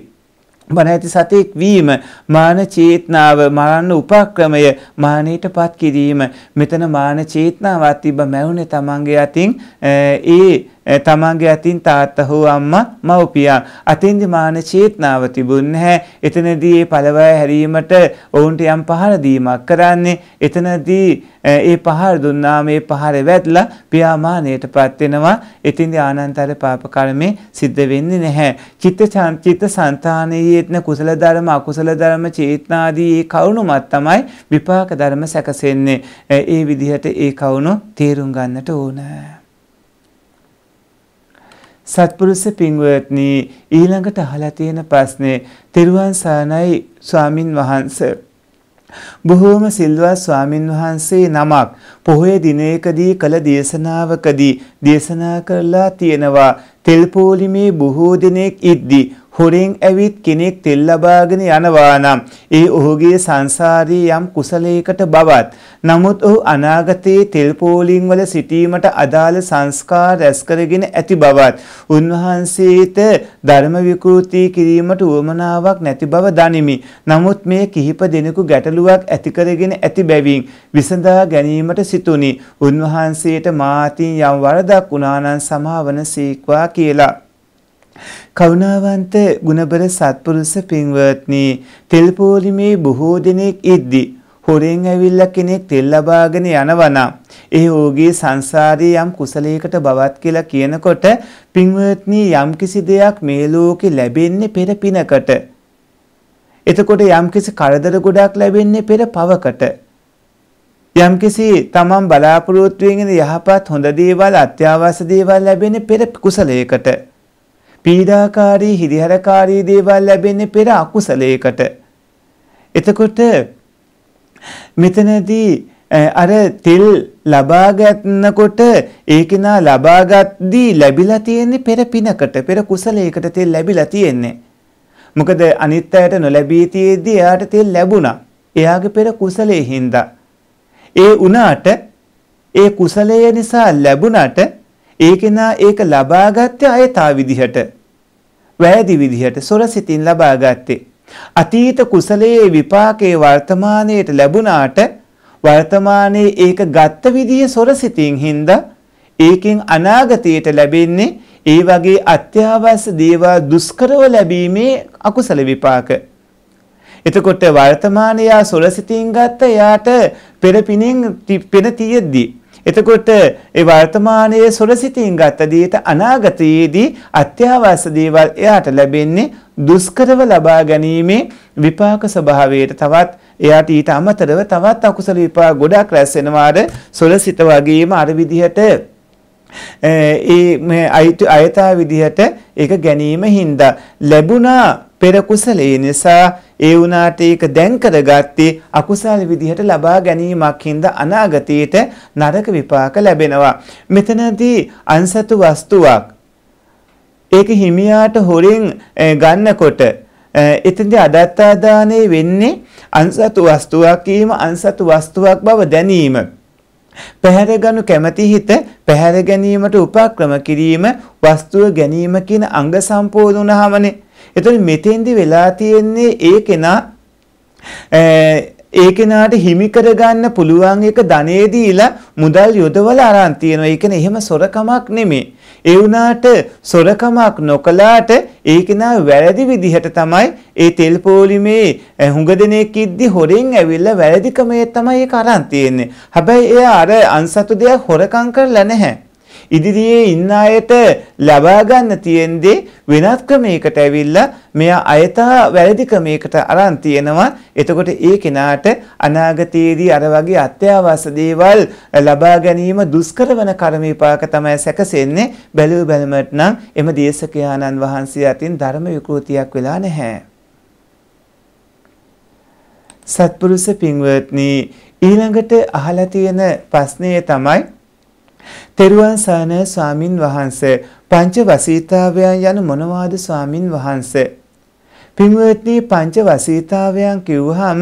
පණ ඇති සතික් වීම මාන චේතනාව මරන්න උපක්‍රමය මානෙටපත් කිරීම මෙතන මාන චේතනාවක් තිබ්බ මැවුනේ Tamange අතින් ඒ තමන්ගේ අතින් තාත්තා හෝ අම්මා මව්පියා අතින්දි මාන චේතනාව තිබුණ නැහැ. එතනදී මේ පළවය හැරීමට ඔවුන්ට යම් පහර දීමක් කරන්නේ. එතනදී ඒ පහර දුන්නා මේ පහර වැදලා පියාමානයටපත් වෙනවා. එතින්දි ආනන්තර පාප කර්මේ සිද්ධ වෙන්නේ නැහැ. චිත්ත චිත්ත සංතානයේ එන කුසල ධර්ම අකුසල ධර්ම චේතනාදී ඒ කවුණුමත් තමයි විපාක ධර්ම සැකසෙන්නේ. ඒ විදිහට ඒ කවුණු තේරුම් ගන්නට ඕනෑ. සත්පුරුෂ පින්වත්නි ඊළඟට අහලා තියෙන ප්‍රශ්නේ තෙරුවන් සානයි ස්වාමින් වහන්සේ බොහෝම සිල්වත් ස්වාමින් වහන්සේ නමක් පොහොය දිනයකදී කළ දේශනාවකදී දේශනා කරලා තියෙනවා තෙල් පොලිමේ බොහෝ දිනෙක ඉද්දී හොරෙන් ඇවිත් කෙනෙක් තෙල් ලබාගෙන යනවා නම් ඒ ඔහුගේ සංසාරී යම් කුසලයකට බවත් නමුත් ඔහු අනාගතයේ තෙල් පෝලිං වල සිටීමට අදාළ සංස්කාර රැස් කරගෙන ඇති බවත් උන්වහන්සේට ධර්ම විකෘති කිරීමට උවමනාවක් නැති බව දනිමි. නමුත් මේ කිහිප දෙනෙකු ගැටලුවක් ඇති කරගෙන ඇති බැවින් විසඳා ගැනීමට සිතුනි. උන්වහන්සේට මාතින් යම් වරදක් වුණා නම් සමාවන සීක්වා කියලා කරුණාවන්ත ගුණබර සත්පුරුෂ පින්වත්නි තෙල් පෝලිමේ බොහෝ දෙනෙක් ඉද්දි හොරෙන් ඇවිල්ලා කෙනෙක් තෙල් ලබාගෙන යනවනම් ඒ ඕගේ සංසාරයේ යම් කුසලයකට බවත් කියලා කියනකොට පින්වත්නි යම්කිසි දෙයක් මේ ලෝකේ ලැබෙන්නේ පෙර පිනකට එතකොට යම්කිසි කරදර ගොඩක් ලැබෙන්නේ පෙර පවකට යම්කිසි තමන් බලාපොරොත්තු වෙන යහපත් හොඳ දේවල් අත්‍යවශ්‍ය දේවල් ලැබෙන්නේ පෙර කුසලයකට පීඩාකාරී හිරිහැරකාරී දේවල් ලැබෙන්නේ පෙර අකුසලයකට. එතකොට මෙතනදී අර තෙල් ලබා ගන්නකොට ඒකේනා ලබාගත්දී ලැබිලා තියෙන්නේ පෙර පිනකට පෙර කුසලයකට තෙල් ලැබිලා තියෙන්නේ. මොකද අනිත් අයට නොලැබී තියේදී එයාට තෙල් ලැබුණා. එයාගේ පෙර කුසලයේ හින්දා. ඒ උනාට ඒ කුසලය නිසා ලැබුණාට ඒ කෙනා ඒක ලබාගත්තේ අය තා විදිහට වැරදි විදිහට සොරසිතින් ලබාගත්තේ අතීත කුසලයේ විපාකයේ වර්තමානයේට ලැබුණාට වර්තමානයේ ඒක ගත්ත විදිය සොරසිතින් හින්දා ඒකෙන් අනාගතයට ලැබෙන්නේ ඒ වගේ අත්‍යවශ්‍ය දේවල් දුෂ්කරව ලැබීමේ අකුසල විපාක එතකොට වර්තමානයේ ආ සොරසිතින් ගත්ත යාට පෙරපිනින් පෙර තියෙද්දී එතකොට ඒ වර්තමානයේ සොරසිතින් ගත්ත දේට අනාගතයේදී අත්‍යවශ්‍ය දේවල් එයාට ලැබෙන්නේ දුෂ්කරව ලබා ගැනීමේ විපාක ස්වභාවයට තවත් එයාට ඊට අමතරව තවත් අකුසල විපාක ගොඩක් රැස් වෙනවාද සොරසිත වගේම අර විදිහට ඒ අයථා විදිහට ඒක ගැනීම හින්දා ලැබුණා පෙර කුසලයේ නිසා ඒ වුණාට ඒක දැන් කරගත්තේ අකුසල විදිහට ලබා ගැනීමක් හින්දා අනාගතයේට නරක විපාක ලැබෙනවා මෙතනදී අන්සතු වස්තුවක් ඒක හිමියාට හොරෙන් ගන්නකොට එතෙන්දී අදත්තා දාණය වෙන්නේ අන්සතු වස්තුවක් වීම අන්සතු වස්තුවක් බව දැනීම පැහැරගනු කැමැති හිත පැහැර ගැනීමට උපක්‍රම කිරීම වස්තුව ගැනීම කියන අංග සම්පූර්ණ වුණාමනේ. එතකොට මෙතෙන්දි වෙලා තියෙන්නේ ඒ කෙනා ඒ කෙනාට හිමි කරගන්න පුළුවන් එක ධනෙ දීලා මුදල් යොදවලා අරන් තියෙනවා. ඒ කියන්නේ එහෙම සොරකමක් නෙමෙයි. ඒ වුණාට සොරකමක් නොකලාට ඒ කෙනා වැරදි විදිහට තමයි ඒ තෙල් පොලිමේ හුඟ දෙනෙක් ඉද්දි හොරෙන් ඇවිල්ලා වැරදි ක්‍රමයේ තමයි ඒක අරන් තියෙන්නේ. හැබැයි එයා අර අන්සතු දෙයක් හොරකම් කරලා නැහැ. ඉදිරියේ ඉන්න අයට ලබා ගන්න තියෙන්නේ වෙනත් ක්‍රමයකට ඇවිල්ලා මෙයා අයතා වැරදි ක්‍රමයකට අරන් තියෙනවා. එතකොට ඒ කෙනාට අනාගතයේදී අර වගේ අත්‍යවශ්‍ය දේවල් ලබා ගැනීම දුෂ්කර වන කර්ම විපාක තමයි සැකසෙන්නේ. බැලුව බැලමට නම් එම දේශකයාණන් වහන්සේ අතින් ධර්ම විකෘතියක් වෙලා නැහැ. සත්පුරුෂ පින්වත්නි ඊළඟට අහලා තියෙන ප්‍රශ්නය තමයි තෙරුවන් සරණයි ස්වාමින් වහන්සේ පංච වසීතාවයන් යන මොනවාද ස්වාමින් වහන්සේ පින්වත්නි පංච වසීතාවයන් කිව්වහම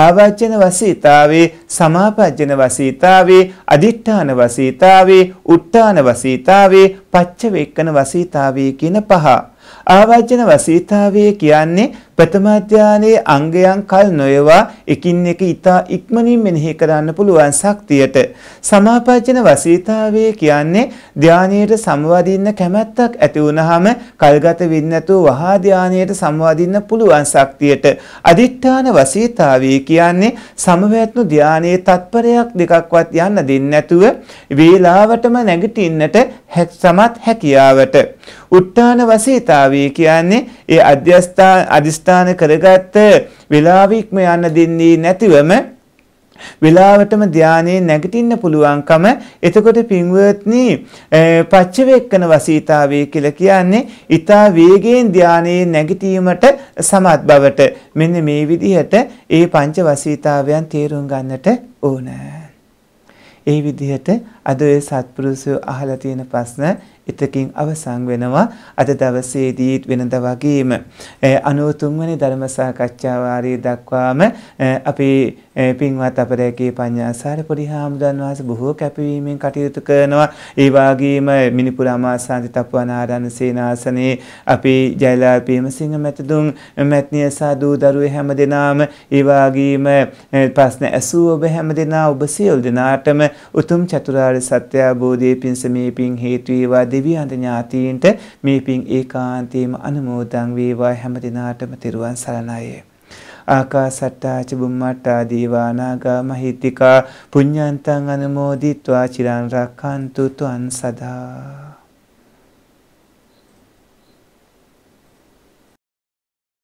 ආවචන වසීතාවේ සමාපජ්ජන වසීතාවේ අදිඨාන වසීතාවේ උත්තාන වසීතාවේ පච්චවේක්කන වසීතාවේ කියන පහ ආවර්ජන වසීතාවය කියන්නේ ප්‍රථම ධානයේ අංගයන් කල් නොයවා එකින් එක ඊතා ඉක්මනින් මෙනෙහි කරන්න පුළුවන් ශක්තියට සමාපර්ජන වසීතාවය කියන්නේ ධානයට සමවදින්න කැමැත්තක් ඇති වුනහම කල්ගත වෙන්නේ නැතුව වහා ධානයට සමවදින්න පුළුවන් ශක්තියට අදිඨාන වසීතාවය කියන්නේ සමවැත්නු ධානයේ තත්පරයක් දෙකක්වත් යන්න දෙන්නේ නැතුව වේලාවටම නැගිටින්නට සමත් හැකියාවට උත්තාන වසීතාවය භාවය කියන්නේ ඒ අධ්‍යස්ථාන අදිස්ථාන කරගත්ත වෙලාව ඉක්ම යන්න දෙන්නේ නැතිවම වෙලාවටම ධානයේ නැගිටින්න පුළුවන්කම එතකොට පින්වත්නි පච්චවේක්කන වසීතාවේ කියලා කියන්නේ ඊතා වේගයෙන් ධානයේ නැගිටීමට සමත් බවට මෙන්න මේ විදිහට ඒ පංච වසීතාවයන් තේරුම් ගන්නට ඕන. ඒ විදිහට අද ඔය සත්පුරුෂය අහලා තියෙන ප්‍රශ්න එතකින් අවසන් වෙනවා අද දවසේදී වෙනද වගේම 93 වෙනි ධර්ම සාකච්ඡා වාරයේ දක්වාම අපි පින්වත් අපරේකේ පඤ්ඤාසාර පරිහාමුදන් වහන්සේ බොහෝ කැපවීමෙන් කටයුතු කරනවා ඒ වගේම මිනිපුර අමාසාන්ති තප්පවනාරණ සේනාසනේ අපේ ජයලාල් පේමසිංහ මැතිතුන් මැත්නිය සාදු දරුවේ හැමදෙනාම ඒ වගේම ප්‍රශ්න ඇසූ ඔබ හැමදෙනා ඔබ සියලු දෙනාටම උතුම් චතුරාර්ය සත්‍ය අවබෝධයේ පිංසමේ පිං හේතු වේවාදී දෙවියන්ට ඥාතීන්ට මේ පින් ඒකාන්තයෙන්ම අනුමෝදන් වේවා හැම දිනාටම තෙරුවන් සරණයි ආකාසට්ටා චබුම්මට්ටා දීවානාගා මහිත්‍තිකා පුඤ්ඤන්තං අනුමෝදිත්වා චිරන් රක්칸තු තුන් සදා